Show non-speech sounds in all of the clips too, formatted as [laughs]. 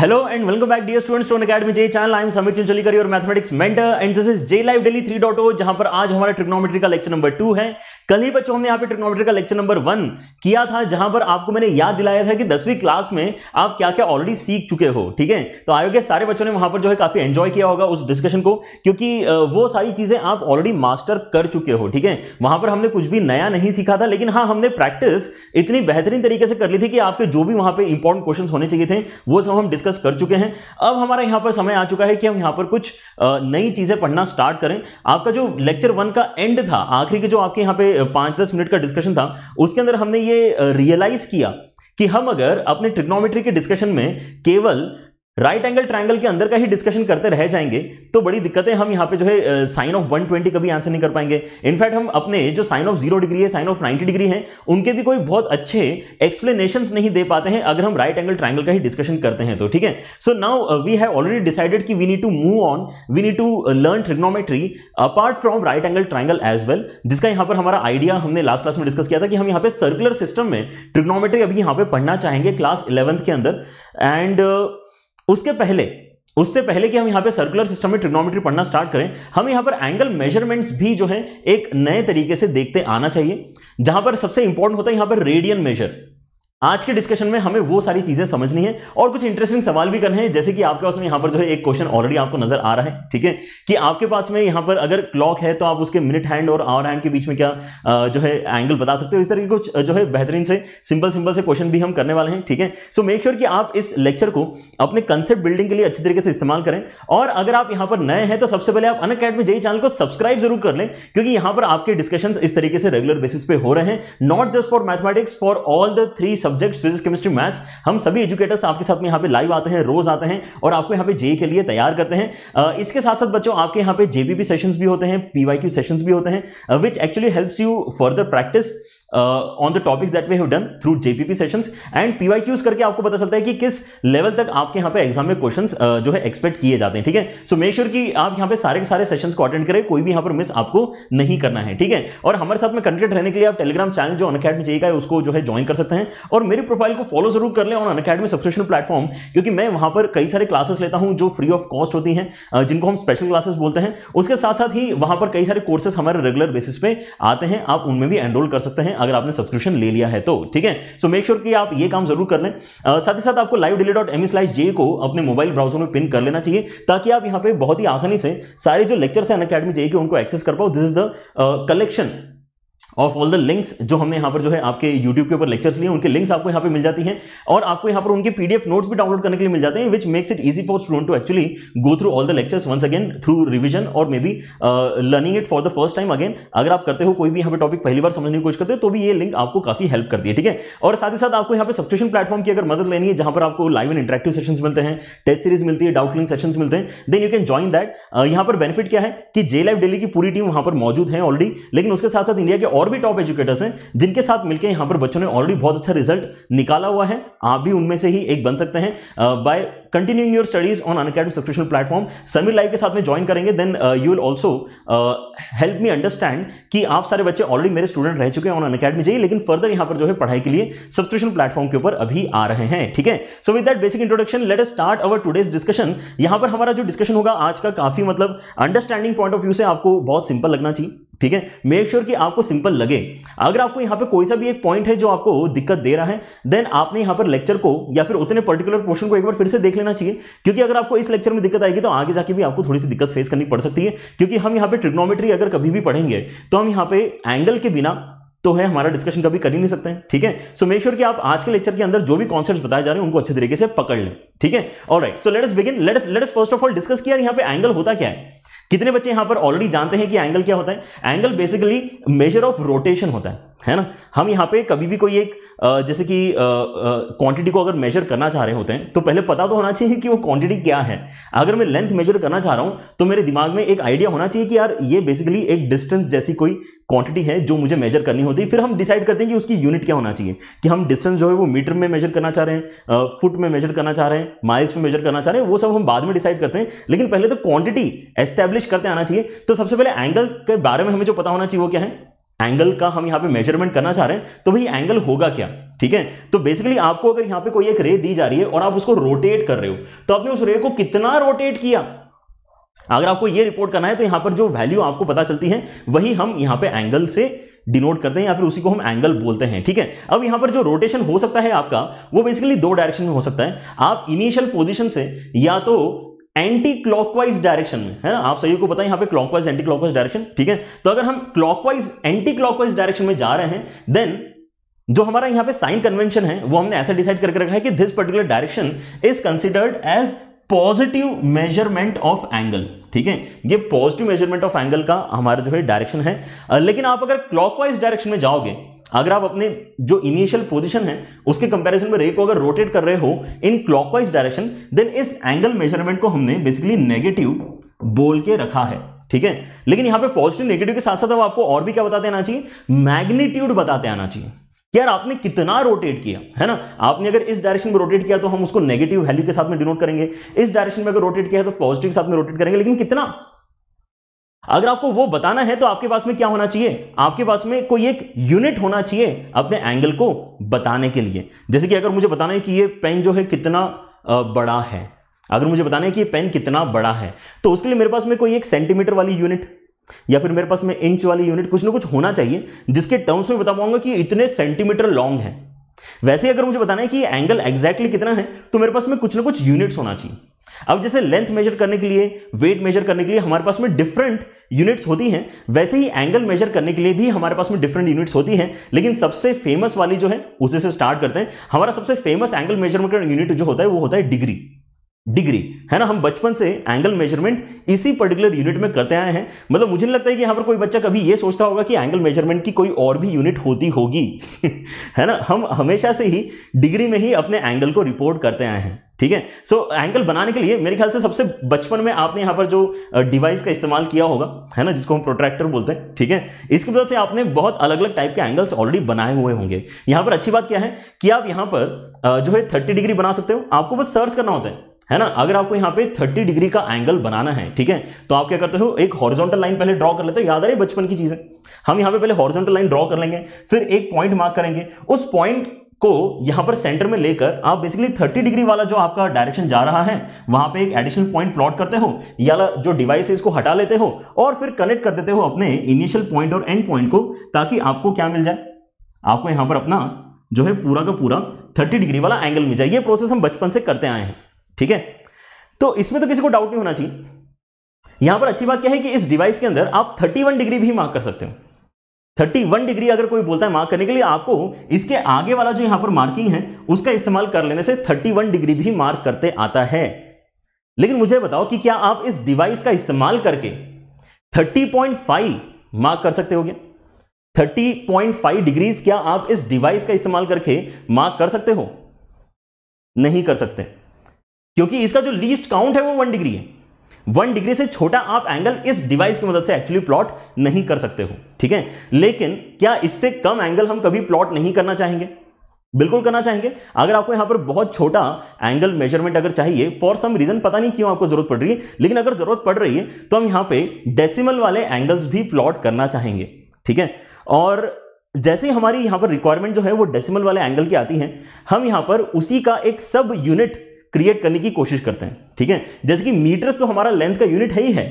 Hello and welcome back dear students on academy J channel I am Sameer Chincholikar your mathematics mentor and this is J live daily three dot O जहां पर आज हमारा trigonometry का lecture number two है कल ही बच्चों हमने यहाँ पे ट्रिग्नोमेट्री का लेक्चर नंबर वन किया था जहां पर आपको मैंने याद दिलाया था कि दसवीं क्लास में आप क्या क्या ऑलरेडी सीख चुके हो ठीक है तो आयोग के सारे बच्चों ने वहां पर जो है काफी एंजॉय किया होगा उस डिस्कशन को क्योंकि वो सारी चीजें आप ऑलरेडी मास्टर कर चुके हो ठीक है वहां पर हमने कुछ भी नया नहीं सीखा था लेकिन हाँ हमने प्रैक्टिस इतनी बेहतरीन तरीके से कर ली थी कि आपके जो भी वहां पर इंपॉर्टेंट क्वेश्चन होने चाहिए थे वो सब हम डिस्कस डिस्कस कर चुके हैं अब हमारा यहाँ पर समय आ चुका है कि हम यहाँ पर कुछ नई चीज़ें पढ़ना स्टार्ट करें आपका जो लेक्चर वन का एंड था आखिरी के जो आपके यहाँ पे पाँच दस मिनट का डिस्कशन था उसके अंदर हमने ये रियलाइज़ किया कि हम अगर अपने ट्रिग्नोमेट्री के डिस्कशन में केवल राइट एंगल ट्रायंगल के अंदर का ही डिस्कशन करते रह जाएंगे तो बड़ी दिक्कतें हम यहाँ पे जो है साइन ऑफ 120 कभी आंसर नहीं कर पाएंगे इनफैक्ट हम अपने जो साइन ऑफ जीरो डिग्री है साइन ऑफ 90 डिग्री है उनके भी कोई बहुत अच्छे एक्सप्लेनेशन नहीं दे पाते हैं अगर हम राइट एंगल ट्राइंगल का ही डिस्कशन करते हैं तो ठीक है so now we have already decided कि we need to move on we need to learn trigonometry apart from right angle triangle as well जिसका यहाँ पर हमारा आइडिया हमने लास्ट क्लास में डिस्कस किया था कि हम यहाँ पे सर्कुलर सिस्टम में ट्रिग्नोमेट्री अभी यहाँ पे पढ़ना चाहेंगे क्लास इलेवंथ के अंदर एंड उसके पहले उससे पहले कि हम यहां पे सर्कुलर सिस्टम में ट्रिग्नोमेट्री पढ़ना स्टार्ट करें हम यहां पर एंगल मेजरमेंट्स भी जो है एक नए तरीके से देखते आना चाहिए जहां पर सबसे इंपॉर्टेंट होता है यहां पर रेडियन मेजर आज के डिस्कशन में हमें वो सारी चीज़ें समझनी है और कुछ इंटरेस्टिंग सवाल भी करने हैं जैसे कि आपके पास में यहां पर जो है एक क्वेश्चन ऑलरेडी आपको नजर आ रहा है ठीक है कि आपके पास में यहां पर अगर क्लॉक है तो आप उसके मिनट हैंड और आवर हैंड के बीच में क्या जो है एंगल बता सकते हो इस तरह के कुछ जो है बेहतरीन से सिंपल सिंपल से क्वेश्चन भी हम करने वाले हैं ठीक है सो मेक श्योर कि आप इस लेक्चर को अपने कंसेप्ट बिल्डिंग के लिए अच्छे तरीके से इस्तेमाल करें और अगर आप यहां पर नए हैं तो सबसे पहले आप अन अकेडमी जेई चैनल को सब्सक्राइब जरूर कर लें क्योंकि यहां पर आपके डिस्कशन इस तरीके से रेगुलर बेसिस पे हो रहे हैं not just for mathematics for all the three subjects physics chemistry maths हम सभी एजुकेटर्स आपके साथ में यहाँ पे लाइव आते हैं रोज आते हैं और आपको यहाँ पे जेई के लिए तैयार करते हैं इसके साथ साथ बच्चों आपके यहाँ पे जेबीबी सेशंस भी होते हैं पीवाईक्यू सेशंस भी होते हैं which actually helps you further practice on the topics that we have done through JPP sessions and PYQs करके आपको पता चलता है कि किस लेवल तक आपके यहाँ पे एग्जाम में क्वेश्चंस uh, जो है एक्सपेक्ट किए जाते हैं ठीक है सो मेक श्योर कि आप यहाँ पे सारे के सारे सेशंस को अटेंड करें कोई भी यहाँ पर मिस आपको नहीं करना है ठीक है और हमारे साथ में कनेक्टेड रहने के लिए आप टेलीग्राम चैनल जो अनकेडमी चाहिए उसको जो है ज्वाइन कर सकते हैं और मेरी प्रोफाइल को फॉलो जरूर कर लें ऑन अकेडमी सब्सक्रिप्शन प्लेटफॉर्म क्योंकि मैं वहाँ पर कई सारे क्लासेस लेता हूँ जो फ्री ऑफ कॉस्ट होती हैं uh, जिनको हम स्पेशल क्लासेस बोलते हैं उसके साथ साथ ही वहाँ पर कई सारे कोर्सेस हमारे रेगुलर बेसिस पे आते हैं आप उनमें भी एनरोल कर सकते हैं अगर आपने सब्सक्रिप्शन ले लिया है तो ठीक है सो मेक श्योर कि आप ये काम जरूर कर लें साथ ही साथ आपको live delay dot M slash J को अपने मोबाइल ब्राउजर में पिन कर लेना चाहिए ताकि आप यहाँ पे बहुत ही आसानी से सारे जो लेक्चर्स हैं अन अकेडमी जे के उनको एक्सेस कर पाओ this is the collection of all the links जो हमने यहाँ पर जो है आपके यूट्यूब के ऊपर लेक्चर्स लिए उनके लिंक्स आपको यहाँ पे मिल जाती हैं और आपको यहाँ पर उनके पीडीएफ नोट्स भी डाउनलोड करने के लिए मिल जाते हैं which makes it easy for student to actually go through all the lectures once again through revision और may be learning it for the first time again अगर आप करते हो कोई भी यहाँ पर टॉपिक पहली बार समझने की कोशिश करते हो तो भी ये लिंक आपको काफी हेल्प करती है ठीक है और साथ ही साथ आपको यहाँ पर सब्सक्रिप्शन प्लेटफॉर्म की अगर मदद लेनी है जहाँ पर आपको लाइव एंड इंटरेक्टिव सेशन मिलते हैं टेस्ट सीरीज मिलती है डाउट लिंक सेशन मिलते हैं then you can join that यहाँ पर बेनिफिट क्या है कि जे लाइव डेली की पूरी टीम वहाँ पर मौजूद है ऑलरेडी लेकिन उसके साथ साथ इंडिया के और भी टॉप एजुकेटर्स हैं जिनके साथ मिलकर यहां पर बच्चों ने ऑलरेडी बहुत अच्छा रिजल्ट निकाला हुआ है आप भी उनमें से ही एक बन सकते हैं by continuing your studies on Unacademy subscription platform Sameer live के साथ में ज्वाइन करेंगे then you will also help me understand कि आप सारे बच्चे ऑलरेडी मेरे स्टूडेंट रह चुके हैं ऑन अकेडमी जाइए लेकिन फर्दर यहां पर जो है पढ़ाई के लिए सब्सक्रिप्शन प्लेटफॉर्म के ऊपर अभी आ रहे हैं ठीक है so with that basic introduction let start our today's discussion यहां पर हमारा जो डिस्कशन होगा आज का काफी मतलब अंडरस्टैंडिंग पॉइंट ऑफ व्यू से आपको बहुत सिंपल लगना चाहिए ठीक है मेक श्योर कि आपको सिंपल लगे अगर आपको यहाँ पे कोई सा भी एक पॉइंट है जो आपको दिक्कत दे रहा है देन आपने यहाँ पर लेक्चर को या फिर उतने पर्टिकुलर पोर्शन को एक बार फिर से देख लेना चाहिए क्योंकि अगर आपको इस लेक्चर में दिक्कत आएगी तो आगे जाके भी आपको थोड़ी सी दिक्कत फेस करनी पड़ सकती है क्योंकि हम यहाँ पर ट्रिग्नोमेट्री अगर कभी भी पढ़ेंगे तो हम यहाँ पर एंगल के बिना तो है हमारा डिस्कशन कभी कर ही नहीं सकते हैं ठीक है सो मेक श्योर कि आप आज के लेक्चर के अंदर जो भी कॉन्सेप्ट बताए जा रहे हैं उनको अच्छे तरीके से पकड़ लें ठीक है alright so let us begin let us let us first of all discuss किया यहाँ पे एंगल होता क्या है कितने बच्चे यहां पर ऑलरेडी जानते हैं कि एंगल क्या होता है angle basically measure of rotation होता है है ना हम यहाँ पे कभी भी कोई एक जैसे कि क्वांटिटी को अगर मेजर करना चाह रहे होते हैं तो पहले पता तो होना चाहिए कि वो क्वांटिटी क्या है अगर मैं लेंथ मेजर करना चाह रहा हूँ तो मेरे दिमाग में एक आइडिया होना चाहिए कि यार ये बेसिकली एक डिस्टेंस जैसी कोई क्वांटिटी है जो मुझे मेजर करनी होती है फिर हम डिसाइड करते हैं कि उसकी यूनिट क्या होना चाहिए कि हम डिस्टेंस जो है वो मीटर में मेजर करना चाह रहे हैं फुट में मेजर करना चाह रहे हैं माइल्स में मेजर करना चाह रहे हैं वो सब हम बाद में डिसाइड करते हैं लेकिन पहले तो क्वांटिटी एस्टैब्लिश करते आना चाहिए तो सबसे पहले एंगल के बारे में हमें जो पता होना चाहिए वो क्या है एंगल का हम यहाँ पे मेजरमेंट करना चाह रहे हैं तो भाई एंगल होगा क्या ठीक है तो बेसिकली आपको अगर यहाँ पे कोई एक रे दी जा रही है और आप उसको रोटेट कर रहे हो तो आपने उस रे को कितना रोटेट किया अगर आपको ये रिपोर्ट करना है तो यहाँ पर जो वैल्यू आपको पता चलती है वही हम यहाँ पे एंगल से डिनोट करते हैं या फिर उसी को हम एंगल बोलते हैं ठीक है अब यहाँ पर जो रोटेशन हो सकता है आपका वो बेसिकली दो डायरेक्शन में हो सकता है आप इनिशियल पोजिशन से या तो एंटी क्लॉकवाइज डायरेक्शन में है ना आप सही को बताएं यहां पे क्लॉकवाइज एंटी क्लॉकवाइज डायरेक्शन ठीक है तो अगर हम क्लॉकवाइज एंटी क्लॉकवाइज डायरेक्शन में जा रहे हैं देन जो हमारा यहाँ पे साइन कन्वेंशन है वो हमने ऐसा डिसाइड करके रखा है कि this particular direction is considered as positive measurement of angle ठीक है ये पॉजिटिव मेजरमेंट ऑफ एंगल का हमारा जो है डायरेक्शन है लेकिन आप अगर क्लॉकवाइज डायरेक्शन में जाओगे अगर आप अपने जो इनिशियल पोजीशन है उसके कंपैरिजन में रे को अगर रोटेट कर रहे हो इन क्लॉकवाइज डायरेक्शन देन इस एंगल मेजरमेंट को हमने बेसिकली नेगेटिव बोल के रखा है ठीक है लेकिन यहां पे पॉजिटिव नेगेटिव के साथ साथ अब आपको और भी क्या बताते आना चाहिए मैग्नीट्यूड बताते आना चाहिए यार आपने कितना रोटेट किया है ना आपने अगर इस डायरेक्शन में रोटेट किया तो हम उसको नेगेटिव वैल्यू के साथ में डिनोट करेंगे इस डायरेक्शन में अगर रोटेट किया तो पॉजिटिव के साथ में रोटेट करेंगे लेकिन कितना अगर आपको वो बताना है तो आपके पास में क्या होना चाहिए आपके पास में कोई एक यूनिट होना चाहिए अपने एंगल को बताने के लिए जैसे कि अगर मुझे बताना है कि ये पेन जो है कितना बड़ा है अगर मुझे बताना है कि ये पेन कितना बड़ा है तो उसके लिए मेरे पास में कोई एक सेंटीमीटर वाली यूनिट या फिर मेरे पास में इंच वाली यूनिट कुछ ना कुछ होना चाहिए जिसके टर्म्स में बता पाऊंगा कि इतने सेंटीमीटर लॉन्ग है वैसे अगर मुझे बताना है कि एंगल एग्जैक्टली कितना है तो मेरे पास में कुछ ना कुछ यूनिट्स होना चाहिए अब जैसे लेंथ मेजर करने के लिए वेट मेजर करने के लिए हमारे पास में डिफरेंट यूनिट्स होती हैं वैसे ही एंगल मेजर करने के लिए भी हमारे पास में डिफरेंट यूनिट्स होती हैं लेकिन सबसे फेमस वाली जो है उसी से स्टार्ट करते हैं हमारा सबसे फेमस एंगल मेजरमेंट यूनिट जो होता है वो होता है डिग्री डिग्री है ना हम बचपन से एंगल मेजरमेंट इसी पर्टिकुलर यूनिट में करते आए हैं मतलब मुझे नहीं लगता है कि यहां पर कोई बच्चा कभी यह सोचता होगा कि एंगल मेजरमेंट की कोई और भी यूनिट होती होगी [laughs] है ना हम हमेशा से ही डिग्री में ही अपने एंगल को रिपोर्ट करते आए हैं ठीक है सो एंगल बनाने के लिए मेरे ख्याल से सबसे बचपन में आपने यहां पर जो डिवाइस का इस्तेमाल किया होगा है ना जिसको हम प्रोट्रैक्टर बोलते हैं ठीक है इसकी मदद से आपने बहुत अलग अलग टाइप के एंगल्स ऑलरेडी बनाए हुए होंगे यहां पर अच्छी बात क्या है कि आप यहाँ पर जो है थर्टी डिग्री बना सकते हो आपको बस सर्च करना होता है है ना अगर आपको यहाँ पे 30 डिग्री का एंगल बनाना है ठीक है तो आप क्या करते हो एक हॉर्जोंटल लाइन पहले ड्रॉ कर लेते हो याद आ रही बचपन की चीज़ें हम यहाँ पे पहले हॉर्जोंटल लाइन ड्रॉ कर लेंगे फिर एक पॉइंट मार्क करेंगे उस पॉइंट को यहां पर सेंटर में लेकर आप बेसिकली 30 डिग्री वाला जो आपका डायरेक्शन जा रहा है वहां पे एक एडिशनल पॉइंट प्लॉट करते हो या जो डिवाइस है इसको हटा लेते हो और फिर कनेक्ट कर देते हो अपने इनिशियल पॉइंट और एंड पॉइंट को ताकि आपको क्या मिल जाए आपको यहां पर अपना जो है पूरा का पूरा 30 डिग्री वाला एंगल मिल जाए ये प्रोसेस हम बचपन से करते आए हैं ठीक है तो इसमें तो किसी को डाउट नहीं होना चाहिए यहां पर अच्छी बात क्या है कि इस डिवाइस के अंदर आप 31 डिग्री भी मार्क कर सकते हो 31 डिग्री अगर कोई बोलता है मार्क करने के लिए आपको इसके आगे वाला जो यहां पर मार्किंग है उसका इस्तेमाल कर लेने से 31 डिग्री भी मार्क करते आता है लेकिन मुझे बताओ कि क्या आप इस डिवाइस का इस्तेमाल करके 30.5 मार्क कर सकते हो क्या थर्टी डिग्रीज क्या आप इस डिवाइस का इस्तेमाल करके मार्क कर सकते हो नहीं कर सकते क्योंकि इसका जो लीस्ट काउंट है वो वन डिग्री है वन डिग्री से छोटा आप एंगल इस डिवाइस की मदद से एक्चुअली प्लॉट नहीं कर सकते हो ठीक है लेकिन क्या इससे कम एंगल हम कभी प्लॉट नहीं करना चाहेंगे बिल्कुल करना चाहेंगे अगर आपको यहां पर बहुत छोटा एंगल मेजरमेंट अगर चाहिए फॉर सम रीजन पता नहीं क्यों आपको जरूरत पड़ रही है लेकिन अगर जरूरत पड़ रही है तो हम यहां पे डेसिमल वाले एंगल्स भी प्लॉट करना चाहेंगे ठीक है और जैसे हमारी यहां पर रिक्वायरमेंट जो है वो डेसिमल वाले एंगल की आती है हम यहां पर उसी का एक सब यूनिट क्रिएट करने की कोशिश करते हैं ठीक है जैसे कि मीटर्स तो हमारा लेंथ का यूनिट है ही है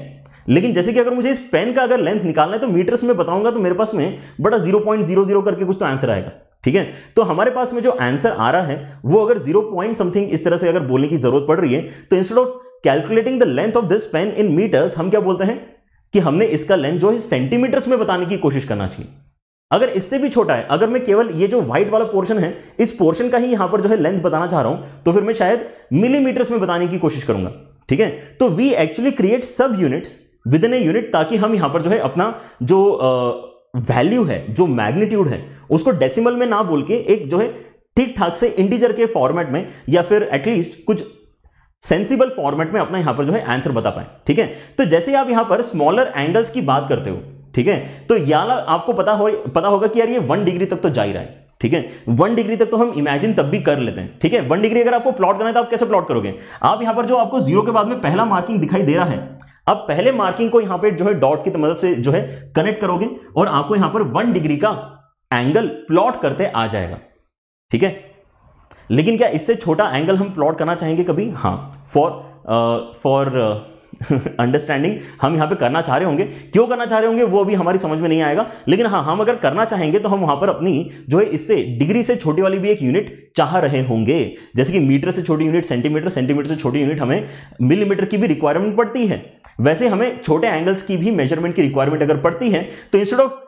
लेकिन जैसे कि अगर मुझे इस पेन का अगर लेंथ निकालना है तो मीटर्स में बताऊंगा तो मेरे पास में बड़ा जीरो पॉइंट जीरो जीरो करके कुछ तो आंसर आएगा ठीक है तो हमारे पास में जो आंसर आ रहा है वो अगर जीरो पॉइंट समथिंग इस तरह से अगर बोलने की जरूरत पड़ रही है तो instead of calculating the length of this pen in meters हम क्या बोलते हैं कि हमने इसका लेंथ जो है सेंटीमीटर्स में बताने की कोशिश करना चाहिए अगर इससे भी छोटा है अगर मैं केवल ये जो व्हाइट वाला पोर्शन है इस पोर्शन का ही यहां पर जो है लेंथ बताना चाह रहा हूं तो फिर मैं शायद मिलीमीटर्स में बताने की कोशिश करूंगा ठीक है तो we actually create sub units within a unit ताकि हम यहां पर जो है अपना जो वैल्यू है जो मैग्नीट्यूड है उसको डेसिमल में ना बोल के एक जो है ठीक ठाक से इंटीजर के फॉर्मेट में या फिर एटलीस्ट कुछ सेंसिबल फॉर्मेट में अपना यहां पर जो है आंसर बता पाए ठीक है तो जैसे आप यहां पर स्मॉलर एंगल्स की बात करते हो ठीक है तो याला आपको पता हो पता होगा कि यार ये वन डिग्री तक तो जा ही रहा है ठीक है वन डिग्री तक तो हम इमेजिन तब भी कर लेते हैं ठीक है वन डिग्री अगर आपको प्लॉट करना है तो आप कैसे प्लॉट करोगे आप यहां पर जो आपको जीरो के बाद में पहला मार्किंग दिखाई दे रहा है अब पहले मार्किंग को यहां पर जो है डॉट की मदद से जो है कनेक्ट करोगे और आपको यहां पर वन डिग्री का एंगल प्लॉट करते आ जाएगा ठीक है लेकिन क्या इससे छोटा एंगल हम प्लॉट करना चाहेंगे कभी हाँ फॉर फॉर uh, अंडरस्टैंडिंग [laughs] हम यहां पे करना चाह रहे होंगे क्यों करना चाह रहे होंगे वो अभी हमारी समझ में नहीं आएगा लेकिन हाँ हम अगर करना चाहेंगे तो हम वहां पर अपनी जो है इससे डिग्री से छोटी वाली भी एक यूनिट चाह रहे होंगे जैसे कि मीटर से छोटी यूनिट सेंटीमीटर सेंटीमीटर से छोटी यूनिट हमें मिलीमीटर की भी रिक्वायरमेंट पड़ती है वैसे हमें छोटे एंगल्स की भी मेजरमेंट की रिक्वायरमेंट अगर पड़ती है तो instead of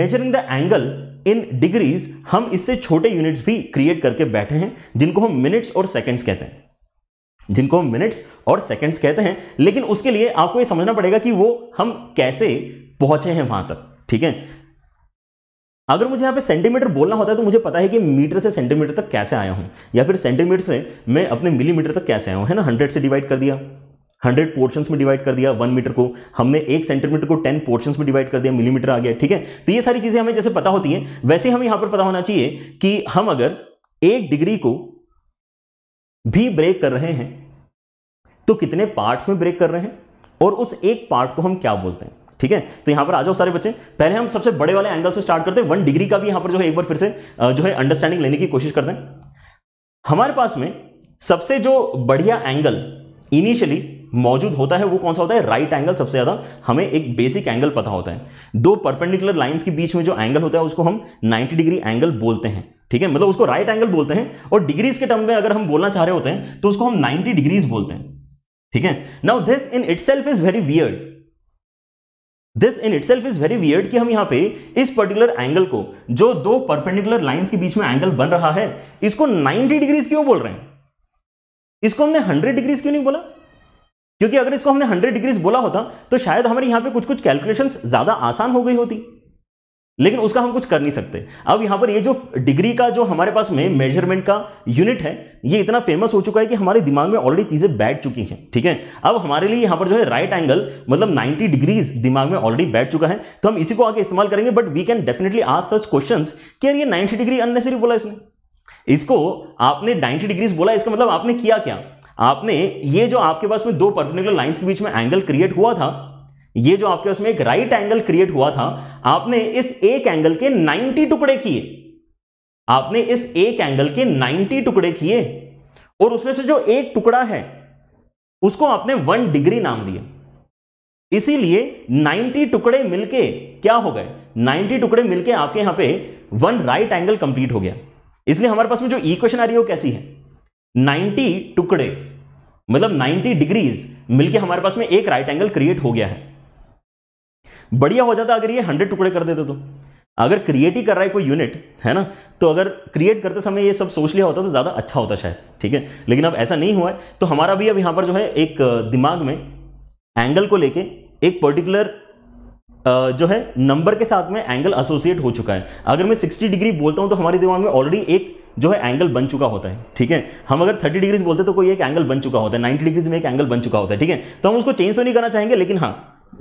measuring the angle in degrees हम इससे छोटे यूनिट्स भी क्रिएट करके बैठे हैं जिनको हम मिनट्स और सेकेंड्स कहते हैं जिनको हम मिनट्स और सेकेंड्स कहते हैं लेकिन उसके लिए आपको यह समझना पड़ेगा कि वो हम कैसे पहुंचे हैं वहां तक ठीक है अगर मुझे यहाँ पे सेंटीमीटर बोलना होता है तो मुझे पता है कि मीटर से सेंटीमीटर तक कैसे आया हूँ या फिर सेंटीमीटर से मैं अपने मिलीमीटर तक कैसे आया हूँ है ना हंड्रेड से डिवाइड कर दिया हंड्रेड पोर्शंस में डिवाइड कर दिया वन मीटर को हमने एक सेंटीमीटर को टेन पोर्शंस में डिवाइड कर दिया मिलीमीटर आ गया ठीक है तो ये सारी चीज़ें हमें जैसे पता होती हैं वैसे हमें यहाँ पर पता होना चाहिए कि हम अगर एक डिग्री को भी ब्रेक कर रहे हैं तो कितने पार्ट्स में ब्रेक कर रहे हैं और उस एक पार्ट को हम क्या बोलते हैं ठीक है तो यहां पर आ जाओ सारे बच्चे पहले हम सबसे बड़े वाले एंगल से स्टार्ट करते हैं वन डिग्री का भी यहां पर जो है एक बार फिर से जो है अंडरस्टैंडिंग लेने की कोशिश करते हैं हमारे पास में सबसे जो बढ़िया एंगल इनिशियली मौजूद होता है वो कौन सा होता है राइट right एंगल सबसे ज़्यादा हमें एक बेसिक एंगल पता होता है दो परपेंडिकुलर लाइंस के बीच में जो एंगल होता है उसको हम 90 डिग्री एंगल बोलते हैं ठीक है मतलब उसको राइट right एंगल बोलते हैं और डिग्रीज के टर्म में अगर हम बोलना चाह रहे होते हैं तो उसको हम नाइन्टी डिग्रीज बोलते हैं ठीक है now this in itself is very weird this in itself is very weird कि हम यहां पे इस पर्टिकुलर एंगल को जो दो परपेंडिकुलर लाइंस के बीच में एंगल बन रहा है इसको 90 डिग्रीज क्यों बोल रहे हैं इसको हमने 100 डिग्रीज क्यों नहीं बोला क्योंकि अगर इसको हमने हंड्रेड डिग्रीज बोला होता तो शायद हमारे यहां पे कुछ कुछ कैलकुलेशन ज़्यादा आसान हो गई होती लेकिन उसका हम कुछ कर नहीं सकते अब यहां पर ये जो डिग्री का जो हमारे पास में मेजरमेंट का यूनिट है ये इतना फेमस हो चुका है कि हमारे दिमाग में ऑलरेडी चीज़ें बैठ चुकी हैं ठीक है अब हमारे लिए यहां पर जो है राइट एंगल मतलब 90 डिग्रीज दिमाग में ऑलरेडी बैठ चुका है तो हम इसी को आगे इस्तेमाल करेंगे बट वी कैन डेफिनेटली आज सच क्वेश्चन कि यार ये 90 डिग्री अननेसरी बोला इसने इसको आपने नाइन्टी डिग्रीज बोला इसका मतलब आपने किया क्या आपने ये जो आपके पास में दो परपेंडिकुलर लाइंस के बीच में एंगल क्रिएट हुआ था ये जो आपके पास में एक राइट एंगल क्रिएट हुआ था आपने इस एक एंगल के 90 टुकड़े किए आपने इस एक एंगल के 90 टुकड़े किए और उसमें से जो एक टुकड़ा है उसको आपने वन डिग्री नाम दिया इसीलिए 90 टुकड़े मिलके क्या हो गए 90 टुकड़े मिलके आपके यहां पे वन राइट एंगल कंप्लीट हो गया इसलिए हमारे पास में जो इक्वेशन आ रही है वो कैसी है 90 टुकड़े मतलब 90 डिग्रीज मिलके हमारे पास में एक राइट एंगल क्रिएट हो गया है बढ़िया हो जाता अगर ये 100 टुकड़े कर देते तो अगर क्रिएट ही कर रहा है कोई यूनिट है ना तो अगर क्रिएट करते समय ये सब सोच लिया होता तो ज़्यादा अच्छा होता शायद ठीक है लेकिन अब ऐसा नहीं हुआ है तो हमारा भी अब यहां पर जो है एक दिमाग में एंगल को लेके एक पर्टिकुलर जो है नंबर के साथ में एंगल एसोसिएट हो चुका है अगर मैं 60 डिग्री बोलता हूं तो हमारे दिमाग में ऑलरेडी एक जो है एंगल बन चुका होता है ठीक है हम अगर 30 डिग्रीज बोलते तो कोई एक एंगल बन चुका होता है 90 डिग्रीज में एक एंगल बन चुका होता है ठीक है तो हम उसको चेंज तो नहीं करना चाहेंगे लेकिन हाँ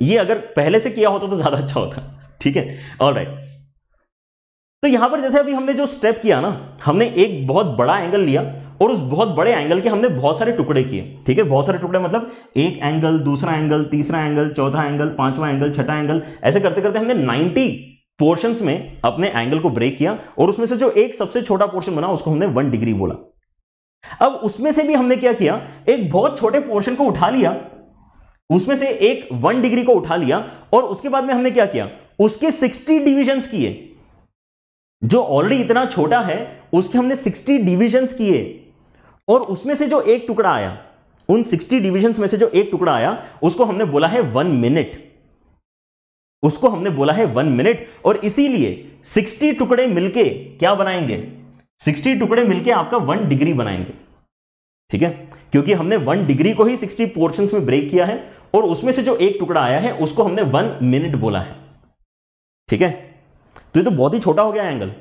ये अगर पहले से किया होता तो ज़्यादा अच्छा होता ठीक है ऑल राइट तो यहां पर जैसे अभी हमने जो स्टेप किया ना हमने एक बहुत बड़ा एंगल लिया और उस बहुत बड़े एंगल के हमने बहुत सारे टुकड़े किए ठीक है बहुत सारे टुकड़े मतलब एक एंगल दूसरा एंगल तीसरा एंगल चौथा एंगल पांचवा एंगल छठा एंगल ऐसे करते करते हमने पोर्शंस में अपने एंगल को ब्रेक किया और उसमें से जो एक सबसे छोटा पोर्शन बना उसको हमने वन डिग्री बोला अब उसमें से भी हमने क्या किया एक बहुत छोटे पोर्शन को उठा लिया उसमें से एक वन डिग्री को उठा लिया और उसके बाद में हमने क्या किया उसके सिक्सटी डिविजन किए जो ऑलरेडी इतना छोटा है उसके हमने सिक्सटी डिविजन किए और उसमें से जो एक टुकड़ा आया उन सिक्सटी डिविजन में से जो एक टुकड़ा आया उसको हमने बोला है वन मिनट उसको हमने बोला है वन मिनट और इसीलिए सिक्सटी टुकड़े मिलके क्या बनाएंगे सिक्सटी टुकड़े मिलके आपका वन डिग्री बनाएंगे ठीक है क्योंकि हमने वन डिग्री को ही सिक्सटी पोर्शन में ब्रेक किया है और उसमें से जो एक टुकड़ा आया है उसको हमने वन मिनट बोला है ठीक है तो ये तो बहुत ही छोटा हो गया एंगल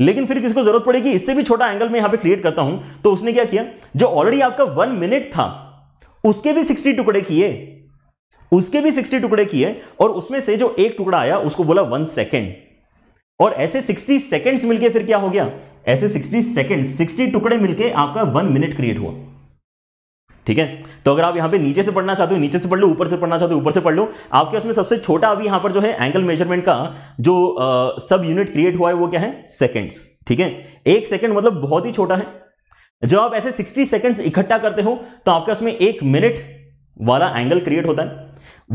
लेकिन फिर किसको जरूरत पड़ेगी इससे भी छोटा एंगल मैं यहां पे क्रिएट करता हूं तो उसने क्या किया जो ऑलरेडी आपका वन मिनट था उसके भी सिक्सटी टुकड़े किए उसके भी 60 टुकड़े किए और उसमें से जो एक टुकड़ा आया उसको बोला वन सेकेंड और ऐसे 60 सेकेंड्स मिलके फिर क्या हो गया ऐसे 60 सेकेंड 60 टुकड़े मिलके आपका वन मिनट क्रिएट हुआ ठीक है तो अगर आप यहां पे नीचे से पढ़ना चाहते हो नीचे से पढ़ लो ऊपर से पढ़ना चाहते हो ऊपर से पढ़ लो आपके उसमें सबसे छोटा अभी यहां पर जो है एंगल मेजरमेंट का जो आ, सब यूनिट क्रिएट हुआ है वो क्या है सेकेंड्स ठीक है एक सेकेंड मतलब बहुत ही छोटा है जब आप ऐसे सिक्सटी सेकेंड्स इकट्ठा करते हो तो आपके उसमें एक मिनट वाला एंगल क्रिएट होता है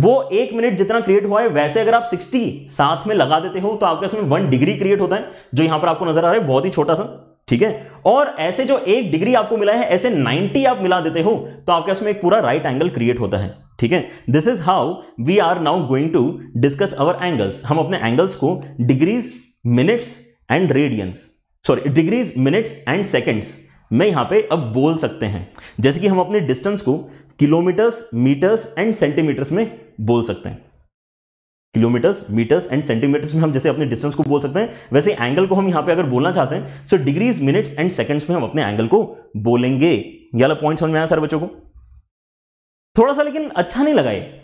वो एक मिनट जितना क्रिएट हुआ है वैसे अगर आप 60 साथ में लगा देते हो तो आपके उसमें वन डिग्री क्रिएट होता है जो यहां पर आपको नजर आ रहा है बहुत ही छोटा सा ठीक है और ऐसे जो एक डिग्री आपको मिला है ऐसे 90 आप मिला देते हो तो आपके उसमें एक पूरा राइट एंगल क्रिएट होता है ठीक है this is how we are now going to discuss our angles हम अपने एंगल्स को degrees minutes and radians sorry degrees minutes and seconds में यहां पे अब बोल सकते हैं जैसे कि हम अपने डिस्टेंस को किलोमीटर्स मीटर्स एंड सेंटीमीटर्स में बोल सकते हैं किलोमीटर्स मीटर्स एंड सेंटीमीटर्स में हम जैसे अपने डिस्टेंस को बोल सकते हैं वैसे एंगल को हम यहां पे अगर बोलना चाहते हैं so degrees minutes and seconds में हम अपने एंगल को बोलेंगे ये पॉइंट समझ में आया सर बच्चों को थोड़ा सा लेकिन अच्छा नहीं ये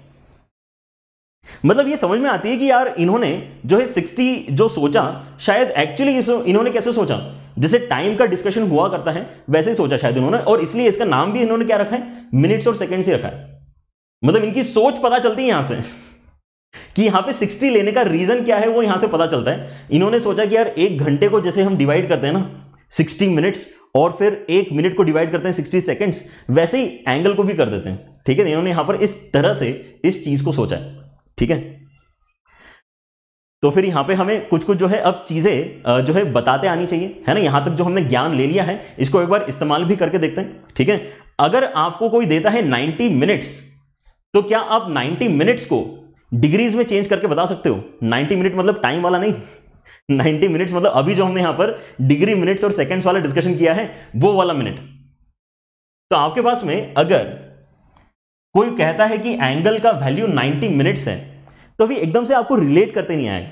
मतलब ये समझ में आती है कि यार इन्होंने जो है सिक्सटी जो सोचा शायद एक्चुअली इन्होंने कैसे सोचा जैसे टाइम का डिस्कशन हुआ करता है वैसे ही सोचा शायद इन्होंने और इसलिए इसका नाम भी इन्होंने क्या रखा है मिनट्स और सेकेंड्स ही रखा है मतलब इनकी सोच पता चलती है यहां से कि यहां पे 60 लेने का रीजन क्या है वो यहां से पता चलता है इन्होंने सोचा कि यार एक घंटे को जैसे हम डिवाइड करते हैं ना 60 मिनट्स और फिर एक मिनट को डिवाइड करते हैं 60 सेकेंड्स वैसे ही एंगल को भी कर देते हैं ठीक है इन्होंने यहां पर इस तरह से इस चीज को सोचा है ठीक है तो फिर यहां पे हमें कुछ कुछ जो है अब चीज़ें जो है बताते आनी चाहिए है ना यहां तक जो हमने ज्ञान ले लिया है इसको एक बार इस्तेमाल भी करके देखते हैं ठीक है अगर आपको कोई देता है नाइनटी मिनट्स तो क्या आप 90 मिनट्स को डिग्रीज में चेंज करके बता सकते हो 90 मिनट मतलब टाइम वाला नहीं 90 [laughs] मिनट्स मतलब अभी जो हमने यहां पर डिग्री मिनट्स और सेकंड्स वाला डिस्कशन किया है वो वाला मिनट तो आपके पास में अगर कोई कहता है कि एंगल का वैल्यू 90 मिनट्स है तो अभी एकदम से आपको रिलेट करते नहीं आएगा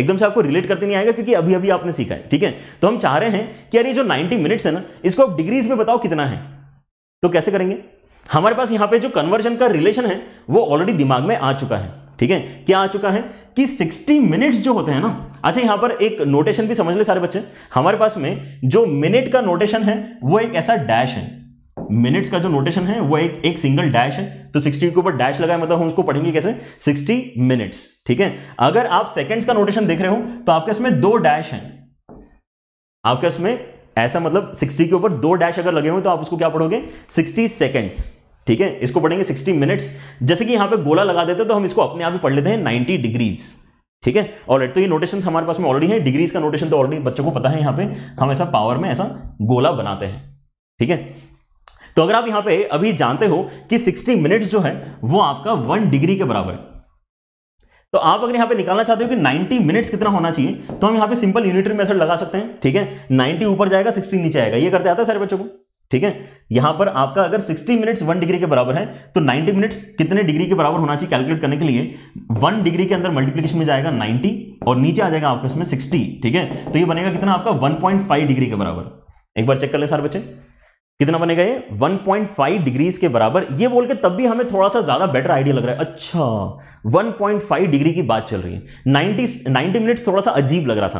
एकदम से आपको रिलेट करते नहीं आएगा क्योंकि अभी अभी आपने सीखा है ठीक है तो हम चाह रहे हैं कि यार जो 90 मिनट्स है ना इसको आप डिग्रीज में बताओ कितना है तो कैसे करेंगे हमारे पास यहां पे जो कन्वर्जन का रिलेशन है वो ऑलरेडी दिमाग में आ चुका है ठीक है क्या आ चुका है कि 60 मिनट्स जो होते हैं ना अच्छा यहां पर एक नोटेशन भी समझ ले सारे बच्चे हमारे पास में जो मिनट का नोटेशन है वो एक ऐसा डैश है मिनट्स का जो नोटेशन है वो एक एक सिंगल डैश है तो 60 के ऊपर डैश लगाए मतलब हम उसको पढ़ेंगे कैसे 60 मिनट्स ठीक है अगर आप सेकेंड्स का नोटेशन देख रहे हो तो आपके इसमें दो डैश है आपके इसमें ऐसा मतलब 60 के ऊपर दो डैश अगर लगे हुए तो आप उसको क्या पढ़ोगे 60 सेकेंड्स ठीक है इसको पढ़ेंगे 60 मिनट्स जैसे कि यहां पे गोला लगा देते तो हम इसको अपने आप ही पढ़ लेते हैं 90 डिग्रीज ठीक है और तो ये नोटेशन हमारे पास में ऑलरेडी है डिग्रीज का नोटेशन तो ऑलरेडी बच्चों को पता है यहां पर हम ऐसा पावर में ऐसा गोला बनाते हैं ठीक है तो अगर आप यहां पे अभी जानते हो कि 60 मिनट्स जो है वो आपका वन डिग्री के बराबर है तो आप अगर यहाँ पे निकालना चाहते हो कि 90 मिनट्स कितना होना चाहिए तो हम यहाँ पे सिंपल यूनिटरी मेथड लगा सकते हैं ठीक है 90 ऊपर जाएगा 60 नीचे आएगा ये करते आता है सारे बच्चों को ठीक है यहां पर आपका अगर 60 मिनट्स वन डिग्री के बराबर है तो 90 मिनट्स कितने डिग्री के बराबर होना चाहिए कैलकुलेट करने के लिए वन डिग्री के अंदर मल्टीप्लीकेशन में जाएगा 90 और नीचे आ जाएगा आपका इसमें 60 ठीक है तो ये बनेगा कितना आपका 1.5 डिग्री के बराबर एक बार चेक कर ले सारे बच्चे कितना बनेगा ये 1.5 डिग्रीज के बराबर ये बोल के तब भी हमें थोड़ा सा ज्यादा बेटर आइडिया लग रहा है अच्छा 1.5 डिग्री की बात चल रही है 90 90 मिनट्स थोड़ा सा अजीब लग रहा था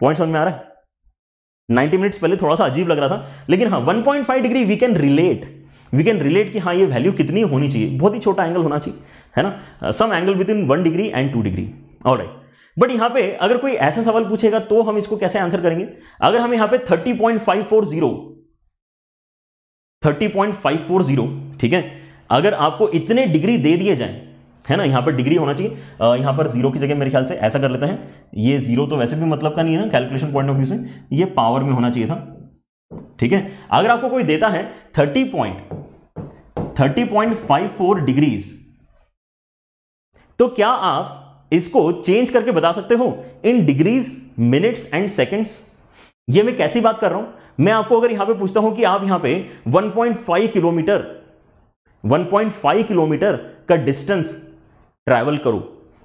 पॉइंट समझ में आ रहा है 90 मिनट्स पहले थोड़ा सा अजीब लग रहा था लेकिन हाँ 1.5 degree we can relate we can relate कि हाँ ये वैल्यू कितनी होनी चाहिए बहुत ही छोटा एंगल होना चाहिए है ना some angle within one degree and two degree और बट यहाँ पे अगर कोई ऐसा सवाल पूछेगा तो हम इसको कैसे आंसर करेंगे अगर हम यहाँ पे 30.540 30.540 ठीक है अगर आपको इतने डिग्री दे दिए जाएं है ना यहाँ पर डिग्री होना चाहिए यहां यहाँ पर जीरो की जगह मेरे ख्याल से ऐसा कर लेते हैं ये जीरो तो वैसे भी मतलब का नहीं है ना कैलकुलेशन पॉइंट ऑफ व्यू से ये पावर में होना चाहिए था ठीक है अगर आपको कोई देता है thirty point thirty point five four degrees तो क्या आप इसको चेंज करके बता सकते हो in degrees minutes and seconds ये मैं कैसी बात कर रहा हूं मैं आपको अगर यहां पे पूछता हूं कि आप यहां पे 1.5 किलोमीटर 1.5 किलोमीटर का डिस्टेंस ट्रैवल करो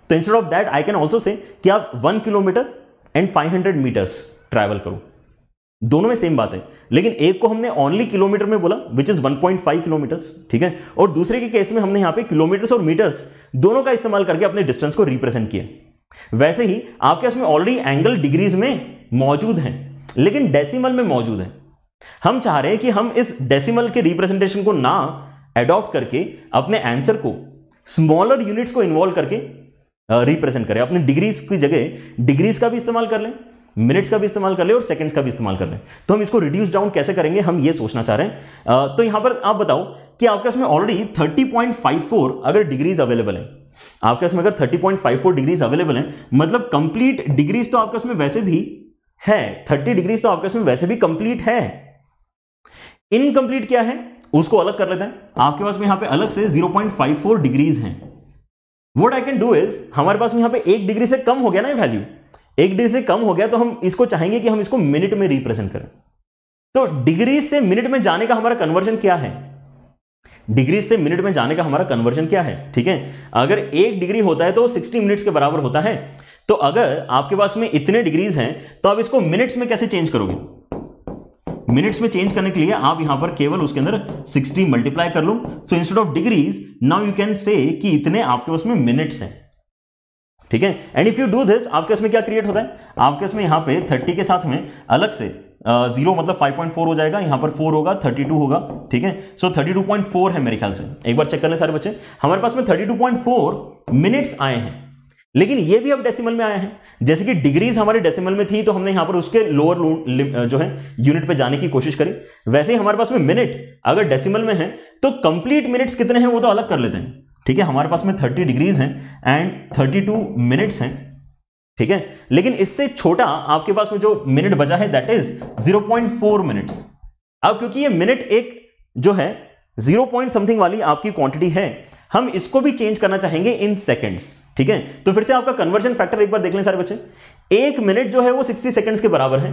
तो instead of that I can also say कि आप 1 किलोमीटर एंड 500 मीटर्स ट्रैवल करो दोनों में सेम बात है लेकिन एक को हमने ओनली किलोमीटर में बोला विच इज 1.5 किलोमीटर्स ठीक है और दूसरे के केस में हमने यहां पे किलोमीटर्स और मीटर्स दोनों का इस्तेमाल करके अपने डिस्टेंस को रिप्रेजेंट किया वैसे ही आपके इसमें ऑलरेडी एंगल डिग्रीज में मौजूद हैं लेकिन डेसिमल में मौजूद है हम चाह रहे हैं कि हम इस डेसिमल के रिप्रेजेंटेशन को ना एडॉप्ट करके अपने आंसर को स्मॉलर यूनिट्स को इन्वॉल्व करके रिप्रेजेंट करें अपने डिग्रीज की जगह डिग्रीज का भी इस्तेमाल कर लें मिनट्स का भी इस्तेमाल कर लें और सेकंड्स का भी इस्तेमाल कर लें तो हम इसको रिड्यूस डाउन कैसे करेंगे हम ये सोचना चाह रहे हैं तो यहां पर आप बताओ कि आपके इसमें ऑलरेडी 30.54 अगर डिग्रीज अवेलेबल है आपके इसमें अगर 30.54 डिग्रीज अवेलेबल है मतलब कंप्लीट डिग्रीज तो आपके इसमें वैसे भी है थर्टी डिग्रीज तो आपके उसमें वैसे भी कंप्लीट है इनकम्प्लीट क्या है उसको अलग कर लेते हैं आपके पास में यहां पे अलग से 0.54 डिग्रीज हैं what I can do is हमारे पास में यहां पे एक डिग्री से कम हो गया ना ये वैल्यू एक डिग्री से कम हो गया तो हम इसको चाहेंगे कि हम इसको मिनट में रिप्रेजेंट करें तो डिग्री से मिनट में जाने का हमारा कन्वर्जन क्या है डिग्री से मिनट में जाने का हमारा कन्वर्जन क्या है ठीक है अगर एक डिग्री होता है तो सिक्सटी मिनट्स के बराबर होता है तो अगर आपके पास में इतने डिग्रीज हैं तो आप इसको मिनट्स में कैसे चेंज करोगे मिनट्स में चेंज करने के लिए आप यहां पर केवल उसके अंदर 60 मल्टीप्लाई कर लो so instead of degrees now you can say कि इतने आपके पास में मिनट्स हैं ठीक है and if you do this आपके इसमें क्या क्रिएट होता है आपके इसमें यहां पे 30 के साथ में अलग से जीरो मतलब 5.4 हो जाएगा यहां पर 4 होगा 32 होगा ठीक है सो so, 32.4 है मेरे ख्याल से एक बार चेक कर ले सारे बच्चे हमारे पास में 32.4 मिनट्स आए हैं लेकिन ये भी अब डेसिमल में आया है जैसे कि डिग्रीज हमारे डेसिमल में थी तो हमने यहां पर उसके लोअर जो है यूनिट पे जाने की कोशिश करी वैसे ही हमारे पास में मिनट अगर डेसिमल में है तो कंप्लीट मिनट्स कितने हैं वो तो अलग कर लेते हैं ठीक है हमारे पास में थर्टी डिग्रीज हैं एंड थर्टी टू मिनट्स हैं ठीक है लेकिन इससे छोटा आपके पास में जो मिनट बचा है that is zero point minutes अब क्योंकि ये मिनट एक जो है जीरो पॉइंट समथिंग वाली आपकी क्वांटिटी है हम इसको भी चेंज करना चाहेंगे इन सेकेंड्स ठीक है तो फिर से आपका कन्वर्जन फैक्टर एक बार देख लें सारे बच्चे एक मिनट जो है वो सिक्सटी सेकेंड्स के बराबर है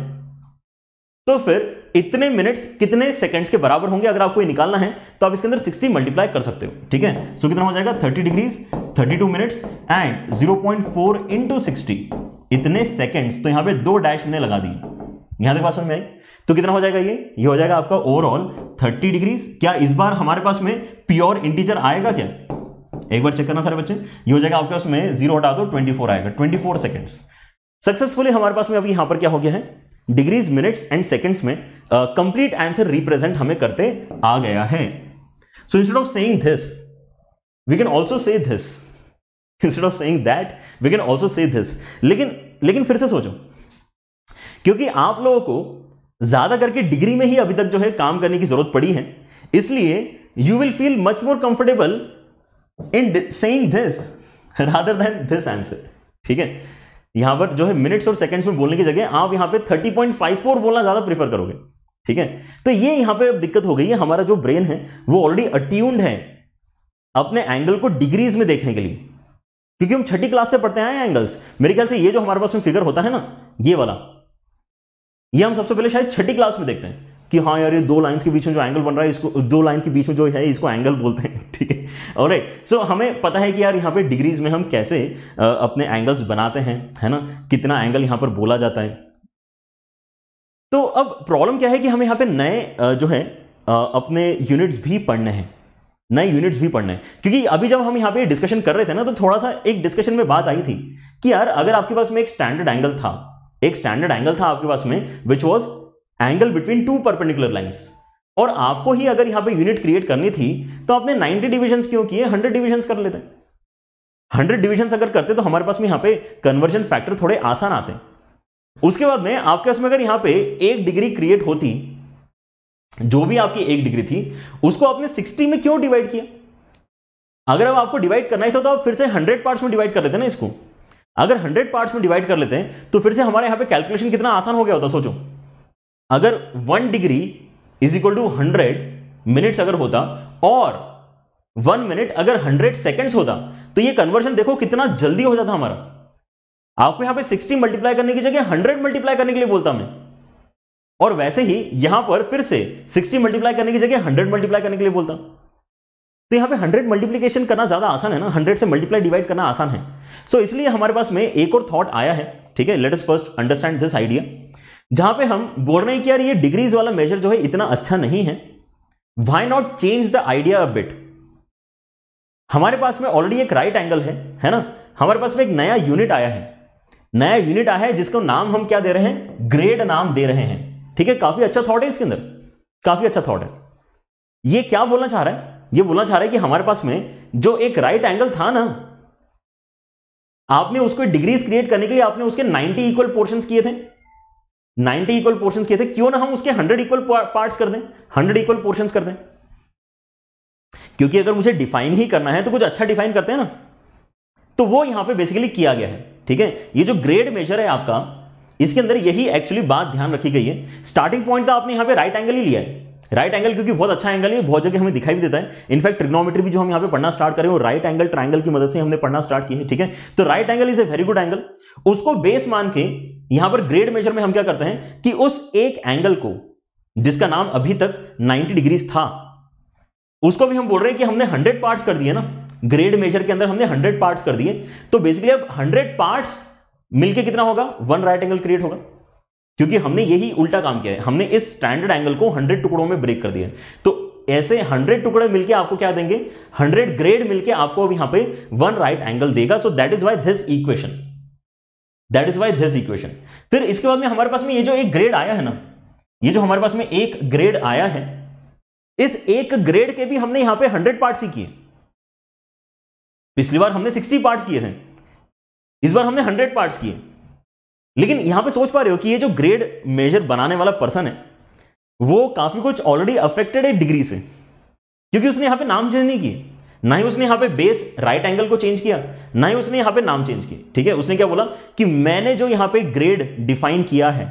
तो फिर इतने मिनट्स कितने सेकंड्स के बराबर होंगे अगर आपको ये निकालना है तो आप इसके अंदर 60 मल्टीप्लाई कर सकते हो ठीक है सो कितना हो जाएगा 30 degrees 32 minutes and 0.4 point four into sixty इतने सेकंड्स तो यहां पे दो डैश ने लगा दी यहां देख पास में आई तो कितना हो जाएगा ये ये हो जाएगा आपका ओवरऑल 30 डिग्रीज क्या इस बार हमारे पास में प्योर इंटीजर आएगा क्या एक बार चेक करना सारे बच्चे ये हो जाएगा आपके पास में जीरो हटा दो 24 आएगा 24 सेकेंड्स सक्सेसफुली हमारे पास में अभी यहाँ पर क्या हो गया है डिग्रीज मिनट्स एंड सेकेंड्स में कंप्लीट आंसर रिप्रेजेंट हमें करते आ गया है so instead of saying this we can also say this instead of saying that we can also say this लेकिन लेकिन फिर से सोचो क्योंकि आप लोगों को ज़्यादा करके डिग्री में ही अभी तक जो है काम करने की ज़रूरत पड़ी है इसलिए you will feel much more comfortable in saying this rather than this answer ठीक है यहां पर जो है मिनट्स और सेकंड्स में बोलने की जगह आप यहां पे 30.54 बोलना ज्यादा प्रीफर करोगे ठीक है तो ये यहां पे अब दिक्कत हो गई है हमारा जो ब्रेन है वो ऑलरेडी अट्यून्ड है अपने एंगल को डिग्रीज में देखने के लिए क्योंकि हम छठी क्लास से पढ़ते आए एंगल्स मेरे ख्याल से ये जो हमारे पास में फिगर होता है ना ये वाला ये हम सबसे पहले शायद छठी क्लास में देखते हैं कि हाँ यार ये दो लाइन्स के बीच में जो एंगल बन रहा है इसको दो लाइन के बीच में जो है इसको एंगल बोलते हैं [laughs] ठीक है और राइट सो हमें पता है कि यार यहाँ पे डिग्रीज में हम कैसे अपने एंगल्स बनाते हैं है ना कितना एंगल यहाँ पर बोला जाता है तो अब प्रॉब्लम क्या है कि हमें यहाँ पे नए जो है अपने यूनिट्स भी पढ़ने हैं नए यूनिट्स भी पढ़ने हैं क्योंकि अभी जब हम यहाँ पे डिस्कशन कर रहे थे ना तो थोड़ा सा एक डिस्कशन में बात आई थी कि यार अगर आपके पास में एक स्टैंडर्ड एंगल था एक स्टैंडर्ड एंगल था आपके पास में which was angle between two perpendicular lines और आपको ही अगर यहाँ पे यूनिट क्रिएट करनी थी तो आपने 90 डिविजन्स क्यों किए 100 डिविजन्स कर लेते हंड्रेड डिविजन्स अगर करते तो हमारे पास में यहाँ पे कन्वर्जन फैक्टर थोड़े आसान आते उसके बाद में आपके उसमें अगर यहाँ पे एक डिग्री क्रिएट होती जो भी आपकी एक डिग्री थी उसको आपने 60 में क्यों डिवाइड किया अगर अब आपको डिवाइड करना ही था तो आप फिर से हंड्रेड पार्ट में डिवाइड कर लेते ना इसको अगर 100 पार्ट्स में डिवाइड कर लेते हैं तो फिर से हमारे यहाँ पे कैलकुलेशन कितना आसान हो गया होता सोचो अगर one degree is equal to hundred minutes अगर होता और वन मिनट अगर हंड्रेड सेकेंड्स होता तो ये कन्वर्जन देखो कितना जल्दी हो जाता हमारा आपको यहां पे 60 मल्टीप्लाई करने की जगह 100 मल्टीप्लाई करने के लिए बोलता मैं और वैसे ही यहां पर फिर से 60 मल्टीप्लाई करने की जगह 100 मल्टीप्लाई करने के लिए बोलता तो यहां पे 100 मल्टीप्लीकेशन करना ज्यादा आसान है ना 100 से मल्टीप्लाई डिवाइड करना आसान है सो so, इसलिए हमारे पास में एक और थॉट आया है ठीक है let us first understand this idea जहां पे हम बोल रहे हैं कि यार ये डिग्रीज वाला मेजर जो है इतना अच्छा नहीं है why not change the idea bit हमारे पास में ऑलरेडी एक राइट right एंगल है है ना हमारे पास में एक नया यूनिट आया है नया यूनिट आया है जिसको नाम हम क्या दे रहे हैं ग्रेड नाम दे रहे हैं ठीक है काफी अच्छा थॉट है इसके अंदर काफी अच्छा थॉट है ये क्या बोलना चाह रहा है ये बोलना चाह रहा है कि हमारे पास में जो एक राइट right एंगल था ना आपने उसको डिग्रीज क्रिएट करने के लिए आपने उसके 90 इक्वल पोर्शंस किए थे 90 इक्वल पोर्शंस किए थे क्यों ना हम उसके 100 इक्वल पार्ट्स कर दें 100 इक्वल पोर्शंस कर दें क्योंकि अगर मुझे डिफाइन ही करना है तो कुछ अच्छा डिफाइन करते हैं ना तो वो यहां पे बेसिकली किया गया है ठीक है ये जो ग्रेड मेजर है आपका इसके अंदर यही एक्चुअली बात ध्यान रखी गई है स्टार्टिंग पॉइंट तो आपने यहां पर राइट एंगल ही लिया है राइट एंगल क्योंकि बहुत अच्छा एंगल है बहुत जगह हमें दिखाई भी देता है इनफैक्ट ट्रिग्नोमेट्री भी जो हम यहाँ पे पढ़ना स्टार्ट करें वो राइट एंगल ट्राइंगल की मदद से हमने पढ़ना स्टार्ट किया है ठीक है तो right angle is a very good angle उसको बेस मान के यहां पर ग्रेड मेजर में हम क्या करते हैं कि उस एक एंगल को जिसका नाम अभी तक 90 डिग्रीज था उसको भी हम बोल रहे हैं कि हमने 100 पार्ट्स कर दिए ना ग्रेड मेजर के अंदर हमने 100 पार्ट्स कर दिए तो बेसिकली अब 100 पार्ट्स मिलके कितना होगा वन राइट एंगल क्रिएट होगा क्योंकि हमने यही उल्टा काम किया है हमने इस स्टैंडर्ड एंगल को हंड्रेड टुकड़ों में ब्रेक कर दिया तो ऐसे हंड्रेड टुकड़े मिलकर आपको क्या देंगे हंड्रेड ग्रेड मिलकर आपको अब यहां पर वन राइट एंगल देगा so that is why this equation that is why this equation फिर इसके बाद में हमारे पास में ये जो एक ग्रेड आया है ना ये जो हमारे पास में एक ग्रेड आया है इस एक ग्रेड के भी हमने यहां पे हंड्रेड पार्ट्स ही किए पिछली बार हमने सिक्सटी पार्ट्स किए थे इस बार हमने हंड्रेड पार्ट्स किए लेकिन यहां पे सोच पा रहे हो कि ये जो ग्रेड मेजर बनाने वाला पर्सन है वो काफी कुछ ऑलरेडी अफेक्टेड है डिग्री से क्योंकि उसने यहां पे नाम चेंज नहीं किए ना ही उसने यहां पे बेस राइट एंगल को चेंज किया ना ही उसने यहां पे नाम चेंज किए ठीक है उसने क्या बोला कि मैंने जो यहां पे ग्रेड डिफाइन किया है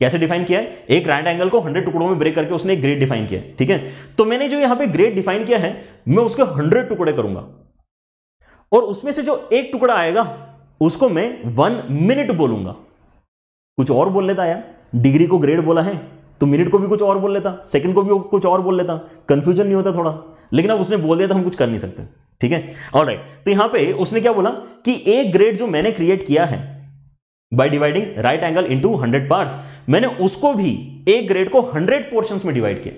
कैसे डिफाइन किया है एक राइट एंगल को हंड्रेड टुकड़ों में ब्रेक करके उसने एक ग्रेड डिफाइन किया ठीक है तो मैंने जो यहां पे ग्रेड डिफाइन किया है मैं उसके हंड्रेड टुकड़े करूंगा और उसमें से जो एक टुकड़ा आएगा उसको मैं वन मिनट बोलूंगा कुछ और बोल लेता यार डिग्री को ग्रेड बोला है तो मिनट को भी कुछ और बोल लेता सेकंड को भी कुछ और बोल लेता कंफ्यूजन नहीं होता थोड़ा लेकिन अब उसने बोल दिया तो हम कुछ कर नहीं सकते ठीक है ऑल राइट तो यहां पे उसने क्या बोला कि एक ग्रेड जो मैंने क्रिएट किया है by dividing right angle to hundred part मैंने उसको भी एक ग्रेड को हंड्रेड पोर्शन में डिवाइड किया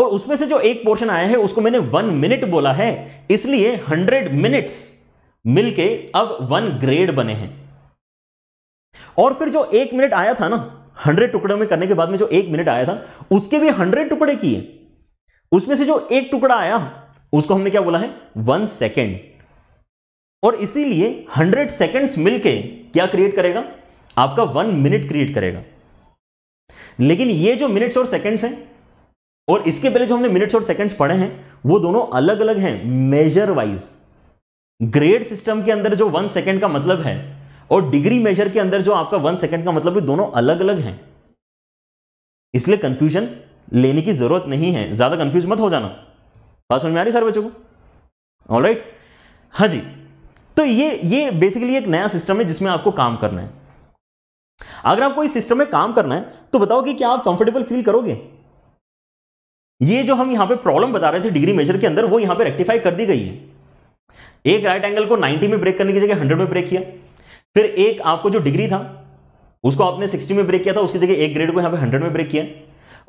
और उसमें से जो एक पोर्शन आया है उसको मैंने वन मिनट बोला है इसलिए हंड्रेड मिनट्स मिलके अब वन ग्रेड बने हैं और फिर जो एक मिनट आया था ना हंड्रेड टुकड़ों में करने के बाद में जो एक मिनट आया था उसके भी हंड्रेड टुकड़े किए उसमें से जो एक टुकड़ा आया उसको हमने क्या बोला है वन सेकेंड और इसीलिए हंड्रेड सेकेंड्स मिलके क्या क्रिएट करेगा आपका वन मिनट क्रिएट करेगा लेकिन ये जो मिनट्स और सेकेंड्स हैं और इसके पहले जो हमने मिनट्स और सेकेंड्स पढ़े हैं वो दोनों अलग अलग हैं मेजर वाइज ग्रेड सिस्टम के अंदर जो वन सेकेंड का मतलब है और डिग्री मेजर के अंदर जो आपका वन सेकेंड का मतलब है दोनों अलग अलग हैं इसलिए कंफ्यूजन लेने की ज़रूरत नहीं है ज़्यादा कंफ्यूज मत हो जाना बात समझ में आ रही सारे बच्चों को ऑल राइट हाँ जी तो ये ये बेसिकली एक नया सिस्टम है जिसमें आपको काम करना है अगर आपको इस सिस्टम में काम करना है तो बताओ कि क्या आप कंफर्टेबल फील करोगे ये जो हम यहां पे प्रॉब्लम बता रहे थे डिग्री मेजर के अंदर वो यहां पे रेक्टिफाई कर दी गई है एक राइट एंगल को 90 में ब्रेक करने की जगह 100 में ब्रेक किया फिर एक आपको जो डिग्री था उसको आपने 60 में ब्रेक किया था उसकी जगह एक ग्रेड को यहां पे 100 में ब्रेक किया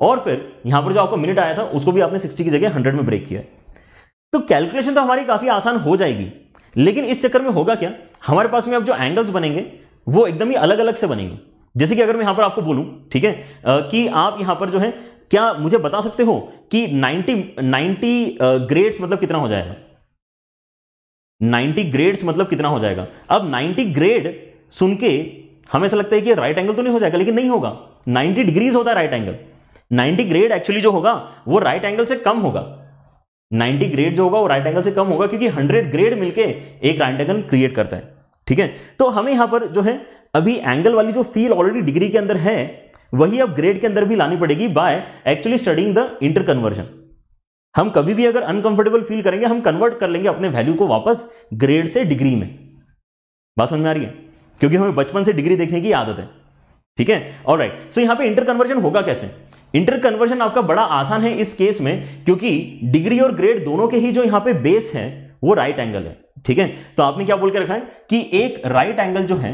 और फिर यहां पर जो आपको मिनट आया था उसको भी आपने सिक्सटी की जगह हंड्रेड में ब्रेक किया तो कैलकुलेशन तो हमारी काफ़ी आसान हो जाएगी लेकिन इस चक्कर में होगा क्या हमारे पास में अब जो एंगल्स बनेंगे वो एकदम ही अलग अलग से बनेंगे जैसे कि अगर मैं यहां पर आपको बोलूं ठीक है कि आप यहां पर जो है क्या मुझे बता सकते हो कि 90 90 ग्रेड्स मतलब कितना हो जाएगा 90 ग्रेड्स मतलब कितना हो जाएगा अब 90 ग्रेड सुन के हमें ऐसा लगता है कि राइट एंगल तो नहीं हो जाएगा लेकिन नहीं होगा 90 डिग्रीज होता है राइट एंगल 90 ग्रेड एक्चुअली जो होगा वो राइट एंगल से कम होगा 90 ग्रेड जो होगा वो राइट एंगल से कम होगा क्योंकि 100 ग्रेड मिलके एक राइट एंगल क्रिएट करता है ठीक है तो हमें यहां पर जो है अभी एंगल वाली जो फील ऑलरेडी डिग्री के अंदर है वही अब ग्रेड के अंदर भी लानी पड़ेगी by actually studying the inter conversion हम कभी भी अगर अनकंफर्टेबल फील करेंगे हम कन्वर्ट कर लेंगे अपने वैल्यू को वापस ग्रेड से डिग्री में बात समझ में आ रही है क्योंकि हमें बचपन से डिग्री देखने की आदत है ठीक है ऑलराइट सो यहां पे इंटर कन्वर्जन होगा कैसे इंटर कन्वर्जन आपका बड़ा आसान है इस केस में क्योंकि डिग्री और ग्रेड दोनों के ही जो यहां पे बेस है वो राइट एंगल है ठीक है तो आपने क्या बोल के रखा है कि एक राइट एंगल जो है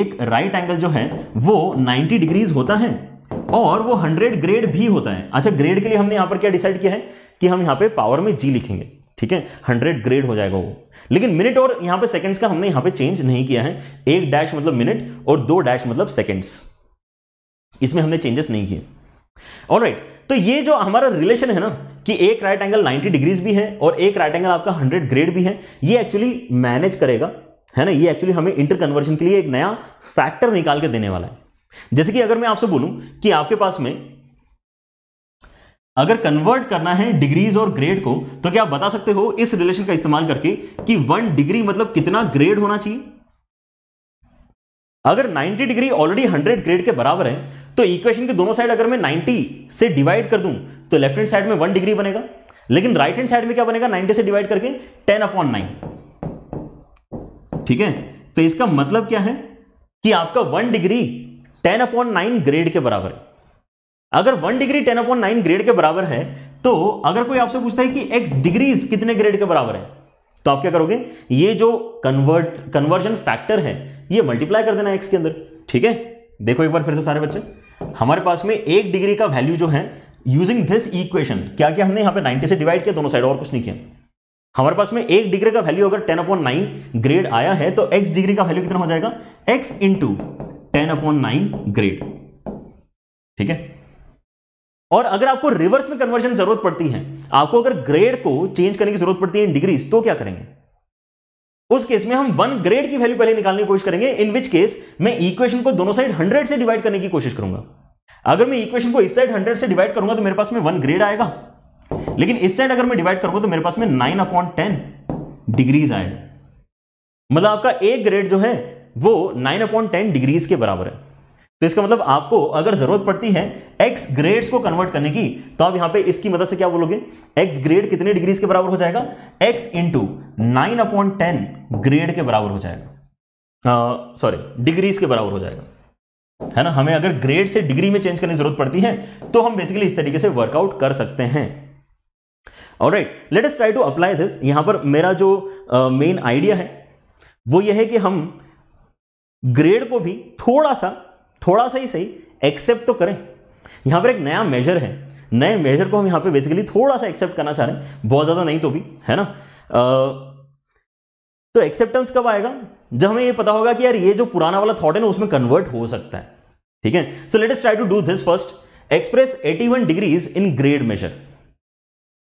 एक राइट एंगल जो है वो 90 डिग्रीज होता है और वो 100 ग्रेड भी होता है अच्छा ग्रेड के लिए हमने यहां पर क्या डिसाइड किया है कि हम यहां पर पावर में जी लिखेंगे ठीक है हंड्रेड ग्रेड हो जाएगा वो लेकिन मिनट और यहां पर सेकेंड्स का हमने यहां पर चेंज नहीं किया है एक डैश मतलब मिनट और दो डैश मतलब सेकेंड्स इसमें हमने चेंजेस नहीं किए और राइट तो ये जो हमारा रिलेशन है ना कि एक राइट एंगल 90 डिग्रीज भी है और एक राइट एंगल आपका 100 ग्रेड भी है ये एक्चुअली मैनेज करेगा है ना ये एक्चुअली हमें इंटर कन्वर्जन के लिए एक नया फैक्टर निकाल के देने वाला है जैसे कि अगर मैं आपसे बोलूं कि आपके पास में अगर कन्वर्ट करना है डिग्रीज और ग्रेड को तो क्या आप बता सकते हो इस रिलेशन का इस्तेमाल करके कि वन डिग्री मतलब कितना ग्रेड होना चाहिए अगर 90 डिग्री ऑलरेडी 100 ग्रेड के बराबर है तो इक्वेशन के दोनों साइड अगर मैं 90 से डिवाइड कर दूं तो लेफ्ट हैंड साइड में वन डिग्री बनेगा लेकिन राइट हैंड साइड में क्या बनेगा 90 से डिवाइड करके 10 अपॉन नाइन ठीक है तो इसका मतलब क्या है कि आपका one degree ten upon nine grade के बराबर है अगर one degree ten upon nine grade के बराबर है तो अगर कोई आपसे पूछता है कि एक्स डिग्री कितने ग्रेड के बराबर है तो आप क्या करोगे ये जो कन्वर्ट कन्वर्जन फैक्टर है ये मल्टीप्लाई कर देना एक्स के अंदर ठीक है देखो एक बार फिर से सारे बच्चे हमारे पास में एक डिग्री का वैल्यू जो है यूजिंग दिस इक्वेशन क्या क्या हमने यहां पे 90 से डिवाइड किया दोनों साइड और कुछ नहीं किया हमारे पास में एक डिग्री का वैल्यू अगर 10 अपॉन नाइन ग्रेड आया है तो x डिग्री का वैल्यू कितना हो जाएगा x to ten upon nine grade ठीक है और अगर आपको रिवर्स में कन्वर्जन जरूरत पड़ती है आपको अगर ग्रेड को चेंज करने की जरूरत पड़ती है इन डिग्रीज तो क्या करेंगे उस केस में हम वन ग्रेड की वैल्यू पहले निकालने की कोशिश करेंगे इन विच केस मैं इक्वेशन को दोनों साइड हंड्रेड से डिवाइड करने की कोशिश करूंगा अगर मैं इक्वेशन को इस साइड हंड्रेड से डिवाइड करूंगा तो मेरे पास में वन ग्रेड आएगा लेकिन इस साइड अगर मैं डिवाइड करूंगा तो मेरे पास में नाइन अपॉन टेन डिग्रीज आएगा मतलब आपका एक ग्रेड जो है वो नाइन अपॉन टेन डिग्रीज के बराबर है तो इसका मतलब आपको अगर जरूरत पड़ती है एक्स ग्रेड्स को कन्वर्ट करने की तो आप यहां पे इसकी मदद से क्या बोलोगे एक्स ग्रेड कितने डिग्रीज के बराबर हो जाएगा x into nine upon ten grade के बराबर हो जाएगा सॉरी डिग्रीज के बराबर हो जाएगा है ना हमें अगर ग्रेड से डिग्री में चेंज करने की जरूरत पड़ती है तो हम बेसिकली इस तरीके से वर्कआउट कर सकते हैं और right let's try to apply this यहां पर मेरा जो मेन uh, आइडिया है वो यह है कि हम ग्रेड को भी थोड़ा सा थोड़ा सा ही सही एक्सेप्ट तो करें यहाँ पर एक नया मेजर है नए मेजर को हम यहाँ पे बेसिकली थोड़ा सा एक्सेप्ट करना चाह रहे हैं बहुत ज़्यादा नहीं तो भी है ना आ, तो एक्सेप्टेंस कब आएगा जब हमें ये पता होगा कि यार ये जो पुराना वाला थॉट है ना उसमें कन्वर्ट हो सकता है ठीक है so let's try to do this first express 81 degrees in grade measure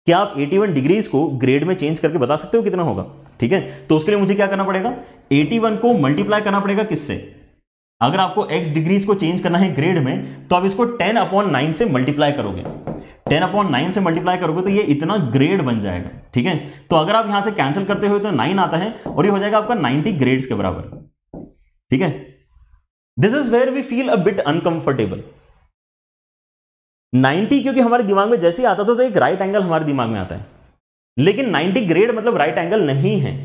क्या आप 81 डिग्रीज को ग्रेड में चेंज करके बता सकते हो कितना होगा ठीक है तो उसके लिए मुझे क्या करना पड़ेगा 81 को मल्टीप्लाई करना पड़ेगा किससे अगर आपको x डिग्रीज को चेंज करना है ग्रेड में तो आप इसको 10 अपॉन नाइन से मल्टीप्लाई करोगे 10 अपॉन नाइन से मल्टीप्लाई करोगे तो ये इतना ग्रेड बन जाएगा ठीक है तो अगर आप यहां से कैंसिल करते हो तो 9 आता है और ये हो जाएगा आपका 90 ग्रेड्स के बराबर ठीक है this is where we feel a bit uncomfortable 90 क्योंकि हमारे दिमाग में जैसे ही आता था तो एक राइट एंगल हमारे दिमाग में आता है लेकिन 90 ग्रेड मतलब राइट एंगल नहीं है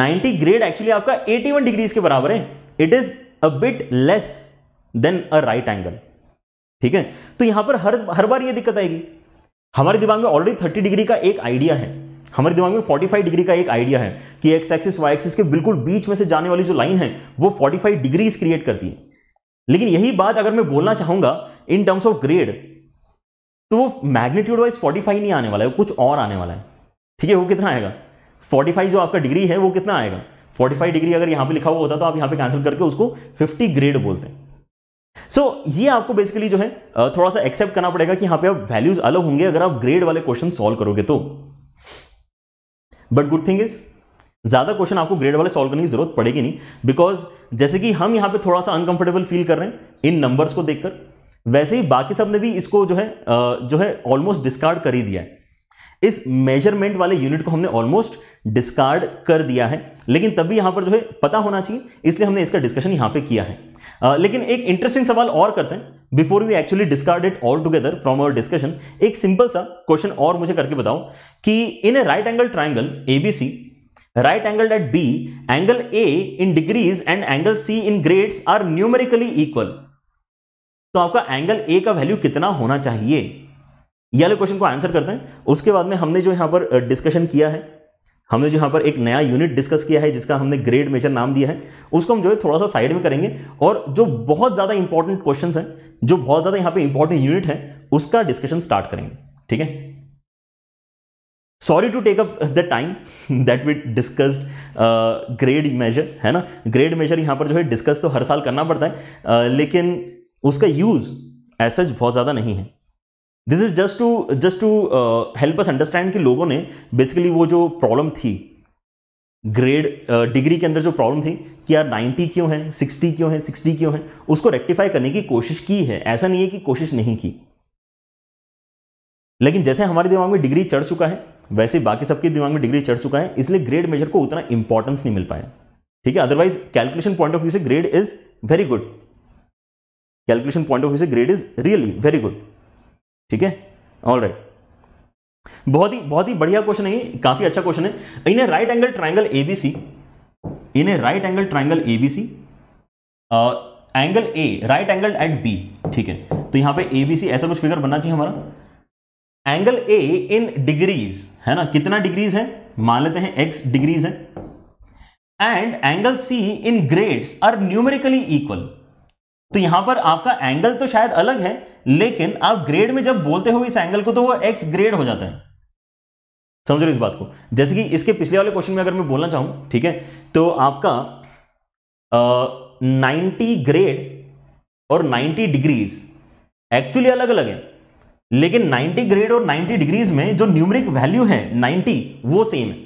90 ग्रेड एक्चुअली आपका एटी डिग्रीज के बराबर है it is a bit less than a right angle ठीक है तो यहां पर हर हर बार ये दिक्कत आएगी हमारे दिमाग में ऑलरेडी थर्टी डिग्री का एक आइडिया है हमारे दिमाग में 45 डिग्री का एक आइडिया है कि एक्स एक्सिस वाई एक्सिस के बिल्कुल बीच में से जाने वाली जो लाइन है वो 45 डिग्रीज क्रिएट करती है लेकिन यही बात अगर मैं बोलना चाहूंगा इन टर्म्स ऑफ ग्रेड तो वो मैग्नीट्यूड वाइज 45 नहीं आने वाला है कुछ और आने वाला है ठीक है वो कितना आएगा 45 जो आपका डिग्री है वो कितना आएगा 45 डिग्री अगर यहां पे लिखा हुआ होता तो आप यहां पे कैंसिल करके उसको 50 ग्रेड बोलते हैं सो so, ये आपको बेसिकली जो है थोड़ा सा एक्सेप्ट करना पड़ेगा कि यहां पे आप वैल्यूज अलग होंगे अगर आप ग्रेड वाले क्वेश्चन सॉल्व करोगे तो बट गुड थिंग इज ज़्यादा क्वेश्चन आपको ग्रेड वाले सॉल्व करने की जरूरत पड़ेगी नहीं बिकॉज जैसे कि हम यहां पे थोड़ा सा अनकंफर्टेबल फील कर रहे हैं इन नंबर्स को देखकर वैसे ही बाकी सब ने भी इसको जो है जो है ऑलमोस्ट डिस्कार्ड कर ही दिया है इस मेजरमेंट वाले यूनिट को हमने ऑलमोस्ट डिस्कार्ड कर दिया है लेकिन तभी यहां पर जो है पता होना चाहिए इसलिए हमने इसका डिस्कशन यहां पे किया है आ, लेकिन एक इंटरेस्टिंग सवाल और करते हैं before we actually discard it all together from our discussion एक सिंपल सा क्वेश्चन और मुझे करके बताओ कि in a right angle triangle A B C right angled at B, angle A in degrees and angle C in grades are numerically equal. तो आपका angle ए का वैल्यू कितना होना चाहिए ये वाले क्वेश्चन को आंसर करते हैं उसके बाद में हमने जो यहाँ पर डिस्कशन किया है हमने जो यहाँ पर एक नया यूनिट डिस्कस किया है जिसका हमने ग्रेड मेजर नाम दिया है उसको हम जो है थोड़ा सा साइड में करेंगे और जो बहुत ज़्यादा इंपॉर्टेंट क्वेश्चन हैं जो बहुत ज़्यादा यहाँ पर इंपॉर्टेंट यूनिट है उसका डिस्कशन स्टार्ट करेंगे ठीक है sorry to take up the time that we discussed grade measure है ना ग्रेड मेजर यहाँ पर जो है डिस्कस तो हर साल करना पड़ता है uh, लेकिन उसका यूज़ एज सच बहुत ज़्यादा नहीं है this is just to just to help us understand कि लोगों ने बेसिकली वो जो प्रॉब्लम थी ग्रेड डिग्री uh, के अंदर जो प्रॉब्लम थी कि यार 90 क्यों है 60 क्यों है 60 क्यों है उसको रेक्टिफाई करने की कोशिश की है ऐसा नहीं है कि कोशिश नहीं की लेकिन जैसे हमारे दिमाग में डिग्री चढ़ चुका है वैसे बाकी सबके दिमाग में डिग्री चढ़ चुका है इसलिए ग्रेड मेजर को उतना इंपॉर्टेंस नहीं मिल पाया ठीक है otherwise calculation point of view से grade is very good calculation point of view से grade is really very good ठीक है ऑल राइट बहुत ही बहुत ही बढ़िया क्वेश्चन है ये काफी अच्छा क्वेश्चन है इन्हें राइट एंगल ट्राइंगल एबीसी इन्हें right angle triangle ABC angle A right angle at B ठीक है तो यहां पे एबीसी ऐसा कुछ फिगर बनना चाहिए हमारा एंगल ए इन डिग्रीज है ना कितना डिग्रीज है मान लेते हैं एक्स डिग्रीज है and angle C in grades are numerically equal तो यहां पर आपका एंगल तो शायद अलग है लेकिन आप ग्रेड में जब बोलते हो इस एंगल को तो वो एक्स ग्रेड हो जाता है समझ रहे इस बात को जैसे कि इसके पिछले वाले क्वेश्चन में अगर मैं बोलना चाहूं ठीक है तो आपका नाइन्टी ग्रेड और नाइन्टी डिग्रीज एक्चुअली अलग अलग है लेकिन 90 ग्रेड और 90 डिग्रीज में जो न्यूमरिक वैल्यू है 90 वो सेम है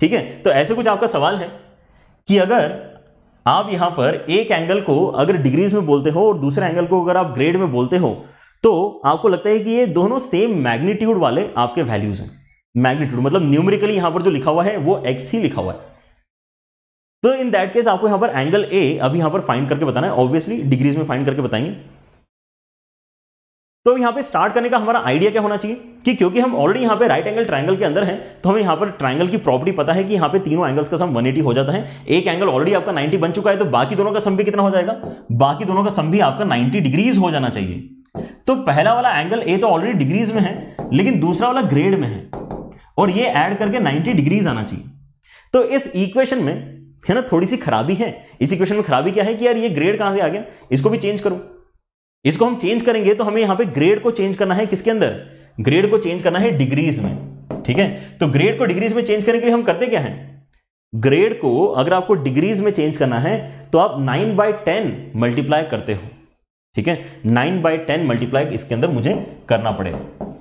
ठीक है तो ऐसे कुछ आपका सवाल है कि अगर आप यहां पर एक एंगल को अगर डिग्रीज में बोलते हो और दूसरे एंगल को अगर आप ग्रेड में बोलते हो तो आपको लगता है कि ये दोनों सेम मैग्नीट्यूड वाले आपके वैल्यूज हैं मैग्नीट्यूड मतलब न्यूमेरिकली यहां पर जो लिखा हुआ है वो एक्स ही लिखा हुआ है तो इन दैट केस आपको यहां पर एंगल ए अभी यहां पर फाइंड करके बताना है ऑब्वियसली डिग्रीज में फाइंड करके बताएंगे तो यहाँ पे स्टार्ट करने का हमारा आइडिया क्या होना चाहिए कि क्योंकि हम ऑलरेडी यहाँ पे राइट एंगल ट्रायंगल के अंदर हैं तो हमें यहाँ पर ट्रायंगल की प्रॉपर्टी पता है कि यहाँ पे तीनों एंगल्स का सम 180 हो जाता है एक एंगल ऑलरेडी आपका 90 बन चुका है तो बाकी दोनों का सम भी कितना हो जाएगा बाकी दोनों का सम भी आपका नाइन्टी डिग्रीज हो जाना चाहिए तो पहला वाला एंगल ए तो ऑलरेडी डिग्रीज में है लेकिन दूसरा वाला ग्रेड में है और ये एड करके नाइन्टी डिग्रीज आना चाहिए तो इस इक्वेशन में है ना थोड़ी सी खराबी है इस इक्वेशन में खराबी क्या है कि यार ये ग्रेड कहाँ से आ गया इसको भी चेंज करो इसको हम चेंज करेंगे तो हमें यहां पे ग्रेड को चेंज करना है किसके अंदर ग्रेड को चेंज करना है डिग्रीज में ठीक है तो ग्रेड को डिग्रीज में चेंज करने के लिए हम करते क्या है ग्रेड को अगर आपको डिग्रीज में चेंज करना है तो आप नाइन बाई टेन मल्टीप्लाई करते हो ठीक है नाइन बाई टेन मल्टीप्लाई इसके अंदर मुझे करना पड़ेगा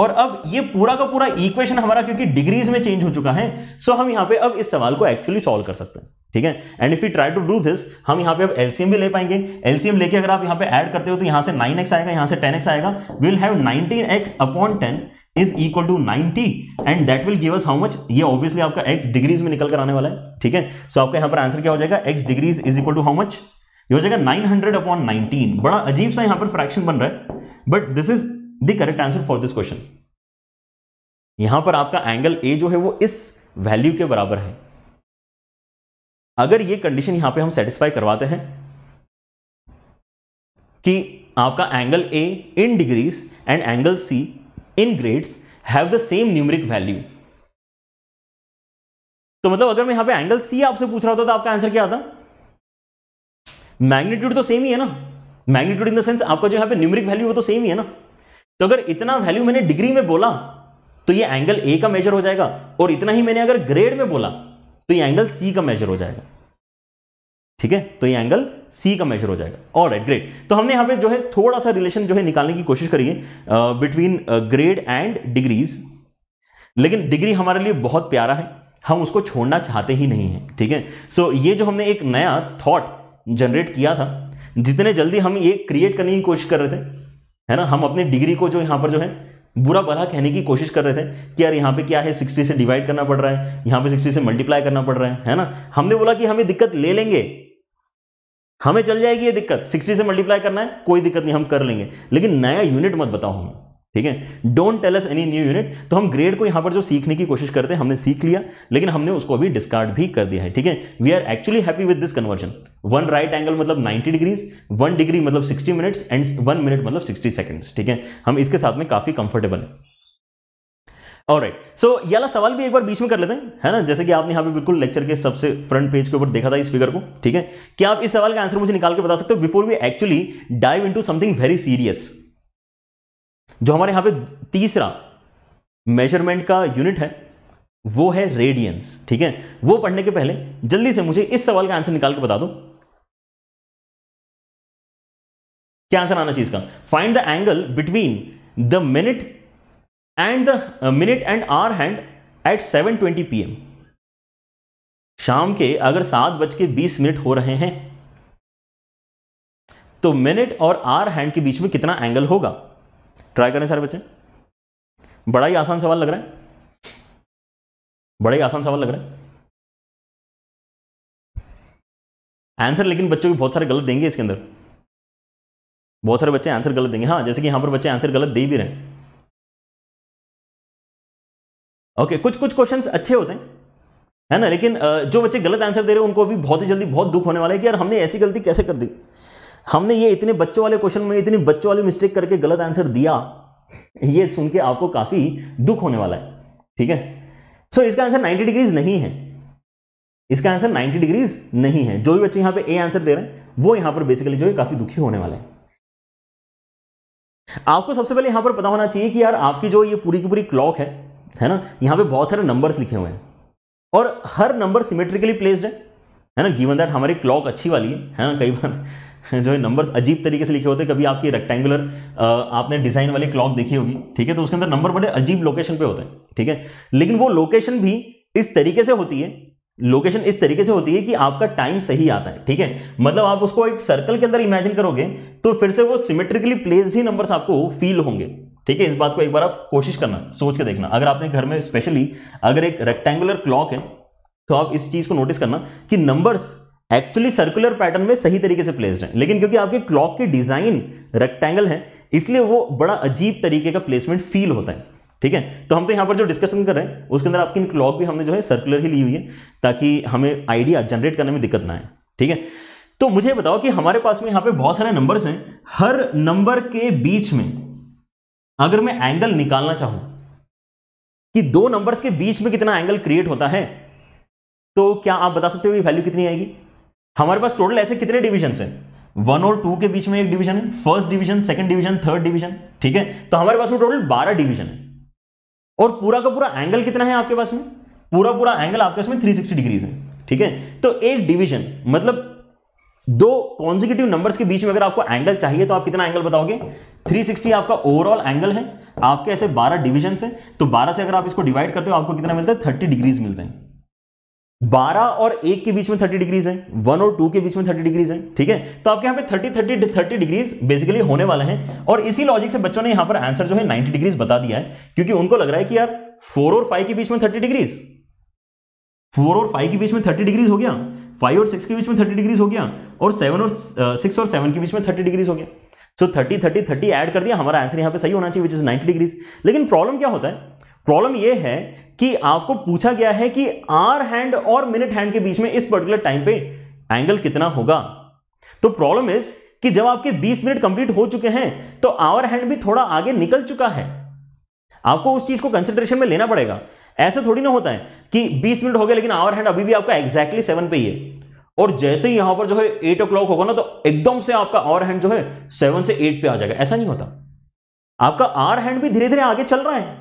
और अब ये पूरा का पूरा इक्वेशन हमारा क्योंकि डिग्रीज में चेंज हो चुका है सो हम यहां पे अब इस सवाल को एक्चुअली सॉल्व कर सकते हैं ठीक है and if you try to do this हम यहाँ पे अब एलसीएम भी ले पाएंगे एलसीएम लेके अगर आप यहाँ पे ऐड करते हो तो यहाँ से 9x आएगा यहाँ से 10x आएगा will have 19x upon 10 is equal to 90 and that will give us how much ये ऑब्वियसली आपका x डिग्रीज में निकल कर आने वाला है ठीक है सो आपका यहाँ पर आंसर क्या हो जाएगा x degrees is equal to how much ये हो जाएगा 900 अपॉन 19 बड़ा अजीब सा यहाँ पर फ्रैक्शन बन रहा है but this is the correct answer for this question यहां पर आपका एंगल ए जो है वो इस वैल्यू के बराबर है अगर ये कंडीशन यहां पे हम सेटिस्फाई करवाते हैं कि आपका angle A in degrees and angle C in grades have the same numeric value तो मतलब अगर मैं यहां पे एंगल सी आपसे पूछ रहा होता तो आपका आंसर क्या आता मैग्नीट्यूड तो सेम ही है ना मैग्नीट्यूड इन द सेंस आपका जो यहां पे न्यूमरिक वैल्यू वो तो सेम ही है ना तो अगर इतना वैल्यू मैंने डिग्री में बोला तो ये एंगल ए का मेजर हो जाएगा और इतना ही मैंने अगर ग्रेड में बोला तो ये एंगल सी का मेजर हो जाएगा ठीक है तो ये एंगल सी का मेजर हो जाएगा और राइट ग्रेट तो हमने यहां पे जो है थोड़ा सा रिलेशन जो है निकालने की कोशिश करी है बिटवीन ग्रेड एंड डिग्रीज लेकिन डिग्री हमारे लिए बहुत प्यारा है हम उसको छोड़ना चाहते ही नहीं है ठीक है सो ये जो हमने एक नया थॉट जनरेट किया था जितने जल्दी हम ये क्रिएट करने की कोशिश कर रहे थे है ना हम अपने डिग्री को जो यहां पर जो है बुरा भला कहने की कोशिश कर रहे थे कि यार यहाँ पे क्या है सिक्सटी से डिवाइड करना पड़ रहा है यहाँ पे सिक्सटी से मल्टीप्लाई करना पड़ रहा है है ना हमने बोला कि हमें दिक्कत ले लेंगे हमें चल जाएगी ये दिक्कत सिक्सटी से मल्टीप्लाई करना है कोई दिक्कत नहीं हम कर लेंगे लेकिन नया यूनिट मत बताओ हमें ठीक है don't tell us any new unit तो हम ग्रेड को यहां पर जो सीखने की कोशिश करते हैं हमने सीख लिया लेकिन हमने उसको अभी डिस्कार्ड भी कर दिया है ठीक है we are actually happy with this conversion one right angle मतलब 90 डिग्रीज वन डिग्री मतलब 60 मिनट्स एंड वन मिनट मतलब 60 सेकेंड्स ठीक है हम इसके साथ में काफ़ी कंफर्टेबल है और राइट सो ये सवाल भी एक बार बीच में कर लेते हैं है ना जैसे कि आपने यहां पे बिल्कुल लेक्चर के सबसे फ्रंट पेज के ऊपर देखा था इस फिगर को ठीक है क्या आप इस सवाल का आंसर मुझे निकाल के बता सकते हो before we actually dive into something very serious जो हमारे यहां पे तीसरा मेजरमेंट का यूनिट है वो है रेडियंस ठीक है वो पढ़ने के पहले जल्दी से मुझे इस सवाल का आंसर निकाल के बता दो क्या आंसर आना चाहिए इसका find the angle between the minute and the minute and hour hand at 7:20 PM शाम के अगर सात बज के बीस मिनट हो रहे हैं तो मिनट और आर हैंड के बीच में कितना एंगल होगा ट्राई करें सारे बच्चे बड़ा ही आसान सवाल लग रहा है बड़ा ही आसान सवाल लग रहा है आंसर लेकिन बच्चों को बहुत सारे गलत देंगे इसके अंदर बहुत सारे बच्चे आंसर गलत देंगे हाँ जैसे कि यहां पर बच्चे आंसर गलत दे भी रहे ओके okay, कुछ कुछ क्वेश्चंस अच्छे होते हैं है ना लेकिन जो बच्चे गलत आंसर दे रहे हैं उनको भी बहुत ही जल्दी बहुत दुख होने वाला है कि यार हमने ऐसी गलती कैसे कर दी हमने ये इतने बच्चों वाले क्वेश्चन में इतनी बच्चों वाली मिस्टेक करके गलत आंसर दिया ये सुन के आपको काफ़ी दुख होने वाला है ठीक है सो so, इसका आंसर 90 डिग्रीज नहीं है इसका आंसर 90 डिग्रीज नहीं है जो भी बच्चे यहां पे ए आंसर दे रहे हैं वो यहां पर बेसिकली जो है काफ़ी दुखी होने वाला है आपको सबसे पहले यहां पर पता होना चाहिए कि यार आपकी जो ये पूरी की पूरी क्लॉक है है ना यहां पे बहुत सारे नंबर्स लिखे हुए हैं और हर नंबर सिमेट्रिकली प्लेस्ड है है ना गिवन दैट हमारी क्लॉक अच्छी वाली है है ना कई बार जो है नंबर्स अजीब तरीके से लिखे होते हैं कभी आपकी रेक्टेंगुलर आपने डिज़ाइन वाली क्लॉक देखी होगी ठीक है तो उसके अंदर नंबर बड़े अजीब लोकेशन पे होते हैं ठीक है लेकिन वो लोकेशन भी इस तरीके से होती है लोकेशन इस तरीके से होती है कि आपका टाइम सही आता है ठीक है मतलब आप उसको एक सर्कल के अंदर इमेजिन करोगे तो फिर से वो सिमेट्रिकली प्लेस ही नंबर्स आपको फील होंगे ठीक है इस बात को एक बार आप कोशिश करना सोच के देखना अगर आपने घर में स्पेशली अगर एक रेक्टेंगुलर क्लॉक है तो आप इस चीज़ को नोटिस करना कि नंबर्स एक्चुअली सर्कुलर पैटर्न में सही तरीके से प्लेस्ड है लेकिन क्योंकि आपके क्लॉक की डिज़ाइन रेक्टेंगल है इसलिए वो बड़ा अजीब तरीके का प्लेसमेंट फील होता है ठीक है तो हम तो यहाँ पर जो डिस्कशन कर रहे हैं उसके अंदर आपकी क्लॉक भी हमने जो है सर्कुलर ही ली हुई है ताकि हमें आइडिया जनरेट करने में दिक्कत ना आए ठीक है तो मुझे बताओ कि हमारे पास में यहाँ पे बहुत सारे नंबर्स हैं हर नंबर के बीच में अगर मैं एंगल निकालना चाहूं कि दो नंबर्स के बीच में कितना एंगल क्रिएट होता है तो क्या आप बता सकते हो ये वैल्यू कितनी आएगी हमारे पास टोटल ऐसे कितने डिविजन है वन और टू के बीच में एक डिवीजन है first division second division third division ठीक है तो हमारे पास में टोटल बारह डिवीजन है और पूरा का पूरा एंगल कितना है आपके पास में पूरा पूरा एंगल आपके पास में 360 डिग्रीज है ठीक है तो एक डिवीजन मतलब दो कॉन्जिक्यूटिव नंबर्स के बीच में अगर आपको एंगल चाहिए तो आप कितना एंगल बताओगे 360 आपका ओवरऑल एंगल है आपके ऐसे 12 डिविजन है तो 12 से अगर आप इसको डिवाइड करते हो आपको कितना मिलता है 30 डिग्रीज मिलते हैं 12 और 1 के बीच में 30 डिग्रीज है 1 और 2 के बीच में 30 डिग्रीज है ठीक है तो आपके यहाँ पे 30 30 30 डिग्रीज बेसिकली होने वाले हैं और इसी लॉजिक से बच्चों ने यहां पर आंसर जो है 90 डिग्रीज बता दिया है क्योंकि उनको लग रहा है कि यार 4 और 5 के बीच में 30 डिग्रीज 4 और 5 के बीच में 30 डिग्रीज हो गया 5 और 6 के बीच में 30 डिग्रीज हो गया और 7 और सिक्स uh, और सेवन के बीच में थर्टी डिग्रीज हो गया so thirty thirty thirty add कर दिया हमारा आंसर यहाँ पे सही होना चाहिए विच इज नाइन्टी डिग्रीज लेकिन प्रॉब्लम क्या होता है प्रॉब्लम यह है कि आपको पूछा गया है कि आर हैंड और मिनट हैंड के बीच में इस पर्टिकुलर टाइम पे एंगल कितना होगा तो प्रॉब्लम इज कि जब आपके 20 मिनट कंप्लीट हो चुके हैं तो आवर हैंड भी थोड़ा आगे निकल चुका है आपको उस चीज को कंसिडरेशन में लेना पड़ेगा ऐसे थोड़ी ना होता है कि 20 मिनट हो गया लेकिन आवर हैंड अभी भी आपका एग्जैक्टली सेवन पे ही है और जैसे ही यहां पर जो है एट ओ होगा ना तो एकदम से आपका आवर हैंड जो है सेवन से एट पे आ जाएगा ऐसा नहीं होता आपका आर हैंड भी धीरे धीरे आगे चल रहा है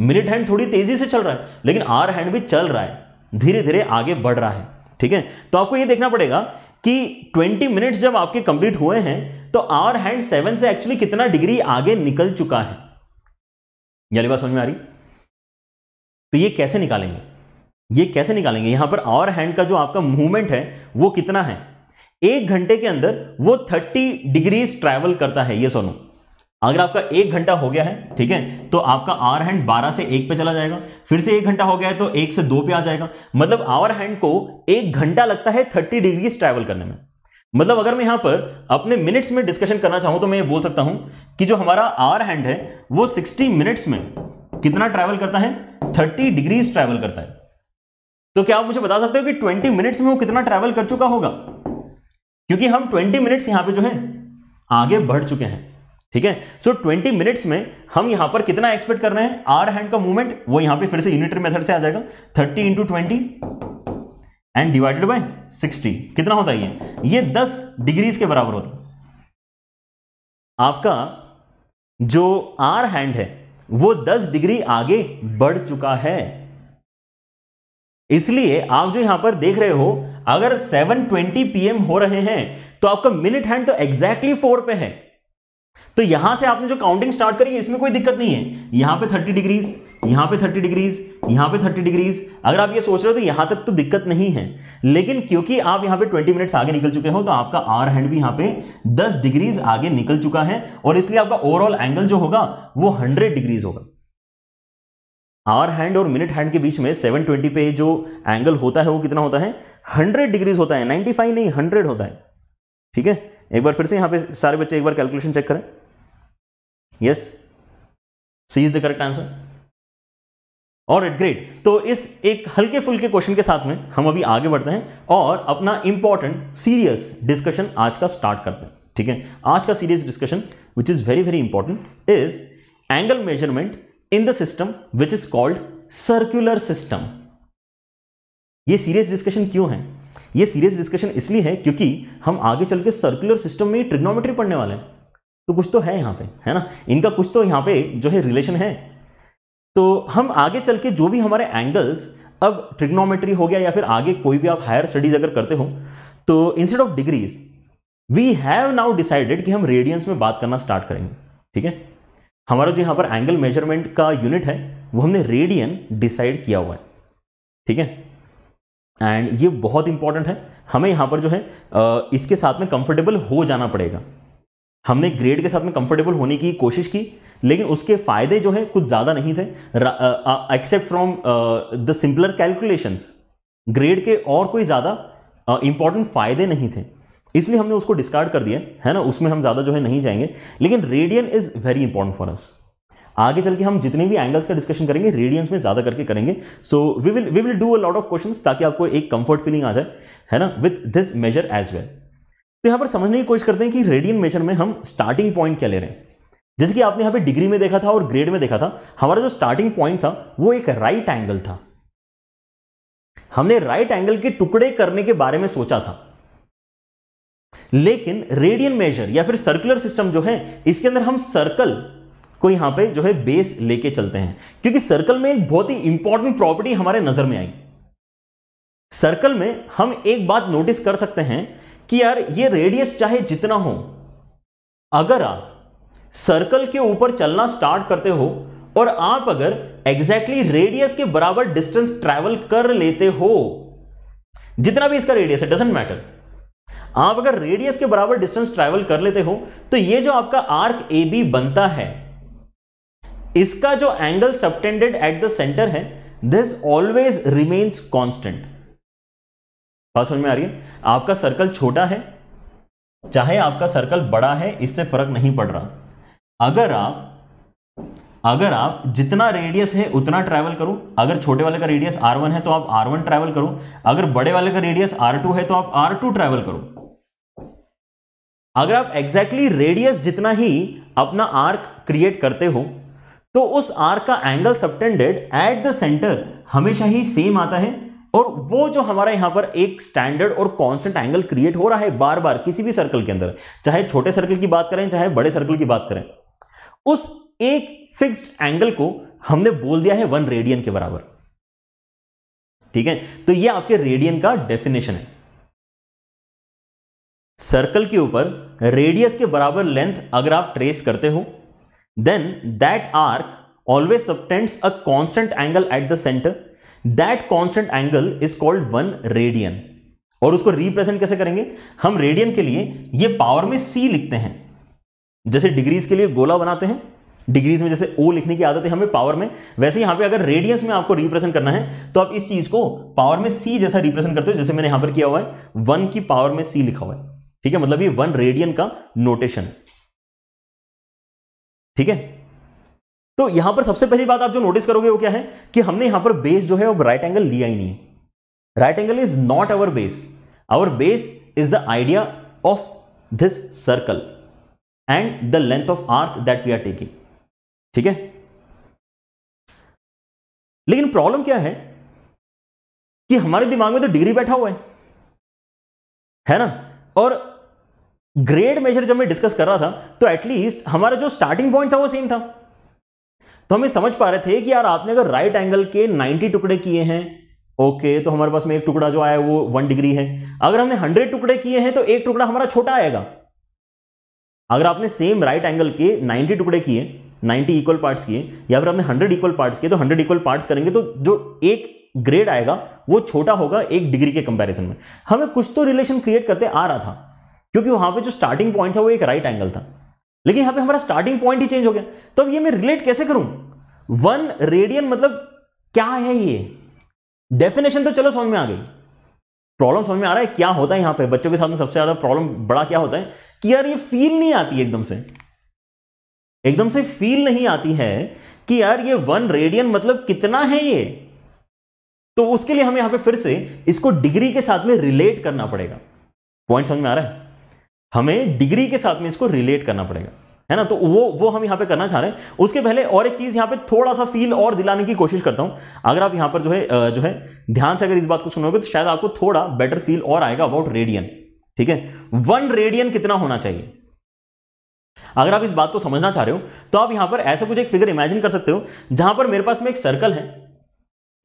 मिनट हैंड थोड़ी तेजी से चल रहा है लेकिन आर हैंड भी चल रहा है धीरे धीरे आगे बढ़ रहा है ठीक है तो आपको ये देखना पड़ेगा कि 20 मिनट्स जब आपके कंप्लीट हुए हैं तो आर हैंड सेवन से एक्चुअली कितना डिग्री आगे निकल चुका है यानी बात समझ में आ रही तो ये कैसे निकालेंगे ये कैसे निकालेंगे यहां पर आवर हैंड का जो आपका मूवमेंट है वो कितना है एक घंटे के अंदर वो थर्टी डिग्रीज ट्रैवल करता है ये सोनू अगर आपका एक घंटा हो गया है ठीक है तो आपका आवर हैंड 12 से एक पे चला जाएगा फिर से एक घंटा हो गया है तो एक से दो पे आ जाएगा मतलब आवर हैंड को एक घंटा लगता है थर्टी डिग्रीज ट्रैवल करने में मतलब अगर मैं यहां पर अपने मिनट्स में डिस्कशन करना चाहूं तो मैं ये बोल सकता हूं कि जो हमारा आवर हैंड है वो सिक्सटी मिनट्स में कितना ट्रैवल करता है थर्टी डिग्रीज ट्रैवल करता है तो क्या आप मुझे बता सकते हो कि ट्वेंटी मिनट्स में वो कितना ट्रैवल कर चुका होगा क्योंकि हम ट्वेंटी मिनट्स यहां पर जो है आगे बढ़ चुके हैं ठीक है सो 20 मिनट्स में हम यहां पर कितना एक्सपेक्ट कर रहे हैं आर हैंड का मूवमेंट वो यहां पे फिर से यूनिटरी मेथड से आ जाएगा 30 into twenty and divided by 60 कितना होता है ये ये 10 डिग्रीज के बराबर होता है आपका जो आर हैंड है वो 10 डिग्री आगे बढ़ चुका है इसलिए आप जो यहां पर देख रहे हो अगर 7:20 पीएम हो रहे हैं तो आपका मिनट हैंड तो एग्जैक्टली फोर पे है तो यहां से आपने जो काउंटिंग स्टार्ट करी है इसमें कोई दिक्कत नहीं है यहां पे 30 डिग्रीज यहां पे 30 डिग्रीज यहां पे 30 डिग्रीज अगर आप ये सोच रहे हो तो यहां तक तो दिक्कत नहीं है लेकिन क्योंकि आप यहां पे 20 मिनट्स आगे निकल चुके हो तो आपका आर हैंड भी यहां पे 10 डिग्रीज आगे निकल चुका है और इसलिए आपका ओवरऑल एंगल जो होगा वो हंड्रेड डिग्रीज होगा आर हैंड और मिनट हैंड के बीच में सेवन पे जो एंगल होता है वो कितना होता है हंड्रेड डिग्रीज होता है नाइनटी नहीं हंड्रेड होता है ठीक है एक बार फिर से यहां पे सारे बच्चे एक बार कैलकुलेशन चेक करें yes C is the correct answer और एट ग्रेट तो इस एक हल्के फुल्के क्वेश्चन के साथ में हम अभी आगे बढ़ते हैं और अपना इंपॉर्टेंट सीरियस डिस्कशन आज का स्टार्ट करते हैं ठीक है आज का serious discussion which is very very important is angle measurement in the system which is called circular system ये सीरियस डिस्कशन क्यों है ये सीरियस डिस्कशन इसलिए है क्योंकि हम आगे चल के सर्कुलर सिस्टम में ट्रिग्नोमेट्री पढ़ने वाले हैं तो कुछ तो है यहाँ पे है ना इनका कुछ तो यहाँ पे जो है रिलेशन है तो हम आगे चल के जो भी हमारे एंगल्स अब ट्रिग्नोमेट्री हो गया या फिर आगे कोई भी आप हायर स्टडीज अगर करते हो तो instead of degrees we have now decided कि हम रेडियंस में बात करना स्टार्ट करेंगे ठीक है हमारा जो यहाँ पर एंगल मेजरमेंट का यूनिट है वो हमने रेडियन डिसाइड किया हुआ है ठीक है एंड ये बहुत इंपॉर्टेंट है हमें यहाँ पर जो है इसके साथ में कंफर्टेबल हो जाना पड़ेगा हमने ग्रेड के साथ में कंफर्टेबल होने की कोशिश की लेकिन उसके फायदे जो है कुछ ज़्यादा नहीं थे except from the simpler calculations grade के और कोई ज़्यादा इंपॉर्टेंट फायदे नहीं थे इसलिए हमने उसको डिस्कार्ड कर दिया है ना उसमें हम ज़्यादा जो है नहीं जाएंगे लेकिन radian is very important for us आगे चल के हम जितने भी एंगल्स का डिस्कशन करेंगे रेडियंस में ज़्यादा करके करेंगे so we will we will do a lot of questions ताकि आपको एक कंफर्ट फीलिंग आ जाए है ना with this measure as well तो यहां पर समझने की कोशिश करते हैं कि रेडियन मेजर में हम स्टार्टिंग पॉइंट क्या ले रहे हैं जैसे कि आपने यहां पे डिग्री में देखा था और ग्रेड में देखा था हमारा जो स्टार्टिंग पॉइंट था वो एक राइट एंगल था हमने राइट एंगल के टुकड़े करने के बारे में सोचा था लेकिन रेडियन मेजर या फिर सर्कुलर सिस्टम जो है इसके अंदर हम सर्कल को यहां पे जो है बेस लेके चलते हैं क्योंकि सर्कल में एक बहुत ही इंपॉर्टेंट प्रॉपर्टी हमारे नजर में आई सर्कल में हम एक बात नोटिस कर सकते हैं कि यार ये रेडियस चाहे जितना हो अगर आप सर्कल के ऊपर चलना स्टार्ट करते हो और आप अगर एग्जैक्टली exactly रेडियस के बराबर डिस्टेंस ट्रैवल कर लेते हो जितना भी इसका रेडियस है डजेंट मैटर आप अगर रेडियस के बराबर डिस्टेंस ट्रैवल कर लेते हो तो ये जो आपका आर्क ए बी बनता है इसका जो angle subtended at the centre है दिस ऑलवेज रिमेन्स कॉन्स्टेंट बात समझ में आ रही है आपका सर्कल छोटा है चाहे आपका सर्कल बड़ा है इससे फर्क नहीं पड़ रहा अगर आप अगर आप जितना रेडियस है उतना ट्रैवल करो अगर छोटे वाले का रेडियस r1 है तो आप r1 ट्रैवल करो अगर बड़े वाले का रेडियस r2 है तो आप r2 ट्रैवल करो अगर आप एग्जैक्टली exactly रेडियस जितना ही अपना आर्क क्रिएट करते हो तो उस आर्क का angle subtended at the centre हमेशा ही सेम आता है और वो जो हमारा यहां पर एक स्टैंडर्ड और कांस्टेंट एंगल क्रिएट हो रहा है बार बार किसी भी सर्कल के अंदर चाहे छोटे सर्कल की बात करें चाहे बड़े सर्कल की बात करें उस एक फिक्स्ड एंगल को हमने बोल दिया है वन रेडियन के बराबर ठीक है तो ये आपके रेडियन का डेफिनेशन है सर्कल के ऊपर रेडियस के बराबर लेंथ अगर आप ट्रेस करते हो then that arc always subtends a constant angle at the centre that constant angle is called one radian और उसको रिप्रेजेंट कैसे करेंगे हम रेडियन के लिए ये पावर में सी लिखते हैं जैसे डिग्रीज के लिए गोला बनाते हैं डिग्रीज में जैसे ओ लिखने की आदत है हमें पावर में वैसे यहां पे अगर रेडियंस में आपको रिप्रेजेंट करना है तो आप इस चीज को पावर में सी जैसा रिप्रेजेंट करते हो जैसे मैंने यहां पर किया हुआ है वन की पावर में सी लिखा हुआ है ठीक है मतलब ये वन रेडियन का नोटेशन ठीक है तो यहां पर सबसे पहली बात आप जो नोटिस करोगे वो क्या है कि हमने यहां पर बेस जो है वो राइट एंगल लिया ही नहीं right angle is not our base our base is the idea of this circle and the length of arc that we are taking ठीक है लेकिन प्रॉब्लम क्या है कि हमारे दिमाग में तो डिग्री बैठा हुआ है है ना और ग्रेड मेजर जब मैं डिस्कस कर रहा था तो एटलीस्ट हमारा जो स्टार्टिंग पॉइंट था वो सेम था तो हम ये समझ पा रहे थे कि यार आपने अगर राइट एंगल के 90 टुकड़े किए हैं ओके तो हमारे पास में एक टुकड़ा जो आया वो वन डिग्री है अगर हमने हंड्रेड टुकड़े किए हैं तो एक टुकड़ा हमारा छोटा आएगा अगर आपने सेम राइट एंगल के नाइन्टी टुकड़े किए 90 इक्वल पार्ट्स किए या फिर आपने 100 इक्वल पार्ट्स किए तो 100 इक्वल पार्ट्स करेंगे तो जो एक ग्रेड आएगा वो छोटा होगा एक डिग्री के कंपैरिजन में हमें कुछ तो रिलेशन क्रिएट करते आ रहा था क्योंकि वहां पे जो स्टार्टिंग पॉइंट था वो एक राइट right एंगल था लेकिन यहां पे हमारा स्टार्टिंग पॉइंट ही चेंज हो गया तो अब ये मैं रिलेट कैसे करूं वन रेडियन मतलब क्या है ये डेफिनेशन तो चलो समझ में आ गई प्रॉब्लम समझ में आ रहा है क्या होता है यहां पे बच्चों के साथ में सबसे ज्यादा प्रॉब्लम बड़ा क्या होता है कि यार ये फील नहीं आती एकदम से एकदम से फील नहीं आती है कि यार ये वन रेडियन मतलब कितना है ये तो उसके लिए हमें यहां पे फिर से इसको डिग्री के साथ में रिलेट करना पड़ेगा पॉइंट समझ में आ रहा है हमें डिग्री के साथ में इसको रिलेट करना पड़ेगा है ना तो वो वो हम यहां पे करना चाह रहे हैं उसके पहले और एक चीज़ यहां पे थोड़ा सा फील और दिलाने की कोशिश करता हूं अगर आप यहां पर जो है जो है ध्यान से अगर इस बात को सुनोगे तो शायद आपको थोड़ा बेटर फील और आएगा अबाउट रेडियन ठीक है वन रेडियन कितना होना चाहिए अगर आप इस बात को समझना चाह रहे हो तो आप यहां पर ऐसा कुछ एक फिगर इमेजिन कर सकते हो जहां पर मेरे पास में एक सर्कल है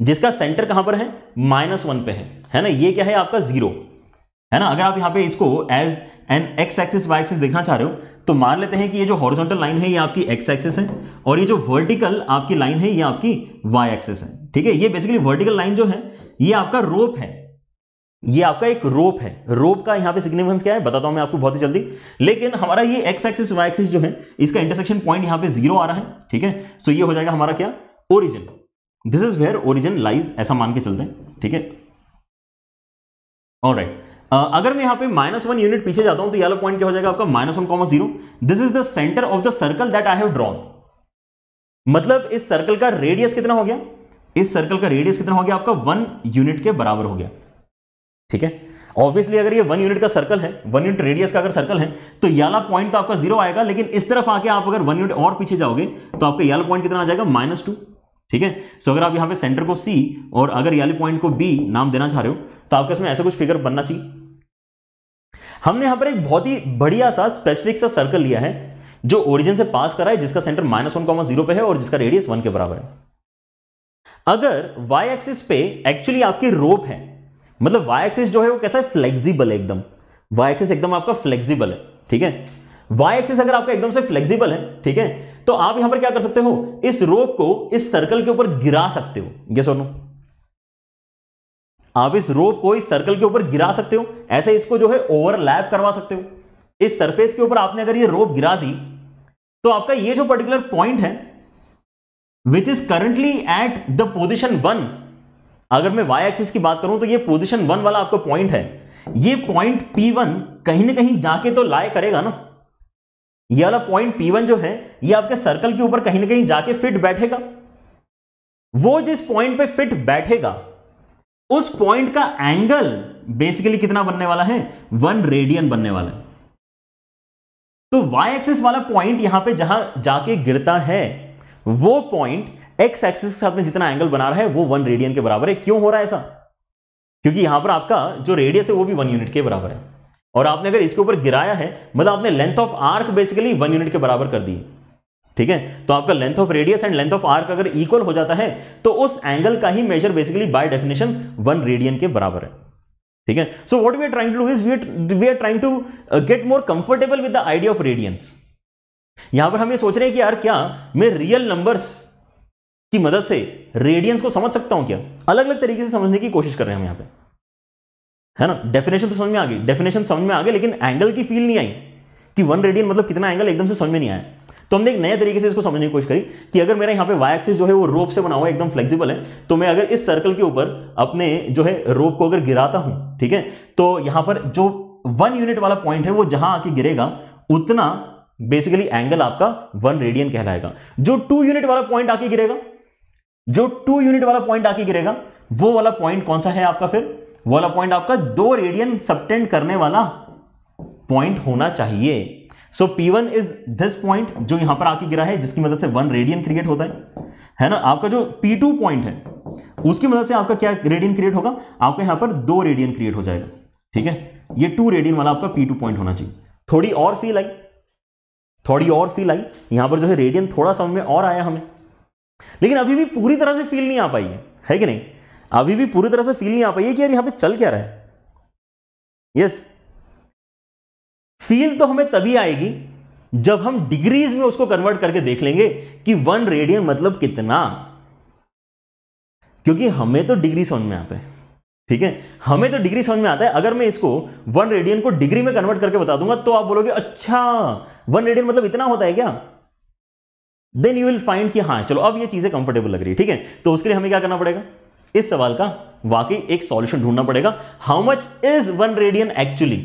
जिसका सेंटर कहां पर है माइनस वन पे है है ना ये क्या है आपका जीरो है ना अगर आप यहाँ पे इसको as an x axis y axis देखना चाह रहे हो तो मान लेते हैं कि ये जो हॉरिजॉन्टल लाइन है ये आपकी एक्स एक्सिस है और ये जो वर्टिकल आपकी लाइन है ये आपकी वाई एक्सिस है ठीक है ये बेसिकली वर्टिकल लाइन जो है ये आपका रोप है ये आपका एक रोप है रोप का यहाँ पे सिग्निफिकेंस क्या है बताता हूँ मैं आपको बहुत ही जल्दी लेकिन हमारा ये एक्स एक्सिस वाई एक्सिस जो है इसका इंटरसेक्शन पॉइंट यहाँ पे जीरो आ रहा है ठीक है सो ये हो जाएगा हमारा क्या origin this is where origin lies ऐसा मान के चलते हैं ठीक है और राइट Uh, अगर मैं यहाँ पे माइनस वन यूनिट पीछे जाता हूं तो येलो पॉइंट क्या हो जाएगा आपका minus one comma zero this is the centre of the circle that I have drawn मतलब इस सर्कल का रेडियस कितना हो गया इस सर्कल का रेडियस कितना हो गया आपका वन यूनिट के बराबर हो गया ठीक है ऑब्वियसली अगर ये वन यूनिट का सर्कल है वन यूनिट रेडियस का अगर सर्कल है तो याला पॉइंट तो आपका जीरो आएगा लेकिन इस तरफ आके आप अगर वन यूनिट और पीछे जाओगे तो आपका याला पॉइंट कितना आ जाएगा माइनस टू ठीक है सो अगर आप यहाँ पे सेंटर को सी और अगर ये पॉइंट को बी नाम देना चाह रहे हो तो आपके इसमें ऐसा कुछ फिगर बनना चाहिए हमने यहाँ पर एक बहुत ही बढ़िया सा स्पेसिफिक सा सर्कल लिया है जो ओरिजिन से पास करा है जिसका centre minus one comma zero पे है और जिसका रेडियस वन के बराबर है अगर वाई एक्सिस पे एक्चुअली आपकी रोप है मतलब वाई एक्सिस जो है वो कैसा है फ्लेक्सिबल है एकदम वाई एक्सिस एकदम आपका फ्लेक्सिबल है ठीक है वाई एक्सिस अगर आपका एकदम से फ्लेक्सिबल है ठीक है तो आप यहां पर क्या कर सकते हो इस रोप को इस सर्कल के ऊपर गिरा सकते हो ये सोनो आप इस रोप को इस सर्कल के ऊपर गिरा सकते हो ऐसे इसको जो है ओवरलैप करवा सकते हो इस सरफेस के ऊपर आपने अगर ये रोप गिरा दी तो आपका ये जो पर्टिकुलर पॉइंट है which is currently at the position one अगर मैं वाई एक्सिस की बात करूं तो ये पोजिशन वन वाला आपका पॉइंट है ये पॉइंट पी वन कहीं ना कहीं जाके तो लाए करेगा ना ये वाला पॉइंट P1 जो है ये आपके सर्कल के ऊपर कहीं ना कहीं जाके फिट बैठेगा वो जिस पॉइंट पे फिट बैठेगा उस पॉइंट का एंगल बेसिकली कितना बनने वाला है वन रेडियन बनने वाला है तो y एक्सिस वाला पॉइंट यहां पे जहां जाके गिरता है वो पॉइंट x एक्सिस के साथ में जितना एंगल बना रहा है वो वन रेडियन के बराबर है क्यों हो रहा है ऐसा क्योंकि यहां पर आपका जो रेडियस है वो भी वन यूनिट के बराबर है और आपने अगर इसके ऊपर गिराया है मतलब आपने length of arc basically one unit के बराबर कर दी ठीक है तो आपका length of radius and length of arc अगर इक्वल हो जाता है तो उस एंगल का ही measure basically by definition one radian के बराबर है ठीक है so what we are trying to do is we are trying to get more comfortable with the idea of radians यहां पर हम ये सोच रहे हैं कि यार क्या मैं रियल नंबर्स की मदद से रेडियंस को समझ सकता हूं क्या अलग अलग तरीके से समझने की कोशिश कर रहे हैं हम यहां पर है ना डेफिनेशन तो समझ में आ गई डेफिनेशन समझ में आ गई लेकिन एंगल की फील नहीं आई कि वन रेडियन मतलब कितना एंगल एकदम से समझ में नहीं आया तो हमने एक नए तरीके से इसको समझने की कोशिश करी कि अगर मेरा यहाँ पे वाई एक्सिस जो है वो रोप से बना हुआ एकदम फ्लेक्सिबल है तो मैं अगर इस सर्कल के ऊपर अपने जो है रोप को अगर गिराता हूँ ठीक है तो यहाँ पर जो वन यूनिट वाला पॉइंट है वो जहाँ आके गिरेगा उतना बेसिकली एंगल आपका वन रेडियन कहलाएगा जो टू यूनिट वाला पॉइंट आके गिरेगा जो टू यूनिट वाला पॉइंट आके गिरेगा वो वाला पॉइंट कौन सा है आपका फिर वाला पॉइंट आपका दो रेडियन सबटेंड करने वाला पॉइंट होना चाहिए so P one is this point जो यहां पर आके गिरा है जिसकी मदद से वन रेडियन क्रिएट होता है है ना आपका जो पी टू पॉइंट है उसकी मदद से आपका क्या रेडियन क्रिएट होगा आपके यहां पर दो रेडियन क्रिएट हो जाएगा ठीक है ये टू रेडियन वाला आपका पी टू पॉइंट होना चाहिए थोड़ी और फील आई थोड़ी और फील आई यहां पर जो है रेडियन थोड़ा समझ में और आया हमें लेकिन अभी भी पूरी तरह से फील नहीं आ पाई है, है कि नहीं अभी भी पूरी तरह से फील नहीं आ पाई है कि यार यहां पे चल क्या रहा है यस yes. फील तो हमें तभी आएगी जब हम डिग्रीज में उसको कन्वर्ट करके देख लेंगे कि वन रेडियन मतलब कितना क्योंकि हमें तो डिग्री समझ में आता है ठीक है हमें तो डिग्री समझ में आता है अगर मैं इसको वन रेडियन को डिग्री में कन्वर्ट करके बता दूंगा तो आप बोलोगे अच्छा वन रेडियन मतलब इतना होता है क्या देन यू विल फाइंड कि हाँ चलो अब ये चीजें कंफर्टेबल लग रही है ठीक है तो उसके लिए हमें क्या करना पड़ेगा इस सवाल का वाकई एक सॉल्यूशन ढूंढना पड़ेगा how much is one radian actually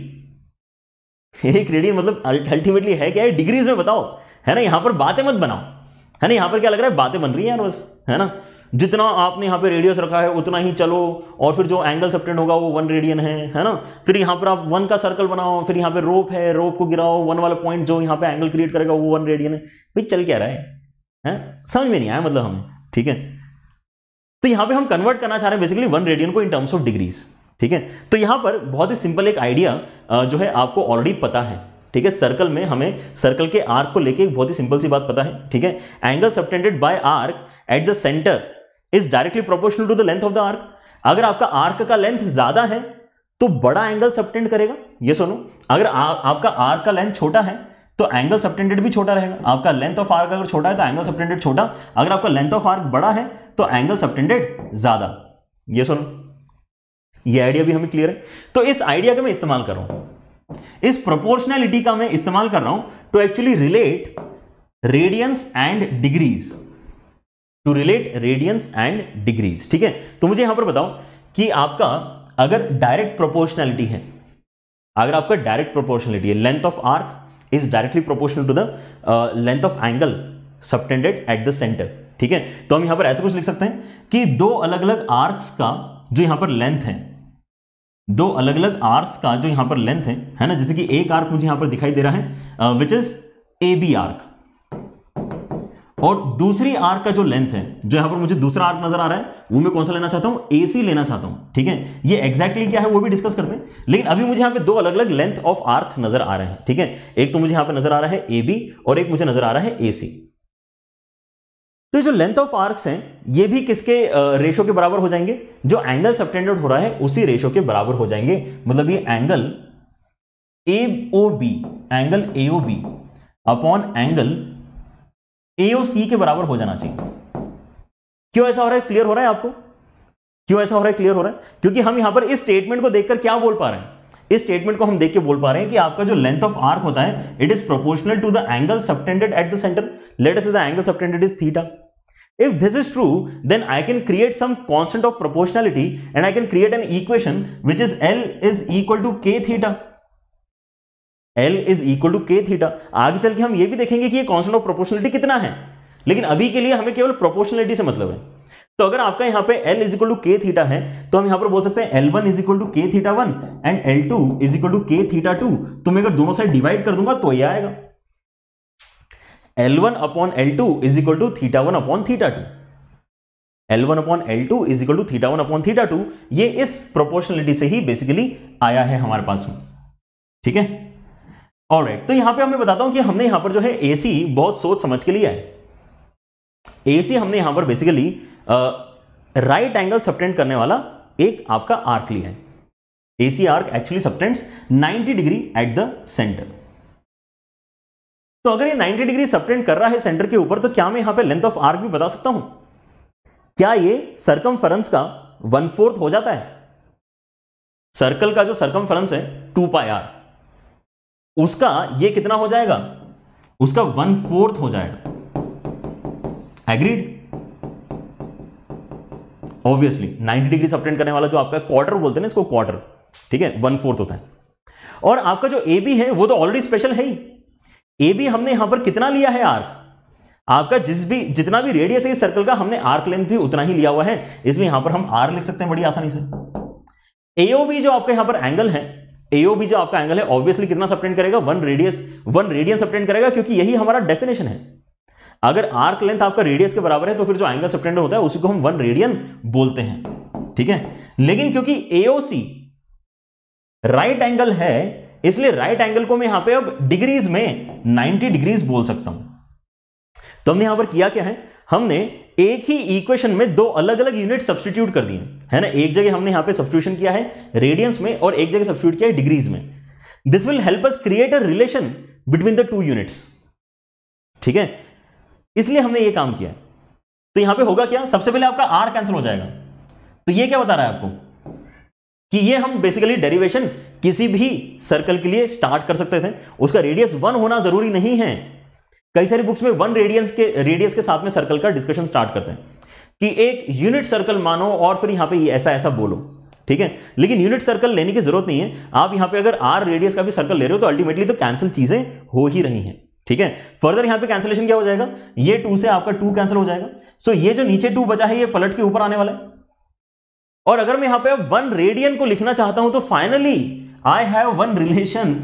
एक रेडियन मतलब अल्टीमेटली है क्या है डिग्रीज में बताओ है ना यहां पर बातें मत बनाओ है ना यहां पर क्या लग रहा है बातें बन रही है यार बस है ना जितना आपने यहाँ पे रेडियस रखा है उतना ही चलो और फिर जो एंगल सप्टेंड होगा वो वन रेडियन है है ना फिर यहाँ पर आप वन का सर्कल बनाओ फिर यहाँ पे रोप है रोप को गिराओ वन वाला पॉइंट जो यहाँ पे एंगल क्रिएट करेगा वो वन रेडियन है भाई चल क्या रहा है, है? समझ में नहीं आया मतलब हमें ठीक है तो यहाँ पे हम कन्वर्ट करना चाह रहे हैं बेसिकली वन रेडियन को इन टर्म्स ऑफ डिग्रीज ठीक है तो यहां पर बहुत ही सिंपल एक आइडिया जो है आपको ऑलरेडी पता है ठीक है सर्कल में हमें सर्कल के आर्क को लेके एक बहुत ही सिंपल सी बात पता है ठीक है angle subtended by arc at the centre is directly proportional to the length of the arc अगर आपका आर्क का लेंथ ज्यादा है तो बड़ा एंगल सबटेंड करेगा ये सुनो अगर आ, आपका आर्क का लेंथ छोटा है तो एंगल सबटेंडेड भी छोटा रहेगा आपका लेंथ ऑफ आर्क अगर छोटा है तो एंगल सबटेंडेड छोटा अगर आपका लेंथ ऑफ आर्क बड़ा है तो एंगल सबटेंडेड ज्यादा ये सुनो ये आइडिया भी हमें क्लियर है तो इस आइडिया का मैं इस्तेमाल कर रहा हूं इस प्रोपोर्शनैलिटी का मैं इस्तेमाल कर रहा हूं to actually relate radians and degrees to relate radians and degrees ठीक है तो मुझे यहां पर बताओ कि आपका अगर डायरेक्ट प्रोपोर्शनैलिटी है अगर आपका डायरेक्ट प्रोपोर्शनलिटी है length of arc is directly proportional to the length of angle subtended at the centre ठीक है तो हम यहां पर ऐसे कुछ लिख सकते हैं कि दो अलग अलग आर्क्स का जो यहां पर लेंथ है दो अलग अलग आर्क्स का जो यहां पर लेंथ है है ना जैसे कि एक आर्क मुझे यहां पर दिखाई दे रहा है which is A B arc और दूसरी आर्क का जो लेंथ है जो यहां पर मुझे दूसरा आर्क नजर आ रहा है वो मैं कौन सा लेना चाहता हूं एसी लेना चाहता हूं ठीक है ये एग्जैक्टली exactly क्या है वो भी डिस्कस करते हैं लेकिन अभी मुझे यहां पे दो अलग अलग लेंथ ऑफ आर्क नजर आ रहे हैं ठीक है एक तो मुझे यहां पर नजर आ रहा है ए बी और एक मुझे नजर आ रहा है एसी तो जो लेंथ ऑफ आर्क्स हैं ये भी किसके रेशो के बराबर हो जाएंगे जो एंगल सबटेंडेड हो रहा है उसी रेशो के बराबर हो जाएंगे मतलब ये angle A O B angle A O B upon angle A और सी के बराबर हो जाना चाहिए क्यों ऐसा हो रहा है क्लियर हो रहा है आपको क्यों ऐसा हो रहा है क्लियर हो रहा है क्योंकि हम यहां पर इस स्टेटमेंट को देखकर क्या बोल पा रहे हैं इस स्टेटमेंट को हम देख के बोल पा रहे हैं कि आपका जो लेंथ ऑफ आर्क होता है it is proportional to the angle subtended at the centre let us the angle subtended is theta if this is true then I can create some constant of proportionality and I can create an equation which is L is equal to K theta L is equal to K theta आगे चल के हम ये भी देखेंगे कि ये consent of proportionality कितना है लेकिन अभी के लिए हमें केवल प्रोपोर्शनलिटी से मतलब है तो अगर आपका यहाँ पे L is equal to K theta है तो हम यहाँ पर बोल सकते हैं L one is equal to K theta one and L two is equal to K theta two तो मैं अगर दोनों साइड डिवाइड कर दूंगा तो ये आएगा L one upon L two is equal to theta one upon theta two L one upon L two is equal to theta one upon theta two ये इस प्रोपोर्शनलिटी से ही बेसिकली आया है हमारे पास में ठीक है ऑल राइट तो यहां पर हमें बताता हूं कि हमने यहां पर जो है एसी बहुत सोच समझ के लिया है एसी हमने यहां पर बेसिकली राइट एंगल सब्टेंट करने वाला एक आपका आर्क लिया है AC arc actually subtends 90 degree at the centre तो अगर ये 90 डिग्री सब्टेंट कर रहा है सेंटर के ऊपर तो क्या मैं यहां पे लेंथ ऑफ आर्क भी बता सकता हूं क्या ये सरकम का वन फोर्थ हो जाता है सर्कल का जो सरकम है टू पाई आर उसका ये कितना हो जाएगा उसका वन फोर्थ हो जाएगा एग्रीड ऑब्वियसली 90 डिग्री सब्टेंड करने वाला जो आपका क्वार्टर बोलते हैं ना इसको क्वार्टर ठीक है वन फोर्थ होता है और आपका जो ए बी है वो तो ऑलरेडी स्पेशल है ही ए बी हमने यहां पर कितना लिया है आर्क आपका जिस भी जितना भी रेडियस है इस सर्कल का हमने आर्क लेंथ भी उतना ही लिया हुआ है इसलिए यहां पर हम आर लिख सकते हैं बड़ी आसानी से एओ बी जो आपका यहां पर एंगल है एओबी जो आपका एंगल है ऑब्वियसली कितना सबटेंड करेगा one radius one radian subtend करेगा क्योंकि यही हमारा डेफिनेशन है अगर आर्क लेंथ आपका रेडियस के बराबर है तो फिर जो एंगल सबटेंड होता है उसी को हम वन रेडियन बोलते हैं ठीक है लेकिन क्योंकि एओसी राइट एंगल है इसलिए राइट एंगल को मैं यहां पे अब डिग्रीज में 90 डिग्रीज बोल सकता हूं तो हमने यहां पर किया क्या है हमने एक ही इक्वेशन में दो अलग अलग यूनिट सब्सटीट्यूट कर दिए है ना एक जगह हमने यहां पे सब्सटीट्यूशन किया है रेडियंस में और एक जगह सब्सटीट्यूट किया है डिग्रीज में this will help us create a relation between the two units ठीक है इसलिए हमने ये काम किया तो यहां पे होगा क्या सबसे पहले आपका आर कैंसिल हो जाएगा तो ये क्या बता रहा है आपको कि ये हम बेसिकली डेरिवेशन किसी भी सर्कल के लिए स्टार्ट कर सकते थे उसका रेडियस वन होना जरूरी नहीं है कई सारी बुक्स में वन रेडियंस के रेडियस के साथ में सर्कल का डिस्कशन स्टार्ट करते हैं कि एक यूनिट सर्कल मानो और फिर यहां पे ऐसा ऐसा बोलो ठीक है लेकिन यूनिट सर्कल लेने की जरूरत नहीं है आप यहां पे अगर आर रेडियस का भी सर्कल ले रहे हो तो अल्टीमेटली तो कैंसिल चीजें हो ही रही हैं ठीक है फर्दर यहां पर कैंसिलेशन क्या हो जाएगा ये टू से आपका टू कैंसिल हो जाएगा सो ये जो नीचे टू बचा है ये पलट के ऊपर आने वाला है और अगर मैं यहां पर वन रेडियन को लिखना चाहता हूं तो finally I have one relation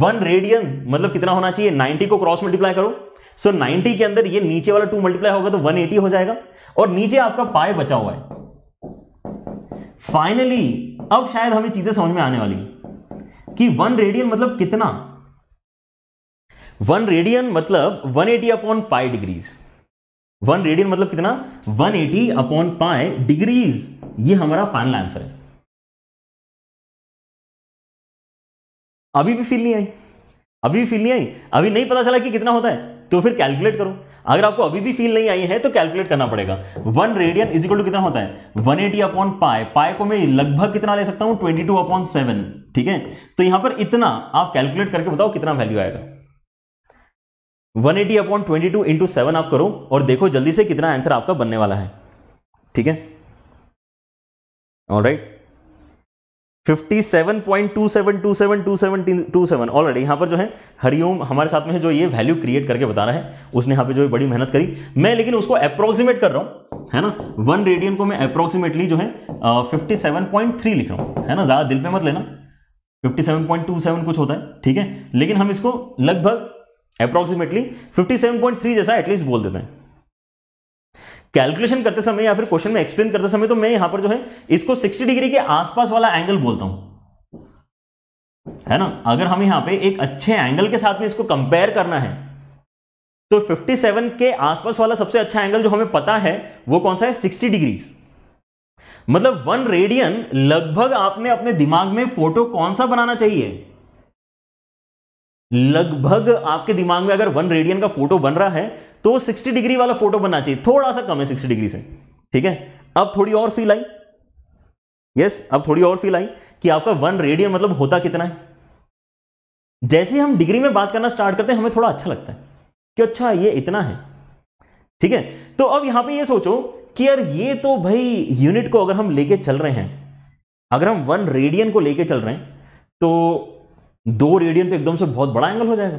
one radian मतलब कितना होना चाहिए नाइनटी को क्रॉस मल्टीप्लाई करो सो so, नाइनटी के अंदर ये नीचे वाला टू मल्टीप्लाई होगा तो एटी हो जाएगा और नीचे आपका पाए बचा हुआ है फाइनली अब शायद हमें चीजें समझ में आने वाली कि वन रेडियन मतलब कितना वन रेडियन मतलब 180 eighty upon pi degrees one radian मतलब कितना 180 एटी अपॉन पाई डिग्रीज ये हमारा फाइनल आंसर है अभी भी फील नहीं आई अभी भी फील नहीं आई अभी नहीं पता चला कि कितना होता है तो फिर कैलकुलेट करो अगर आपको अभी भी फील नहीं आई है तो कैलकुलेट करना पड़ेगा one radian is equal to कितना होता है वन एटी अपॉन पाए पाए को मैं लगभग कितना ले सकता हूं ट्वेंटी टू अपॉन सेवन ठीक है तो यहां पर इतना आप कैलकुलेट करके बताओ कितना वैल्यू आएगा 180 eighty upon twenty two into seven आप करो और देखो जल्दी से कितना आंसर आपका बनने वाला है ठीक है ऑल राइट 57.27272727 ऑलरेडी यहाँ पर जो है हरिओम हमारे साथ में है जो ये वैल्यू क्रिएट करके बता रहा है उसने यहाँ पे जो है बड़ी मेहनत करी मैं लेकिन उसको अप्रोक्सीमेट कर रहा हूँ है ना वन रेडियन को मैं अप्रोक्सीमेटली जो है फिफ्टी सेवन पॉइंट थ्री लिख रहा हूँ है ना ज़्यादा दिल पर मत लेना fifty seven point two seven कुछ होता है ठीक है लेकिन हम इसको लगभग अप्रोक्सीमेटली 57.3 जैसा एटलीस्ट बोल देते हैं कैलकुलेशन करते समय या फिर क्वेश्चन में एक्सप्लेन करते समय तो मैं यहां पर जो है इसको 60 डिग्री के आसपास वाला एंगल बोलता हूं है ना अगर हम यहां पे एक अच्छे एंगल के साथ में इसको कंपेयर करना है तो 57 के आसपास वाला सबसे अच्छा एंगल जो हमें पता है वो कौन सा है 60 डिग्रीज मतलब वन रेडियन लगभग आपने अपने दिमाग में फोटो कौन सा बनाना चाहिए लगभग आपके दिमाग में अगर वन रेडियन का फोटो बन रहा है तो 60 डिग्री वाला फोटो बनना चाहिए थोड़ा सा कम है 60 डिग्री से ठीक है अब थोड़ी और फील आई यस अब थोड़ी और फील आई कि आपका वन रेडियन मतलब होता कितना है जैसे हम डिग्री में बात करना स्टार्ट करते हैं हमें थोड़ा अच्छा लगता है कि अच्छा ये इतना है ठीक है तो अब यहां पे ये सोचो कि यार ये तो भाई यूनिट को अगर हम लेके चल रहे हैं अगर हम वन रेडियन को लेके चल रहे हैं तो दो रेडियन तो एकदम से बहुत बड़ा एंगल हो जाएगा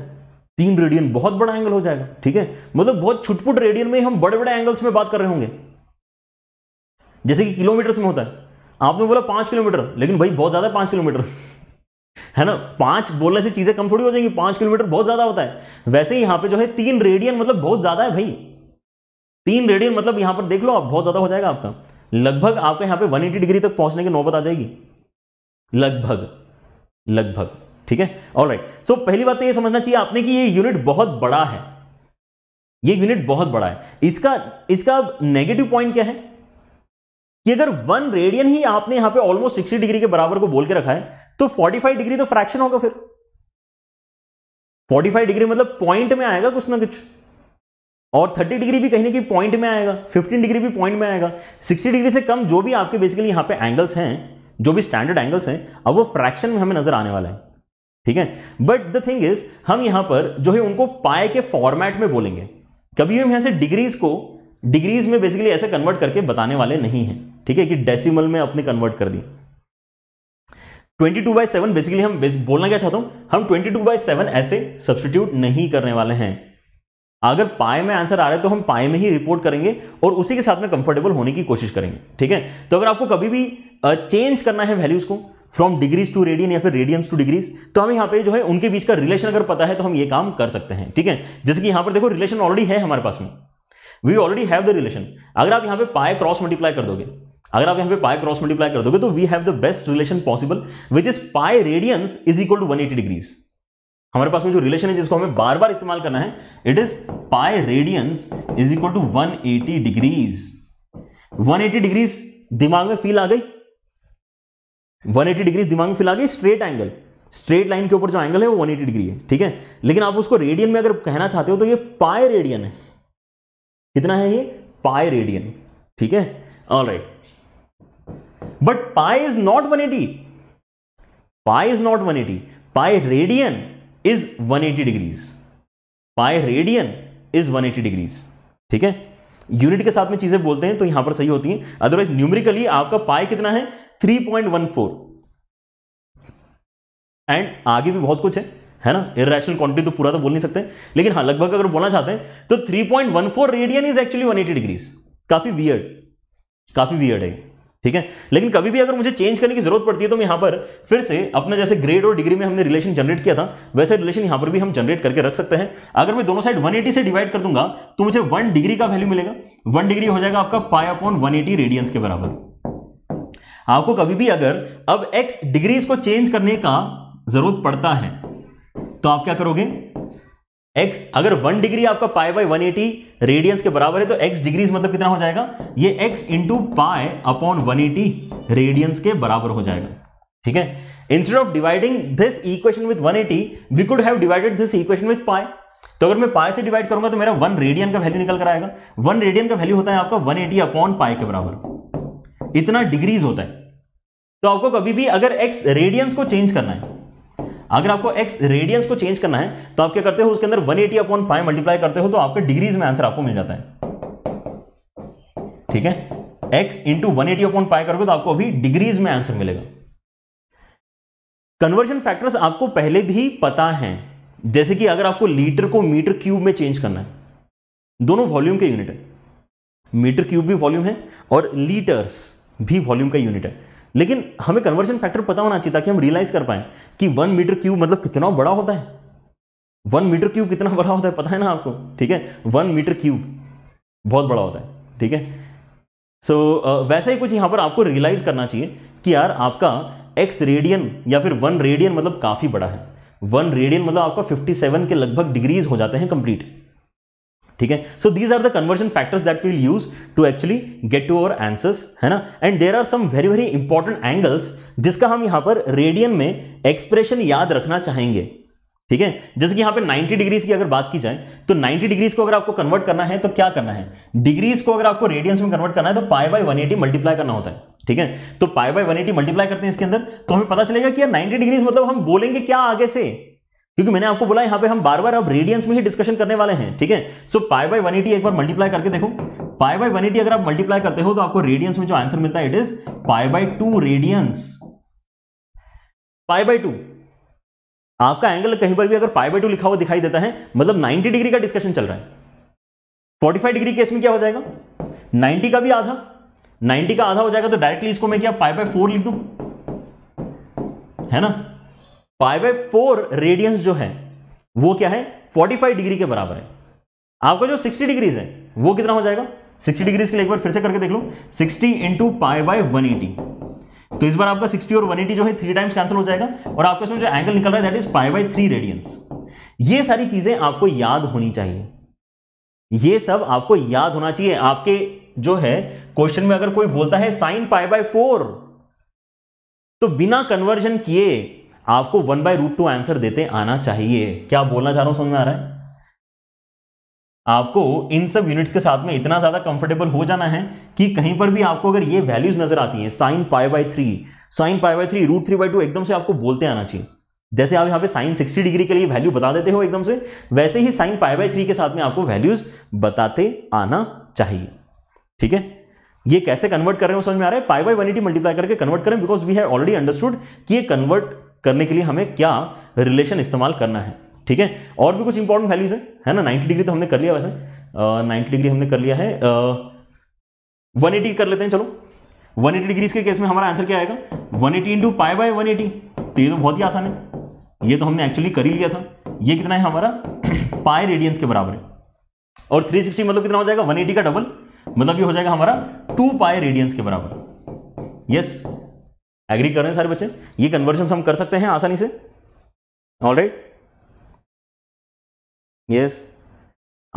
तीन रेडियन बहुत बड़ा एंगल हो जाएगा ठीक है मतलब बहुत छुटपुट रेडियन में हम बड़े बड़े एंगल्स में बात कर रहे होंगे जैसे कि किलोमीटर्स में होता है आपने बोला पांच किलोमीटर लेकिन भाई बहुत ज्यादा है पांच किलोमीटर [laughs] है ना पांच बोलने से चीजें कम थोड़ी हो जाएंगी पांच किलोमीटर बहुत ज्यादा होता है वैसे ही यहां पे जो है तीन रेडियन मतलब बहुत ज्यादा है भाई तीन रेडियन मतलब यहां पर देख लो आप बहुत ज्यादा हो जाएगा आपका लगभग आपके यहां पे 180 डिग्री तक पहुंचने की नौबत आ जाएगी लगभग लगभग ठीक है ऑल राइट सो पहली बात तो ये समझना चाहिए आपने कि ये यूनिट बहुत बड़ा है ये यूनिट बहुत बड़ा है इसका इसका नेगेटिव पॉइंट क्या है कि अगर वन रेडियन ही आपने यहां पे ऑलमोस्ट सिक्सटी डिग्री के बराबर को बोल के रखा है तो फोर्टी फाइव डिग्री तो फ्रैक्शन होगा फिर फोर्टी फाइव डिग्री मतलब पॉइंट में आएगा कुछ ना कुछ और थर्टी डिग्री भी कहीं ना कहीं पॉइंट में आएगा फिफ्टीन डिग्री भी पॉइंट में आएगा सिक्सटी डिग्री से कम जो भी आपके बेसिकली यहां पे एंगल्स हैं जो भी स्टैंडर्ड एंगल्स हैं अब वो फ्रैक्शन में हमें नजर आने वाला है ठीक है बट द थिंग इज हम यहां पर जो है उनको पाए के फॉर्मेट में बोलेंगे कभी हम यहां से डिग्रीज को डिग्रीज में बेसिकली ऐसे कन्वर्ट करके बताने वाले नहीं हैं ठीक है कि डेसिमल में अपने कन्वर्ट कर दी 22 टू बाई सेवन बेसिकली हम बोलना क्या चाहता हूं हम 22 टू बाई सेवन ऐसे सब्सटीट्यूट नहीं करने वाले हैं अगर पाए में आंसर आ रहा है तो हम पाए में ही रिपोर्ट करेंगे और उसी के साथ में कंफर्टेबल होने की कोशिश करेंगे ठीक है तो अगर आपको कभी भी चेंज करना है वैल्यूज को फ्रॉम डिग्रीज टू रेडियन या फिर रेडियंस टू डिग्रीज तो हम यहाँ पे जो है उनके बीच का रिलेशन अगर पता है तो हम ये काम कर सकते हैं ठीक है जैसे कि यहाँ पर देखो रिलेशन ऑलरेडी है हमारे पास में we already have the relation अगर आप यहाँ पे पाए क्रॉस मल्टीप्लाई कर दोगे अगर आप यहाँ पे पाए क्रॉस मल्टीप्लाई कर दोगे तो we have the best relation possible which is pi radians is equal to eighty degrees हमारे पास में जो रिलेशन है जिसको हमें बार बार इस्तेमाल करना है it is pi radians is equal to eighty degrees 180 degrees दिमाग में फील आ गई 180 डिग्री दिमाग में फिलहाल स्ट्रेट एंगल स्ट्रेट लाइन के ऊपर जो एंगल है वो 180 डिग्री है ठीक है लेकिन आप उसको रेडियन में अगर कहना चाहते हो तो ये पाए रेडियन है कितना है ये पाए रेडियन ठीक है all right but pi is not 180 pi is not 180 pi radian is 180 degrees pi radian is 180 degrees ठीक है यूनिट के साथ में चीज़ें बोलते हैं तो यहां पर सही होती हैं अदरवाइज न्यूमेरिकली आपका पाई कितना है 3.14 एंड आगे भी बहुत कुछ है है ना इेशनल क्वांटिटी तो पूरा तो बोल नहीं सकते लेकिन हाँ लगभग अगर बोलना चाहते हैं तो 3.14 रेडियन इज एक्चुअली 180 डिग्रीज काफी वियर्ड काफी वियर्ड है ठीक है लेकिन कभी भी अगर मुझे चेंज करने की जरूरत पड़ती है तो मैं यहां पर फिर से अपना जैसे ग्रेड और डिग्री में हमने रिलेशन जनरेट किया था वैसे रिलेशन यहां पर भी हम जनरेट करके रख सकते हैं अगर मैं दोनों साइड 180 से डिवाइड कर दूंगा तो मुझे वन डिग्री का वैल्यू मिलेगा वन डिग्री हो जाएगा आपका पाई अपॉन वन रेडियंस के बराबर आपको कभी भी अगर अब एक्स डिग्रीज को चेंज करने का जरूरत पड़ता है तो आप क्या करोगे एक्स अगर वन डिग्री आपका पाई बाई एटी रेडियंस के बराबर है तो एक्स डिग्रीज मतलब कितना हो जाएगा ये x into pi upon one eighty radians के बराबर हो जाएगा ठीक है instead of dividing this equation with eighty we could have divided this equation with pi तो अगर मैं पाए से डिवाइड करूंगा तो मेरा वन रेडियन का वैल्यू निकल कर आएगा वन रेडियन का वैल्यू होता है आपका वन एटी अपॉन पाए के बराबर इतना डिग्रीज होता है तो आपको कभी भी अगर एक्स रेडियंस को चेंज करना है अगर आपको एक्स रेडियंस को चेंज करना है तो आप क्या करते हो उसके अंदर 180 एटी अपॉन पाई मल्टीप्लाई करते हो तो आपके डिग्रीज में आंसर आपको मिल जाता है ठीक है x into one eighty upon pi करोगे तो आपको अभी डिग्रीज में आंसर मिलेगा कन्वर्जन फैक्टर्स आपको पहले भी पता है जैसे कि अगर आपको लीटर को मीटर क्यूब में चेंज करना है दोनों वॉल्यूम के यूनिट है मीटर क्यूब भी वॉल्यूम है और लीटर्स भी वॉल्यूम का यूनिट है लेकिन हमें कन्वर्जन फैक्टर पता होना चाहिए ताकि हम रियलाइज कर पाए कि वन मीटर क्यूब मतलब कितना बड़ा होता है वन मीटर क्यूब कितना बड़ा होता है पता है ना आपको ठीक है वन मीटर क्यूब बहुत बड़ा होता है ठीक है सो so, वैसे ही कुछ यहां पर आपको रियलाइज करना चाहिए कि यार आपका एक्स रेडियन या फिर वन रेडियन मतलब काफ़ी बड़ा है वन रेडियन मतलब आपका 57 के लगभग डिग्रीज हो जाते हैं कंप्लीट ठीक है so these are the conversion factors that will use to actually get to our answers है ना and there are some very very important angles जिसका हम यहां पर रेडियन में एक्सप्रेशन याद रखना चाहेंगे ठीक है जैसे कि यहां पे 90 डिग्रीज की अगर बात की जाए तो 90 डिग्रीज को अगर आपको कन्वर्ट करना है तो क्या करना है डिग्रीज को अगर आपको रेडियंस में कन्वर्ट करना है तो पाई बाय 180 मल्टीप्लाई करना होता है ठीक है तो पाई बाय 180 मल्टीप्लाई करते हैं इसके अंदर तो हमें पता चलेगा कि यार 90 डिग्रीज मतलब हम बोलेंगे क्या आगे से क्योंकि मैंने आपको बोला यहां पे हम बार बार अब रेडियंस में ही डिस्कशन करने वाले हैं ठीक है सो पाई बाय 180 एक बार मल्टीप्लाई करके देखो पाई बाय 180 अगर आप मल्टीप्लाई करते हो तो आपको रेडियंस में जो आंसर मिलता है it is pi by two radians pi by two आपका एंगल कहीं पर भी अगर पाई बाय टू लिखा हुआ दिखाई देता है मतलब नाइनटी डिग्री का डिस्कशन चल रहा है फोर्टी फाइव डिग्री केस में क्या हो जाएगा नाइनटी का भी आधा नाइनटी का आधा हो जाएगा तो डायरेक्टली इसको मैं क्या पाई बाय फोर लिख दू है ना पाई बाय फोर रेडियंस जो है वो क्या है 45 डिग्री के बराबर है आपका जो 60 डिग्रीज है वो कितना हो जाएगा 60 डिग्रीज के लिए एक बार फिर से करके देख लो 60 इंटू पाई बाय 180 तो इस बार आपका 60 और 180 जो है थ्री टाइम्स कैंसिल हो जाएगा और आपका इसमें जो एंगल निकल रहा है that is pi by three radians ये सारी चीजें आपको याद होनी चाहिए ये सब आपको याद होना चाहिए आपके जो है क्वेश्चन में अगर कोई बोलता है साइन पाई बाय फोर तो बिना कन्वर्जन किए आपको one by root two answer देते आना चाहिए क्या बोलना चाह रहा हूं समझ में आ रहा है आपको इन सब यूनिट्स के साथ में इतना ज़्यादा कंफर्टेबल हो जाना है कि कहीं पर भी आपको अगर ये वैल्यूज नजर आती हैं sine pi by three sine pi by three root three by two एकदम से आपको बोलते आना चाहिए जैसे आप यहाँ पे साइन 60 डिग्री के लिए वैल्यू बता देते हो एकदम से वैसे ही साइन पाई बाई थ्री के साथ में आपको वैल्यूज बताते आना चाहिए ठीक है ये कैसे कन्वर्ट कर रहे हो समझ में आ रहा है पाई बाई वन मल्टीप्लाई करके कन्वर्ट करें because we have already understood कि ये कन्वर्ट करने के लिए हमें क्या रिलेशन इस्तेमाल करना है ठीक है और भी कुछ इंपॉर्टेंट वैल्यूज़ है है ना 90 डिग्री तो हमने कर लिया वैसे आ, 90 डिग्री हमने कर लिया है आ, 180 कर लेते हैं चलो 180 एटी डिग्रीज के केस में हमारा आंसर क्या आएगा one eighty into pi by one eighty तो ये तो बहुत ही आसान है ये तो हमने एक्चुअली कर ही लिया था ये कितना है हमारा पाई [coughs] रेडियंस के बराबर है और 360 मतलब कितना हो जाएगा वन का डबल मतलब ये हो जाएगा हमारा टू पाए रेडियंस के बराबर यस एग्री कर रहे हैं सारे बच्चे ये कन्वर्जन हम कर सकते हैं आसानी से ऑल राइट यस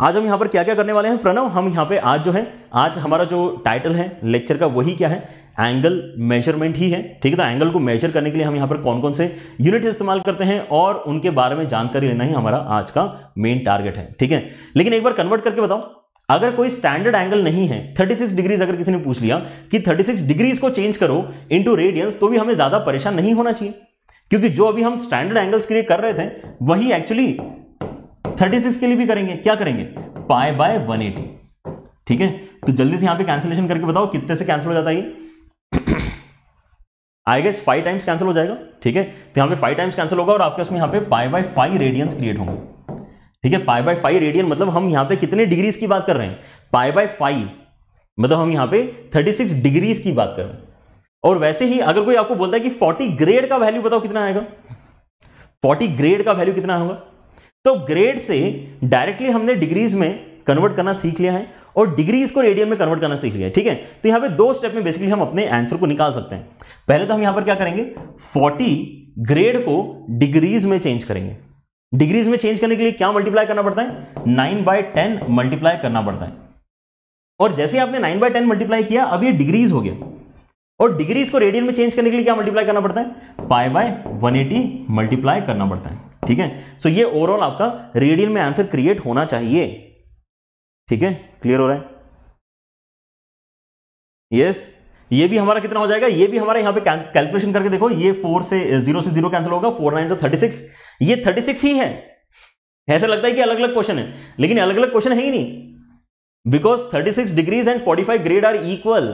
आज हम यहाँ पर क्या क्या करने वाले हैं प्रणव हम यहाँ पे आज जो है आज हमारा जो टाइटल है लेक्चर का वही क्या है एंगल मेजरमेंट ही है ठीक है तो एंगल को मेजर करने के लिए हम यहाँ पर कौन कौन से यूनिट इस्तेमाल करते हैं और उनके बारे में जानकारी लेना ही हमारा आज का मेन टारगेट है ठीक है लेकिन एक बार कन्वर्ट करके बताओ अगर कोई स्टैंडर्ड एंगल नहीं है 36 डिग्रीज अगर किसी ने पूछ लिया कि 36 डिग्रीज को चेंज करो इनटू रेडियंस तो भी हमें ज़्यादा परेशान नहीं होना चाहिए क्योंकि जो अभी हम स्टैंडर्ड एंगल्स के लिए कर रहे थे वही एक्चुअली 36 के लिए भी करेंगे क्या करेंगे पाए बाय 180 ठीक है तो जल्दी से यहां पर कैंसिलेशन करके बताओ कितने से कैंसिल हो जाता है I guess five times cancel हो जाएगा ठीक है तो यहां पर फाइव टाइम्स कैंसिल होगा और आपके उसमें यहां पर pi by five radiance create होंगे ठीक है पाई बाई फाइव रेडियन मतलब हम यहां पे कितने डिग्रीज की बात कर रहे हैं पाई बाई फाइव मतलब हम यहां पे 36 डिग्रीज की बात कर रहे हैं और वैसे ही अगर कोई आपको बोलता है कि 40 ग्रेड का वैल्यू बताओ कितना आएगा 40 ग्रेड का वैल्यू कितना होगा तो ग्रेड से डायरेक्टली हमने डिग्रीज में कन्वर्ट करना सीख लिया है और डिग्रीज को रेडियन में कन्वर्ट करना सीख लिया है ठीक है तो यहां पे दो स्टेप में बेसिकली हम अपने आंसर को निकाल सकते हैं पहले तो हम यहां पर क्या करेंगे 40 ग्रेड को डिग्रीज में चेंज करेंगे डिग्रीज में चेंज करने के लिए क्या मल्टीप्लाई करना पड़ता है नाइन बाय टेन मल्टीप्लाई करना पड़ता है और जैसे आपने नाइन बाय टेन मल्टीप्लाई किया अब ये डिग्रीज हो गया और डिग्रीज को रेडियन में चेंज करने के लिए क्या मल्टीप्लाई करना पड़ता है पाई बाय 180 मल्टीप्लाई करना पड़ता है ठीक है सो ये ओवरऑल आपका रेडियन में आंसर क्रिएट होना चाहिए ठीक है क्लियर हो रहा है यस yes. ये भी हमारा कितना हो जाएगा ये भी हमारा यहाँ पे कैलकुलेशन करके देखो ये फोर से जीरो से जीरो कैंसिल होगा फोर नाइन से थर्टी सिक्स ये थर्टी सिक्स ही है ऐसा लगता है कि अलग अलग क्वेश्चन है लेकिन अलग अलग क्वेश्चन है ही नहीं because thirty six degrees and forty five grade are equal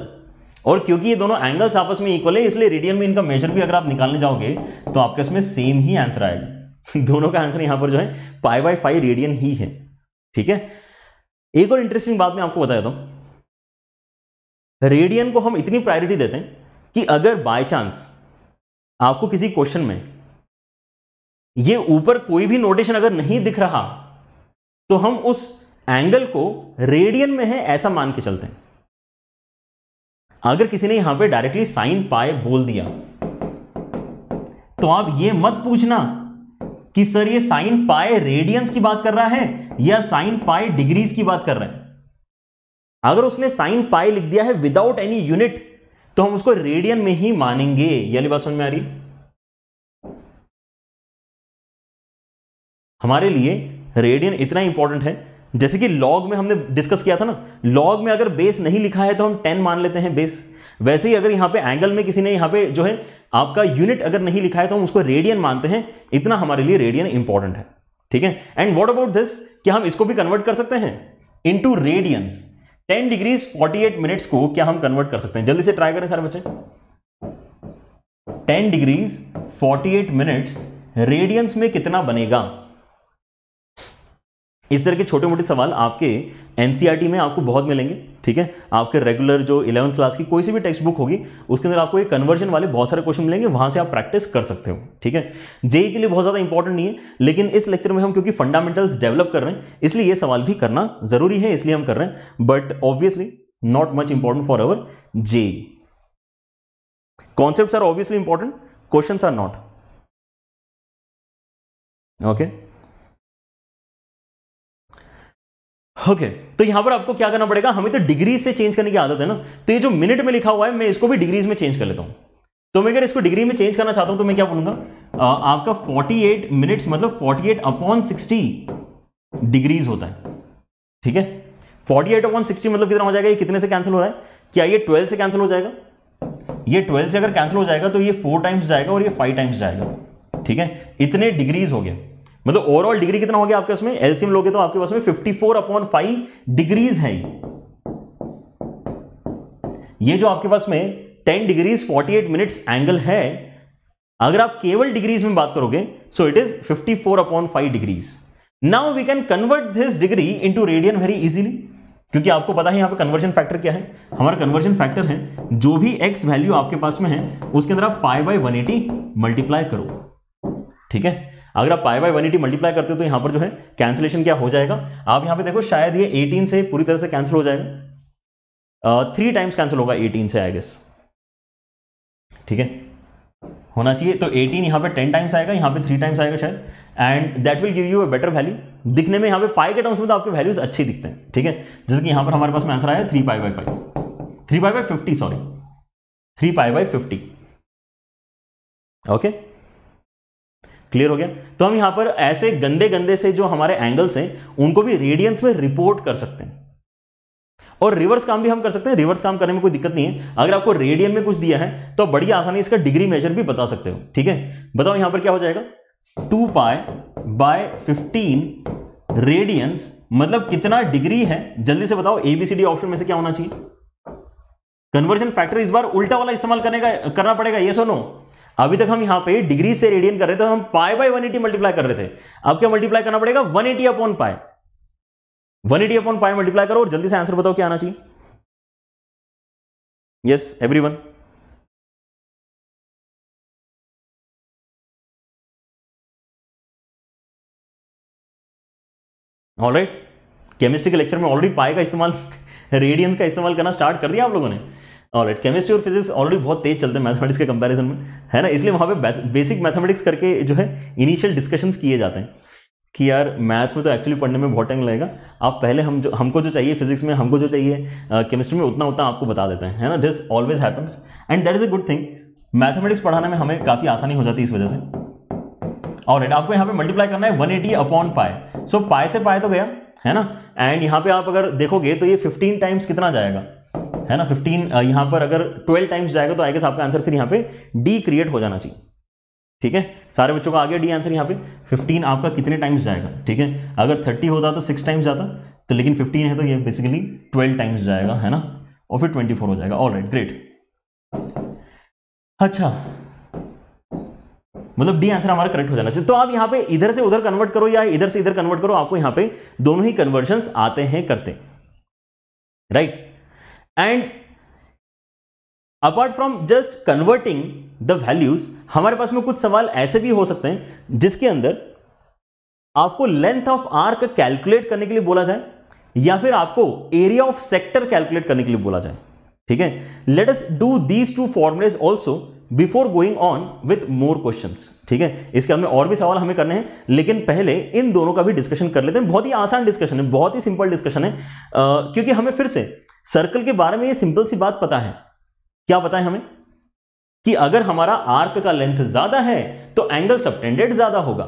और क्योंकि ये दोनों एंगल्स आपस में इक्वल है इसलिए रेडियन में इनका मेजर भी अगर आप निकालने जाओगे तो आपके इसमें सेम ही आंसर आएगा [laughs] दोनों का आंसर यहां पर जो है पाई बाई फाइव रेडियन ही है ठीक है एक और इंटरेस्टिंग बात मैं आपको बता देता हूं रेडियन को हम इतनी प्रायोरिटी देते हैं कि अगर बाय चांस आपको किसी क्वेश्चन में ये ऊपर कोई भी नोटेशन अगर नहीं दिख रहा तो हम उस एंगल को रेडियन में है ऐसा मान के चलते हैं अगर किसी ने यहां पे डायरेक्टली साइन पाए बोल दिया तो आप ये मत पूछना कि सर ये साइन पाए रेडियंस की बात कर रहा है या साइन पाए डिग्रीज की बात कर रहा है अगर उसने साइन पाए लिख दिया है विदाउट एनी यूनिट तो हम उसको रेडियन में ही मानेंगे यह बात समझ में आ रही है हमारे लिए रेडियन इतना इंपॉर्टेंट है जैसे कि लॉग में हमने डिस्कस किया था ना लॉग में अगर बेस नहीं लिखा है तो हम टेन मान लेते हैं बेस वैसे ही अगर यहाँ पे एंगल में किसी ने यहाँ पे जो है आपका यूनिट अगर नहीं लिखा है तो हम उसको रेडियन मानते हैं इतना हमारे लिए रेडियन इंपॉर्टेंट है ठीक है एंड वॉट अबाउट दिस क्या हम इसको भी कन्वर्ट कर सकते हैं into radians ten degrees forty eight minutes को क्या हम कन्वर्ट कर सकते हैं जल्दी से ट्राई करें सारे बच्चे ten degrees forty eight minutes radians में कितना बनेगा इस तरह के छोटे मोटे सवाल आपके एन e में आपको बहुत मिलेंगे ठीक है आपके रेगुलर जो इलेवंथ क्लास की कोई सी भी टेक्स्ट बुक होगी उसके अंदर आपको ये कन्वर्जन वाले बहुत सारे क्वेश्चन मिलेंगे वहाँ से आप प्रैक्टिस कर सकते हो ठीक है जेई e के लिए बहुत ज़्यादा इंपॉर्टेंट नहीं है लेकिन इस लेक्चर में हम क्योंकि फंडामेंटल्स डेवलप कर रहे हैं इसलिए ये सवाल भी करना ज़रूरी है इसलिए हम कर रहे हैं but obviously not much important for our JEE concept are obviously important question are not okay okay? Okay okay, तो यहां पर आपको क्या करना पड़ेगा हमें तो डिग्री से चेंज करने की आदत है ना तो ये जो मिनट में लिखा हुआ है मैं इसको भी डिग्रीज में चेंज कर लेता हूं तो मैं अगर इसको डिग्री में चेंज करना चाहता हूं तो मैं क्या बोलूंगा आपका 48 मिनट्स मतलब 48 एट अपॉन सिक्सटी डिग्रीज होता है ठीक है 48 एट अपॉन सिक्सटी मतलब कितना हो जाएगा ये कितने से कैंसिल हो रहा है क्या ये 12 से कैंसिल हो जाएगा ये 12 से अगर कैंसिल हो जाएगा तो ये फोर टाइम्स जाएगा और ये फाइव टाइम्स जाएगा ठीक है इतने डिग्रीज हो गया मतलब ओवरऑल डिग्री कितना हो गया आपके उसमें एलसीएम लोगे तो आपके पास में 54 फोर अपॉन फाइव डिग्रीज है ये जो आपके पास में 10 डिग्रीज 48 मिनट्स एंगल है अगर आप केवल डिग्रीज में बात करोगे so it is 54 four upon five degrees now we can convert this degree to radian very easily क्योंकि आपको पता है यहां पे कन्वर्जन फैक्टर क्या है हमारा कन्वर्जन फैक्टर है जो भी एक्स वैल्यू आपके पास में है उसके अंदर आप पाई बाई 180 मल्टीप्लाई करो ठीक है अगर आप pi by one eighty multiply करते हो तो यहाँ पर जो है कैंसिलेशन क्या हो जाएगा आप यहाँ पे देखो शायद ये 18 से पूरी तरह से कैंसिल हो जाएगा थ्री टाइम्स कैंसिल होगा एटीन से आई गेस ठीक है होना चाहिए तो 18 यहाँ पे 10 टाइम्स आएगा यहाँ पे थ्री टाइम्स आएगा शायद and that will give you a better value दिखने में यहाँ पे पाई के टर्म्स में तो आपके वैल्यूज अच्छे दिखते हैं ठीक है जैसे कि यहाँ पर हमारे पास में आंसर आया three pi by five three pi by fifty sorry three pi by fifty okay clear हो गया तो हम यहां पर ऐसे गंदे गंदे से जो हमारे एंगल्स हैं उनको भी रेडियंस में रिपोर्ट कर सकते हैं और रिवर्स काम भी हम कर सकते हैं रिवर्स काम करने में कोई दिक्कत नहीं है अगर आपको रेडियन में कुछ दिया है तो बड़ी आसानी इसका डिग्री मेजर भी बता सकते हो ठीक है बताओ यहां पर क्या हो जाएगा to pi by fifteen radiance मतलब कितना डिग्री है जल्दी से बताओ एबीसीडी ऑप्शन में से क्या होना चाहिए कन्वर्जन फैक्टर इस बार उल्टा वाला इस्तेमाल करने का करना पड़ेगा ये सो नो अभी तक हम यहाँ पे डिग्री से रेडियन कर रहे थे तो हम पाई बाय 180 मल्टीप्लाई कर रहे थे अब क्या मल्टीप्लाई करना पड़ेगा 180 eighty upon pi one eighty upon pi multiply करो और जल्दी से आंसर बताओ क्या आना चाहिए yes everyone alright chemistry के लेक्चर में ऑलरेडी पाए का इस्तेमाल रेडियंस [laughs] का इस्तेमाल करना स्टार्ट कर दिया आप लोगों ने और राइट केमिस्ट्री और फिजिक्स ऑलरेडी बहुत तेज चलते हैं मैथमेटिक्स के कंपैरिजन में है ना इसलिए वहाँ पे बेसिक मैथमेटिक्स करके जो है इनिशियल डिस्कशंस किए जाते हैं कि यार मैथ्स में तो एक्चुअली पढ़ने में बहुत टाइम लगेगा आप पहले हम जो हमको जो चाहिए फिजिक्स में हमको जो चाहिए केमिस्ट्री में उतना उतना आपको बता देते हैं है ना this always happens and that is a good thing mathematics पढ़ाने में हमें काफ़ी आसानी हो जाती है इस वजह से और आपको यहाँ पे मल्टीप्लाई करना है वन एटी अपॉन पाए सो पाए से पाए तो गया है ना एंड यहाँ पे आप अगर देखोगे तो ये फिफ्टीन टाइम्स कितना जाएगा है ना 15 uh, यहां पर अगर 12 टाइम्स जाएगा तो आई गेस आपका आंसर फिर यहां पे डी क्रिएट हो जाना चाहिए ठीक है सारे बच्चों का आगे डी आंसर यहाँ पे 15 आपका कितने टाइम्स जाएगा ठीक है अगर 30 होता तो सिक्स टाइम्स जाता तो लेकिन 15 है तो ये बेसिकली 12 टाइम्स जाएगा है ना और फिर 24 हो जाएगा ऑल राइट ग्रेट अच्छा मतलब डी आंसर हमारा करेक्ट हो जाना चाहिए तो आप यहां पे इधर से उधर कन्वर्ट करो या इधर से इधर कन्वर्ट करो आपको यहां पे दोनों ही कन्वर्जन आते हैं करते right and apart from just converting the values हमारे पास में कुछ सवाल ऐसे भी हो सकते हैं जिसके अंदर आपको लेंथ ऑफ आर्क कैलकुलेट करने के लिए बोला जाए या फिर आपको एरिया ऑफ सेक्टर कैलकुलेट करने के लिए बोला जाए ठीक है let us do these two formulae also before going on with more question ठीक है इसके हमें और भी सवाल हमें करने हैं लेकिन पहले इन दोनों का भी डिस्कशन कर लेते हैं बहुत ही आसान डिस्कशन है बहुत ही सिंपल डिस्कशन है आ, क्योंकि हमें फिर से सर्कल के बारे में ये सिंपल सी बात पता है क्या पता है हमें कि अगर हमारा आर्क का लेंथ ज्यादा है तो एंगल सबटेंडेड ज्यादा होगा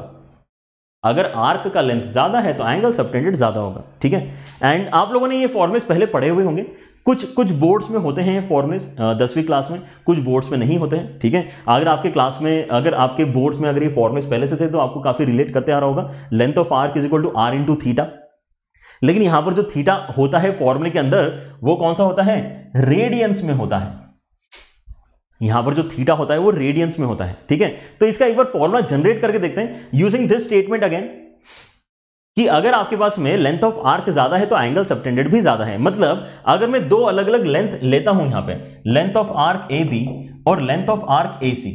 अगर आर्क का लेंथ ज्यादा है तो एंगल सबटेंडेड ज्यादा होगा ठीक है एंड आप लोगों ने ये फॉर्मेस पहले पढ़े हुए होंगे कुछ कुछ बोर्ड्स में होते हैं फॉर्मेस दसवीं क्लास में कुछ बोर्ड्स में नहीं होते हैं ठीक है अगर आपके क्लास में अगर आपके बोर्ड्स में अगर ये फॉर्मेस पहले से थे तो आपको काफ़ी रिलेट करते आ रहा होगा length of arc is equal to r into theta लेकिन यहां पर जो थीटा होता है फॉर्मूले के अंदर वो कौन सा होता है रेडियंस में होता है यहां पर जो थीटा होता है वो रेडियंस में होता है ठीक है तो इसका एक बार फॉर्मूला जनरेट करके देखते हैं यूजिंग दिस स्टेटमेंट अगेन कि अगर आपके पास में लेंथ ऑफ आर्क ज्यादा है तो एंगल सबटेंडेड भी ज्यादा है मतलब अगर मैं दो अलग अलग लेंथ लेता हूं यहां पे length of arc A B और length of arc A C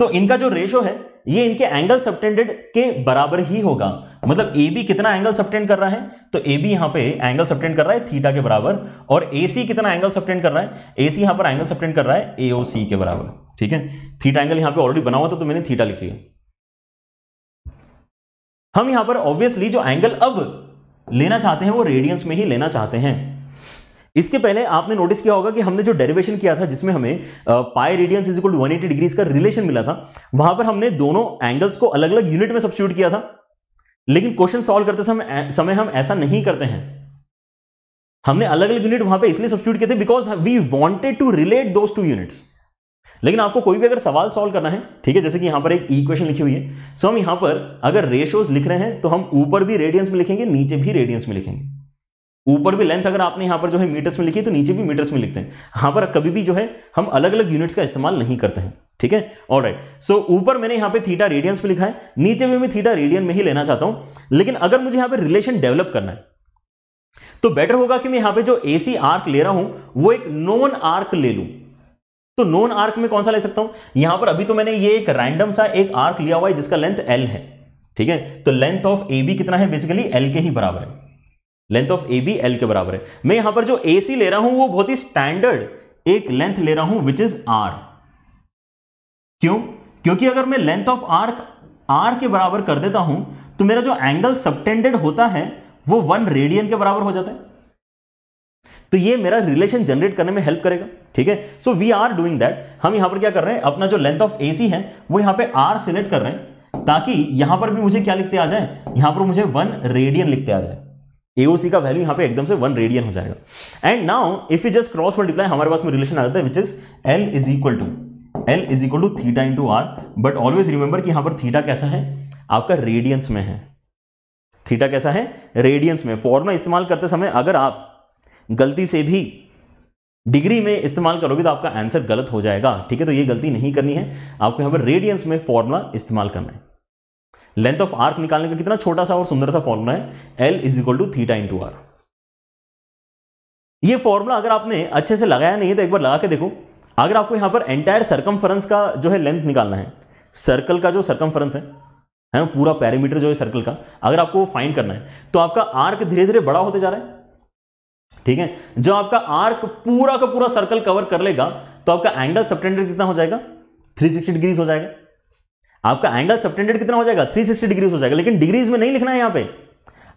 तो इनका जो रेशो है ये इनके एंगल सबटेंडेड के बराबर ही होगा मतलब ए बी कितना एंगल सबटेंड कर रहा है तो ए बी यहां पे एंगल सबटेंड कर रहा है थीटा के बराबर और ए सी कितना एंगल सबटेंड कर रहा है ए सी यहां पर एंगल सबटेंड कर रहा है ए ओ सी के बराबर ठीक है थीटा एंगल यहां पे ऑलरेडी बना हुआ था तो मैंने थीटा लिख लिया हम यहां पर ऑब्वियसली जो एंगल अब लेना चाहते हैं वो रेडियंस में ही लेना चाहते हैं इसके पहले आपने नोटिस किया होगा कि हमने जो डेरिवेशन किया था जिसमें हमें pi radians is equal 180 degrees का रिलेशन मिला था वहां पर हमने दोनों एंगल्स को अलग अलग यूनिट में सब्सिट्यूट किया था लेकिन क्वेश्चन सॉल्व करते समय समय हम ऐसा नहीं करते हैं हमने अलग अलग यूनिट वहां पर इसलिए सब्सिट्यूट किए थे because we wanted to relate those two units लेकिन आपको कोई भी अगर सवाल सॉल्व करना है ठीक है जैसे कि यहां पर एक इक्वेशन लिखी हुई है सो हम यहाँ पर अगर रेशियोज लिख रहे हैं तो हम ऊपर भी रेडियंस में लिखेंगे नीचे भी रेडियंस में लिखेंगे ऊपर भी लेंथ अगर आपने यहाँ पर जो है मीटर्स में लिखी है तो नीचे भी मीटर्स में लिखते हैं यहाँ पर कभी भी जो है हम अलग अलग यूनिट्स का इस्तेमाल नहीं करते हैं ठीक है ऑल राइट सो ऊपर मैंने यहाँ पे थीटा रेडियंस में लिखा है नीचे भी मैं थीटा रेडियन में ही लेना चाहता हूँ लेकिन अगर मुझे यहाँ पर रिलेशन डेवलप करना है तो बेटर होगा कि मैं यहाँ पे जो ए आर्क ले रहा हूं वो एक नॉन आर्क ले लूँ तो नॉन आर्क में कौन सा ले सकता हूं यहां पर अभी तो मैंने ये एक रैंडम सा एक आर्क लिया हुआ है जिसका लेंथ एल है ठीक है तो लेंथ ऑफ ए बी कितना है बेसिकली एल के ही बराबर है length of A B L के बराबर है मैं यहां पर जो ए सी ले रहा हूं वो बहुत ही स्टैंडर्ड एक लेंथ ले रहा हूं विच इज आर क्यों क्योंकि अगर मैं लेंथ ऑफ आर्क आर के बराबर कर देता हूं तो मेरा जो एंगल सबटेंडेड होता है वो वन रेडियन के बराबर हो जाता है तो ये मेरा रिलेशन जनरेट करने में हेल्प करेगा ठीक है so we are doing that हम यहां पर क्या कर रहे हैं अपना जो लेंथ ऑफ ए सी है वो यहां पे आर सिलेक्ट कर रहे हैं ताकि यहां पर भी मुझे क्या लिखते आ जाए यहां पर मुझे वन रेडियन लिखते आ जाए एओसी का वैल्यू यहाँ पे एकदम से वन रेडियन हो जाएगा and now if you just cross multiply हमारे पास में रिलेशन आ जाता है which is L is equal to L is equal to theta into r but always remember कि यहाँ पर थीटा कैसा है आपका रेडियंस में है थीटा कैसा है रेडियंस में फॉर्मुला इस्तेमाल करते समय अगर आप गलती से भी डिग्री में इस्तेमाल करोगे तो आपका आंसर गलत हो जाएगा ठीक है तो ये गलती नहीं करनी है आपको यहाँ पर रेडियंस में फॉर्मुला इस्तेमाल करना है लेंथ ऑफ आर्क निकालने का कितना छोटा सा और सुंदर सा फॉर्मूला है L is equal to theta into r ये फॉर्मूला अगर आपने अच्छे से लगाया नहीं है तो एक बार लगा के देखो अगर आपको यहां पर एंटायर सर्कम का जो है लेंथ निकालना है सर्कल का जो सर्कम है है पूरा पैरामीटर जो है सर्कल का अगर आपको फाइंड करना है तो आपका आर्क धीरे धीरे बड़ा होते जा रहा है ठीक है जो आपका आर्क पूरा का पूरा सर्कल कवर कर लेगा तो आपका एंगल सप्टेंडर कितना हो जाएगा 360 डिग्रीज हो जाएगा आपका एंगल सबटेंडेड कितना हो जाएगा 360 डिग्रीज हो जाएगा लेकिन डिग्रीज में नहीं लिखना है यहाँ पे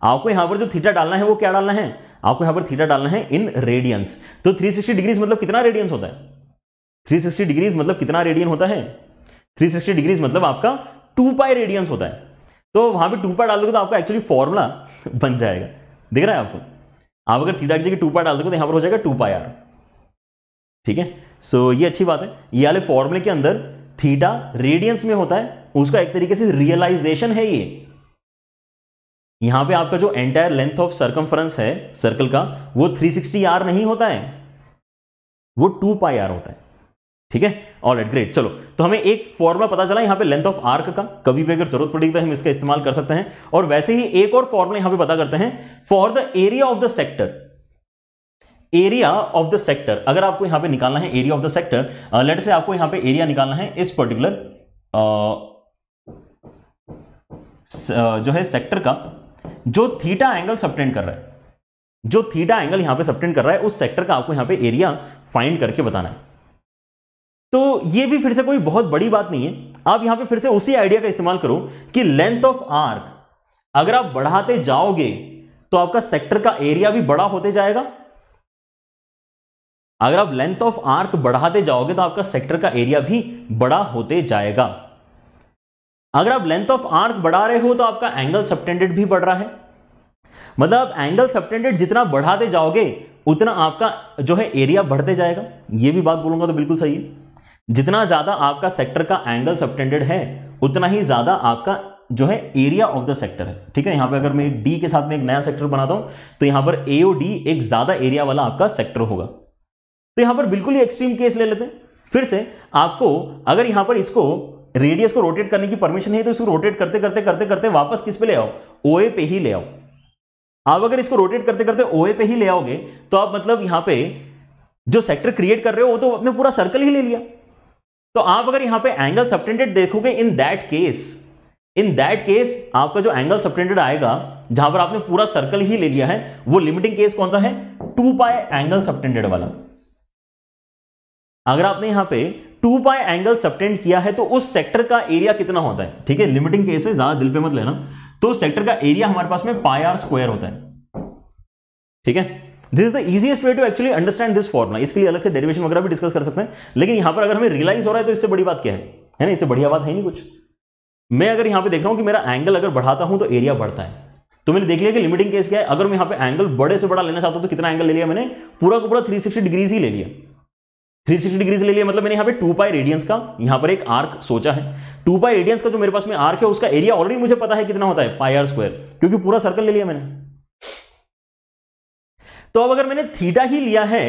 आपको यहाँ पर जो थीटा डालना है वो क्या डालना है आपको यहाँ पर थीटा डालना है इन रेडियंस तो 360 डिग्रीज मतलब कितना रेडियंस होता है 360 डिग्रीज मतलब कितना रेडियन होता है 360 डिग्रीज मतलब आपका 2 पाई रेडियंस होता है तो वहां पर टू पाई डाल दोगे तो आपका एक्चुअली फॉर्मूला [laughs] बन जाएगा दिख रहा है आपको आप अगर थीटा की जगह टू पाई डाल दोगे तो यहाँ पर हो जाएगा टू पाई आर ठीक है सो ये अच्छी बात है ये वाले फॉर्मूले के अंदर थीटा रेडियंस में होता है उसका एक तरीके से रियलाइजेशन है ये यहां पे आपका जो एंटायर लेंथ ऑफ सर्कम्फ्रेंस है सर्कल का वो 360 आर नहीं होता है वो टू पाई आर होता है ठीक है ऑल एट ग्रेट चलो तो हमें एक फॉर्मूला पता चला यहां पे लेंथ ऑफ आर्क का कभी भी अगर जरूरत पड़ेगी तो हम इसका इस्तेमाल कर सकते हैं और वैसे ही एक और फॉर्मूला यहां पे पता करते हैं for the area of the sector area of the sector अगर आपको यहां पे निकालना है area of the sector let say आपको यहां पे एरिया निकालना है इस पर्टिकुलर जो है सेक्टर का जो थीटा एंगल सब्टेंड कर रहा है जो थीटा एंगल यहां पे सब्टेंड कर रहा है उस सेक्टर का आपको यहां पे एरिया फाइंड करके बताना है तो ये भी फिर से कोई बहुत बड़ी बात नहीं है आप यहां पे फिर से उसी आइडिया का इस्तेमाल करो कि लेंथ ऑफ आर्क अगर आप बढ़ाते जाओगे तो आपका सेक्टर का एरिया भी बड़ा होते जाएगा अगर आप लेंथ ऑफ आर्क बढ़ाते जाओगे तो आपका सेक्टर का एरिया भी बड़ा होते जाएगा अगर आप लेंथ ऑफ आर्क बढ़ा रहे हो तो आपका एंगल सबटेंडेड भी बढ़ रहा है मतलब आप एंगल सबटेंडेड जितना बढ़ाते जाओगे उतना आपका जो है एरिया बढ़ते जाएगा यह भी बात बोलूंगा तो बिल्कुल सही है जितना ज़्यादा आपका सेक्टर का एंगल सबटेंडेड है उतना ही ज़्यादा आपका जो है एरिया ऑफ द सेक्टर है ठीक है यहां पे अगर मैं डी के साथ में एक नया सेक्टर बनाता हूं तो यहां पर ए ओ डी एक ज़्यादा एरिया वाला आपका सेक्टर होगा तो यहां पर बिल्कुल ही एक्सट्रीम केस ले लेते हैं फिर से आपको अगर यहां पर इसको रेडियस को रोटेट करने की परमिशन है तो इसको रोटेट करते करते करते करते वापस किस पे ले आओ ओ पे ही ले आओ आप अगर इसको रोटेट करते करते ओ पे ही ले आओगे तो आप मतलब यहां पे जो सेक्टर क्रिएट कर रहे हो वो तो आपने पूरा सर्कल ही ले लिया तो आप अगर यहां पे एंगल सबटेंडेड देखोगे in that case in that case आपका जो एंगल सबटेंडेड आएगा जहां पर आपने पूरा सर्कल ही ले लिया है वो लिमिटिंग केस कौन सा है टू पाए एंगल सबटेंडेड वाला अगर आपने यहां पे टू पाई एंगल सबटेंड किया है तो उस सेक्टर का एरिया कितना होता है ठीक है लिमिटिंग केस है ज्यादा दिल पे मत लेना तो उस सेक्टर का एरिया हमारे पास में पाई आर स्क्वायर होता है ठीक है this is the easiest way to actually understand this formula इसके लिए अलग से डेरिवेशन वगैरह भी डिस्कस कर सकते हैं लेकिन यहां पर अगर हमें रियलाइज हो रहा है तो इससे बड़ी बात क्या है है ना इससे बढ़िया बात है नहीं कुछ मैं अगर यहां पर देख रहा हूं कि मेरा एंगल अगर बढ़ाता हूं तो एरिया बढ़ता है तो मैंने देख लिया कि लिमिटिंग केस क्या है अगर मैं यहां पे एंगल बड़े से बड़ा लेना चाहता हूं तो कितना एंगल ले लिया मैंने पूरा का पूरा 360 डिग्रीज ही ले लिया थ्री सिक्सटी डिग्रीज ले लिया मतलब मैंने यहाँ पे टू पाई रेडियंस का यहाँ पर एक आर्क सोचा है टू पाई रेडियंस का जो मेरे पास में आर्क है उसका एरिया ऑलरेडी मुझे पता है कितना होता है पाई आर स्क्वायर क्योंकि पूरा सर्कल ले लिया मैंने तो अब अगर मैंने थीटा ही लिया है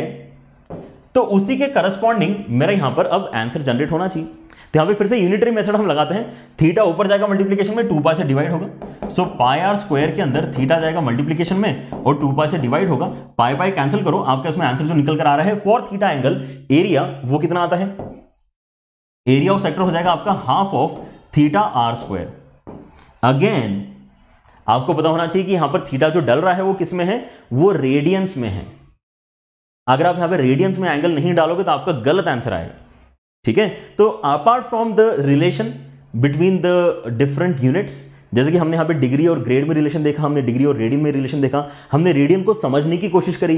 तो उसी के करस्पॉन्डिंग मेरा यहां पर अब आंसर जनरेट होना चाहिए तो यहाँ पे फिर से यूनिटरी मेथड हम लगाते हैं थीटा ऊपर जाएगा मल्टीप्लीकेशन में टू पाई से डिवाइड होगा सो पाई आर स्क्वायर के अंदर थीटा जाएगा मल्टीप्लीकेशन में और टू पाई से डिवाइड होगा पाई पाई कैंसिल करो आपके उसमें आंसर जो निकल कर आ रहा है फॉर थीटा एंगल एरिया वो कितना आता है एरिया ऑफ सेक्टर हो जाएगा आपका half of theta r square again आपको पता होना चाहिए कि यहां पर थीटा जो डल रहा है वो किस में है वो रेडियंस में है अगर आप यहां पे रेडियंस में एंगल नहीं डालोगे तो आपका गलत आंसर आएगा ठीक है तो apart from the relation between the different units जैसे कि हमने यहाँ पे डिग्री और ग्रेड में रिलेशन देखा हमने डिग्री और रेडियम में रिलेशन देखा हमने रेडियम को समझने की कोशिश करी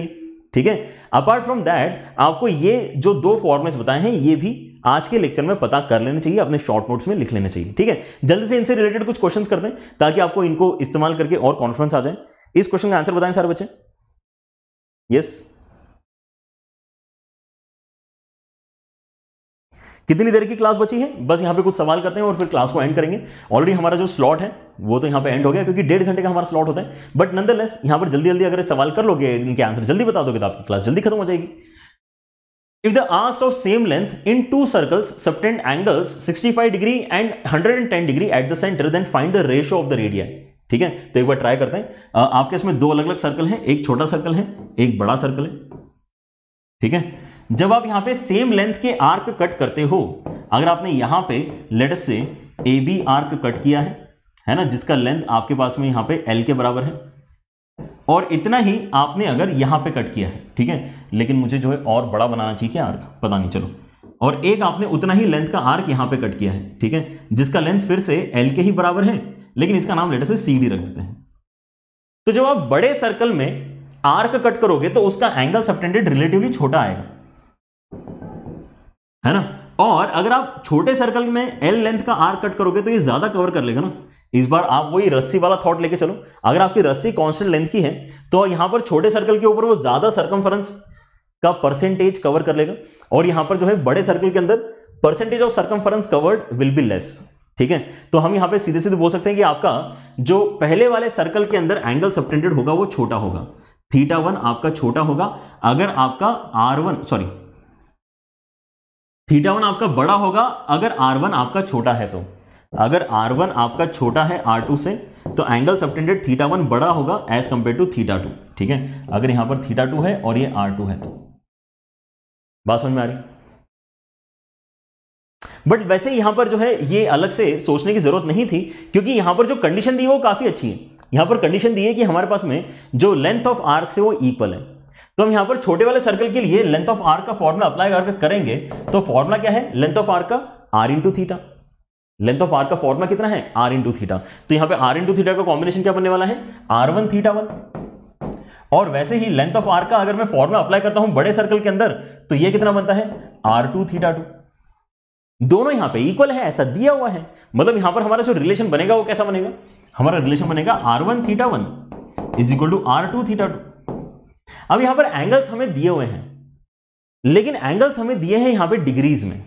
ठीक है अपार्ट फ्रॉम दैट आपको ये जो दो फॉर्मेट्स बताए हैं ये भी आज के लेक्चर में पता कर लेना चाहिए अपने शॉर्ट नोट्स में लिख लेना चाहिए ठीक है जल्दी से इनसे रिलेटेड कुछ क्वेश्चन कर दें ताकि आपको इनको इस्तेमाल करके और कॉन्फिडेंस आ जाए इस क्वेश्चन का आंसर बताएं सारे बच्चे यस yes. कितनी देर की क्लास बची है बस यहाँ पे कुछ सवाल करते हैं और फिर क्लास को एंड करेंगे ऑलरेडी हमारा जो स्लॉट है वो तो यहाँ पे एंड हो गया क्योंकि डेढ़ घंटे का हमारा स्लॉट होता है बट नंदर लेस यहाँ पर जल्दी जल्दी अगर सवाल कर लोगे इनके आंसर जल्दी बता दोगे तो आपकी क्लास जल्दी खत्म हो जाएगी If the arcs of same length in two circles subtend angles 65 degree and 110 degree at the centre then find the ratio of the radii. ठीक है तो एक बार ट्राई करते हैं आपके इसमें दो अलग अलग सर्कल हैं एक छोटा सर्कल है एक बड़ा सर्कल है ठीक है जब आप यहाँ पे सेम लेंथ के आर्क कट करते हो अगर आपने यहाँ पे let's say A B arc cut किया है है ना जिसका लेंथ आपके पास में यहाँ पे एल के बराबर है और इतना ही आपने अगर यहाँ पे कट किया है ठीक है लेकिन मुझे जो है और बड़ा बनाना चाहिए क्या आर्क पता नहीं चलो और एक आपने उतना ही लेंथ का आर्क यहाँ पे कट किया है ठीक है जिसका लेंथ फिर से एल के ही बराबर है लेकिन इसका नाम लेटर से सी डी रख देते हैं तो जब आप बड़े सर्कल में आर्क कट करोगे तो उसका एंगल सबटेंडेड रिलेटिवली छोटा आएगा है ना और अगर आप छोटे सर्कल में एल लेंथ का आर कट करोगे तो ये ज्यादा कवर कर लेगा ना इस बार आप वही रस्सी वाला थॉट लेके चलो अगर आपकी रस्सी कॉन्स्टेंट लेंथ की है तो यहां पर छोटे सर्कल के ऊपर वो ज्यादा सर्कम्फरेंस का परसेंटेज कवर कर लेगा और यहां पर जो है बड़े सर्कल के अंदर percentage of circumference covered will be less ठीक है तो हम यहां पे सीधे सीधे बोल सकते हैं कि आपका जो पहले वाले सर्कल के अंदर एंगल सबटेंडेड होगा वो छोटा होगा थीटा वन आपका छोटा होगा अगर आपका r one sorry theta one आपका बड़ा होगा अगर आर वन आपका छोटा है तो अगर आर वन आपका छोटा है आर टू से तो एंगल सबटेंडेड थीटा वन बड़ा होगा as compare to theta two ठीक है अगर यहां पर थीटा टू है और ये आर टू है तो। बात समझ में आ रही बट वैसे यहां पर जो है ये अलग से सोचने की ज़रूरत नहीं थी क्योंकि यहां पर जो कंडीशन दी है वो काफ़ी अच्छी है यहां पर कंडीशन दी है कि हमारे पास में जो लेंथ ऑफ आर्क से वो इक्वल है तो हम यहां पर छोटे वाले सर्कल के लिए लेंथ ऑफ आर का फॉर्मूला अप्लाई करके करेंगे तो फॉर्मूला क्या है लेंथ ऑफ आर का r into theta length of arc का फॉर्मूला कितना है आर इंटू थीटा तो यहां पे आर इंटू थीटा का कॉम्बिनेशन क्या बनने वाला है आर वन थीटा वन और वैसे ही लेंथ ऑफ आर का अगर मैं फॉर्मूला अप्लाई करता हूं बड़े सर्कल के अंदर तो यह कितना बनता है आर टू थीटा टू दोनों यहां पे इक्वल है ऐसा दिया हुआ है मतलब यहां पर हमारा जो रिलेशन बनेगा वो कैसा बनेगा हमारा रिलेशन बनेगा r one theta one is equal to r two theta two अब यहां पर एंगल्स हमें दिए हुए हैं लेकिन एंगल्स हमें दिए हैं यहां पे डिग्रीज में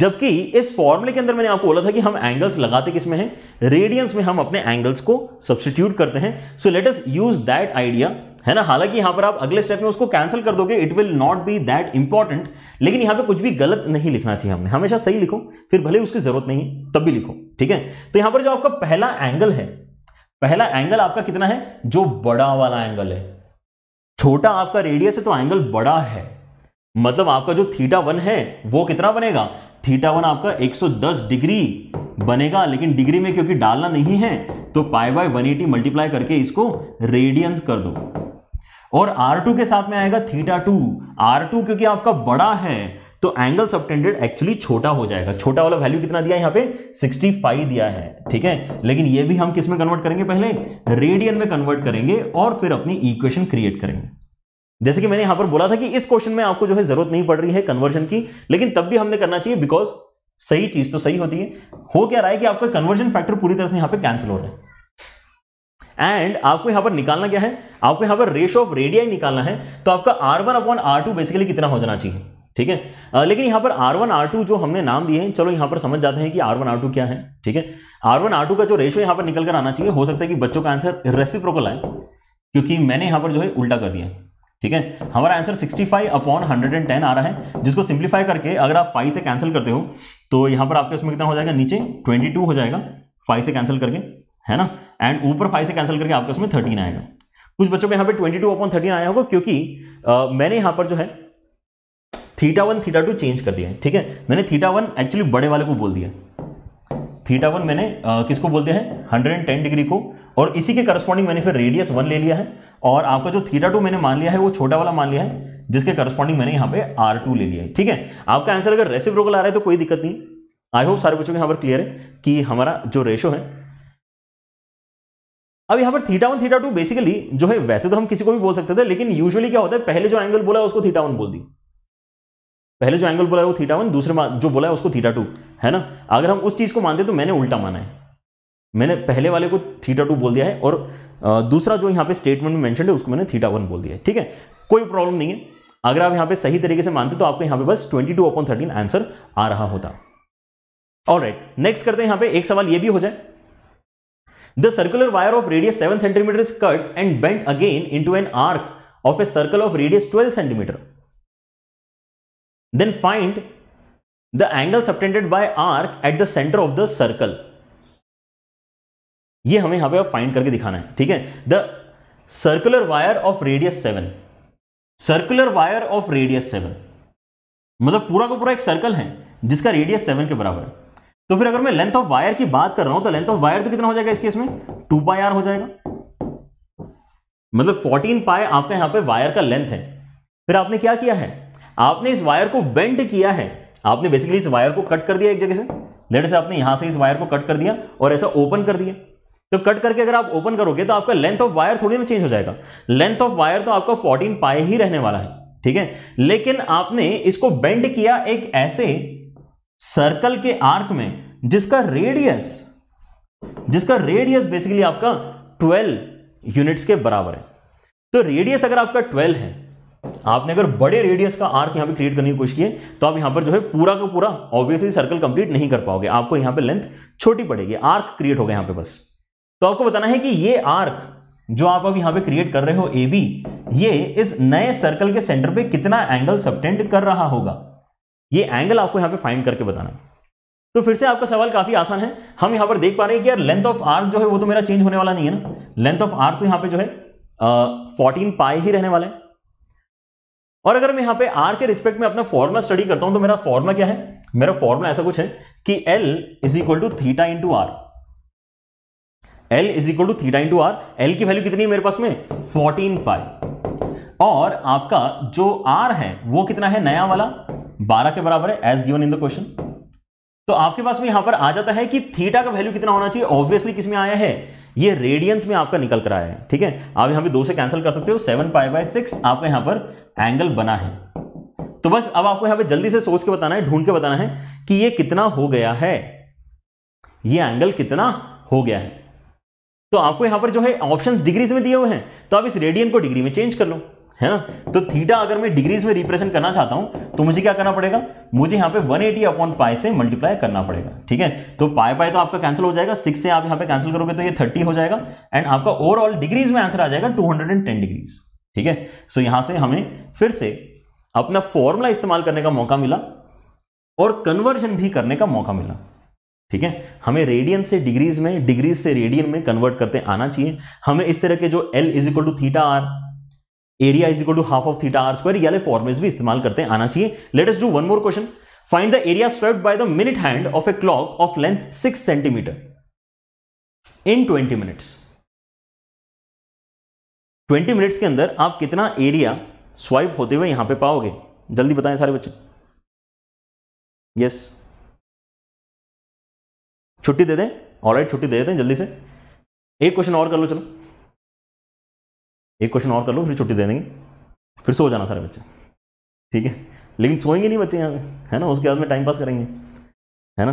जबकि इस फॉर्मूले के अंदर मैंने आपको बोला था कि हम एंगल्स लगाते किसमें हैं रेडियंस में हम अपने एंगल्स को सब्सटीट्यूट करते हैं so let us use that idea है ना हालांकि यहां पर आप अगले स्टेप में उसको कैंसिल कर दोगे it will not be that important लेकिन यहां पे कुछ भी गलत नहीं लिखना चाहिए हमने हमेशा सही लिखो फिर भले उसकी जरूरत नहीं तब भी लिखो ठीक है तो यहां पर जो आपका पहला एंगल है पहला एंगल आपका कितना है जो बड़ा वाला एंगल है छोटा आपका रेडियस है तो एंगल बड़ा है मतलब आपका जो थीटा वन है वो कितना बनेगा थीटा वन आपका 110 डिग्री बनेगा लेकिन डिग्री में क्योंकि डालना नहीं है तो पाई बाय 180 मल्टीप्लाई करके इसको रेडियंस कर दो और R2 के साथ में आएगा थीटा टू आर टू क्योंकि आपका बड़ा है तो एंगल सबटेंडेड एक्चुअली छोटा हो जाएगा छोटा वाला वैल्यू कितना दिया यहाँ पे 65 दिया है ठीक है लेकिन ये भी हम किस में कन्वर्ट करेंगे पहले रेडियन में कन्वर्ट करेंगे और फिर अपनी इक्वेशन क्रिएट करेंगे जैसे कि मैंने यहां पर बोला था कि इस क्वेश्चन में आपको जो है जरूरत नहीं पड़ रही है कन्वर्जन की लेकिन तब भी हमने करना चाहिए बिकॉज सही चीज तो सही होती है हो क्या रहा है कि आपका कन्वर्जन फैक्टर पूरी तरह से यहां पे कैंसिल हो रहा है एंड आपको यहां पर निकालना क्या है आपको यहां पर रेशो ऑफ रेडियाई निकालना है तो आपका r one upon r two basically कितना हो जाना चाहिए ठीक है लेकिन यहां पर आर वन आर टू जो हमने नाम दिए हैं चलो यहां पर समझ जाते हैं कि आर वन आर टू क्या है ठीक है आर वन आर टू का जो रेशो यहां पर निकल कर आना चाहिए हो सकता है कि बच्चों का आंसर रेसिप्रोकल आए क्योंकि मैंने यहां पर जो है उल्टा कर दिया ठीक है हमारा आंसर 65 अपॉन 110 आ रहा है जिसको सिंप्लीफाई करके अगर आप 5 से कैंसिल करते हो तो यहां पर आपके उसमें कितना हो जाएगा नीचे 22 हो जाएगा 5 से कैंसिल करके है ना एंड ऊपर 5 से कैंसिल करके आपके उसमें 13 आएगा कुछ बच्चों को यहाँ पे 22 टू अपॉन थर्टीन आया होगा क्योंकि आ, मैंने यहाँ पर जो है theta one theta two change कर दिया ठीक है मैंने थीटा वन एक्चुअली बड़े वाले को बोल दिया थीटा वन मैंने आ, किसको बोलते हैं हंड्रेड एंड टेन डिग्री को और इसी के करस्पॉन्डिंग मैंने फिर रेडियस वन ले लिया है और आपका जो थीटा टू मैंने मान लिया है वो छोटा वाला मान लिया है जिसके करस्पॉन्डिंग मैंने यहाँ पे आर टू ले लिया है ठीक है आपका आंसर अगर रेसिप्रोकल आ रहा है तो कोई दिक्कत नहीं आई होप सारे बच्चों के यहाँ पर क्लियर है कि हमारा जो रेशो है अब यहाँ पर theta one theta two basically जो है वैसे तो हम किसी को भी बोल सकते थे लेकिन यूजुअली क्या होता है पहले जो एंगल बोला उसको थीटा वन बोल दी पहले जो एंगल बोला है वो थीटा वन दूसरे जो बोला है उसको थीटा टू है ना अगर हम उस चीज़ को मानते तो मैंने उल्टा माना है मैंने पहले वाले को थीटा टू बोल दिया है और दूसरा जो यहाँ पे स्टेटमेंट में मैंशन है उसको मैंने थीटा वन बोल दिया है ठीक है कोई प्रॉब्लम नहीं है अगर आप यहाँ पे सही तरीके से मानते तो आपको यहाँ पे बस twenty two upon thirteen answer आ रहा होता और राइट नेक्स्ट करते हैं यहाँ पे एक सवाल ये भी हो जाए the circular wire of radius seven centimetre is cut and bent again into an arc of a circle of radius twelve centimetre Then find the angle subtended by arc at the center of the circle. ये हमें यहां पे find करके दिखाना है ठीक है the circular wire of radius seven circular wire of radius seven मतलब पूरा का पूरा एक सर्कल है जिसका रेडियस सेवन के बराबर है तो फिर अगर मैं लेंथ ऑफ वायर की बात कर रहा हूं तो लेंथ ऑफ वायर तो कितना हो जाएगा इस केस में टू पाई आर हो जाएगा मतलब फोर्टीन पाई आपके यहां पे वायर का लेंथ है फिर आपने क्या किया है आपने इस वायर को बेंड किया है आपने बेसिकली इस वायर को कट कर दिया एक जगह से देट से आपने यहां से इस वायर को कट कर दिया और ऐसा ओपन कर दिया तो कट करके अगर आप ओपन करोगे तो आपका लेंथ ऑफ वायर थोड़ी ना चेंज हो जाएगा लेंथ ऑफ वायर तो आपका 14 पाए ही रहने वाला है ठीक है लेकिन आपने इसको बेंड किया एक ऐसे सर्कल के आर्क में जिसका रेडियस जिसका रेडियस बेसिकली आपका 12 यूनिट्स के बराबर है तो रेडियस अगर आपका 12 है आपने अगर बड़े रेडियस का आर्क यहाँ पे क्रिएट करने की कोशिश की है तो आप यहाँ पर जो है पूरा का पूरा ऑब्वियसली सर्कल कंप्लीट नहीं कर पाओगे आपको यहाँ पे लेंथ छोटी पड़ेगी आर्क क्रिएट होगा यहाँ पे बस तो आपको बताना है कि ये आर्क जो आप अब यहाँ पे क्रिएट कर रहे हो ए बी ये इस नए सर्कल के सेंटर पर कितना एंगल सबटेंड कर रहा होगा ये एंगल आपको यहाँ पे फाइंड करके बताना तो फिर से आपका सवाल काफी आसान है हम यहाँ पर देख पा रहे हैं कि यार लेंथ ऑफ आर्क जो है वो तो मेरा चेंज होने वाला नहीं है ना लेंथ ऑफ आर्क तो यहाँ पे जो है फोर्टीन पाई ही रहने वाला है और अगर मैं यहां पे आर के रिस्पेक्ट में अपना फॉर्मुला स्टडी करता हूं तो मेरा फॉर्मुला क्या है मेरा फॉर्मुला ऐसा कुछ है कि L is equal to theta into r L is equal to theta into r L की वैल्यू कितनी है मेरे पास में फोर्टीन पाई और आपका जो आर है वो कितना है नया वाला बारह के बराबर है as given in the question तो आपके पास में यहां पर आ जाता है कि थीटा का वैल्यू कितना होना चाहिए ऑब्वियसली किसमें आया है ये रेडियंस में आपका निकल कर आया है ठीक है आप यहां पे दो से कैंसिल कर सकते हो सेवन पाई बाय सिक्स आपका यहां पर एंगल बना है तो बस अब आपको यहां पे जल्दी से सोच के बताना है ढूंढ के बताना है कि ये कितना हो गया है ये एंगल कितना हो गया है तो आपको यहां पर जो है ऑप्शंस डिग्रीज में दिए हुए हैं तो आप इस रेडियन को डिग्री में चेंज कर लो है ना तो थीटा अगर मैं डिग्रीज में रिप्रेजेंट करना चाहता हूं तो मुझे क्या करना पड़ेगा मुझे यहाँ पे 180 एटी अपॉन पाए से मल्टीप्लाई करना पड़ेगा ठीक है तो पाए पाए तो आपका कैंसिल हो जाएगा सिक्स से आप यहाँ पे कैंसिल करोगे तो ये 30 हो जाएगा एंड आपका ओवरऑल डिग्रीज में आंसर आ जाएगा 210 डिग्रीज ठीक है सो यहां से हमें फिर से अपना फॉर्मूला इस्तेमाल करने का मौका मिला और कन्वर्जन भी करने का मौका मिला ठीक है हमें रेडियन से डिग्रीज में डिग्रीज से रेडियन में कन्वर्ट करते आना चाहिए हमें इस तरह के जो L is equal to theta r area is equal to half of theta r square ये फॉर्मेज भी इस्तेमाल करते आना चाहिए let's do one more question find the area swept by the minute hand of a clock of length six centimetre in twenty minutes twenty minutes के अंदर आप कितना एरिया स्वाइप होते हुए यहां पे पाओगे जल्दी बताएं सारे बच्चे यस छुट्टी दे दें ऑलराइट छुट्टी दे देते हैं जल्दी से एक क्वेश्चन और कर लो चलो एक क्वेश्चन और कर लो फिर छुट्टी दे देंगे फिर सो जाना सारे बच्चे ठीक है लेकिन सोएंगे नहीं बच्चे यहाँ है ना उसके बाद में टाइम पास करेंगे है ना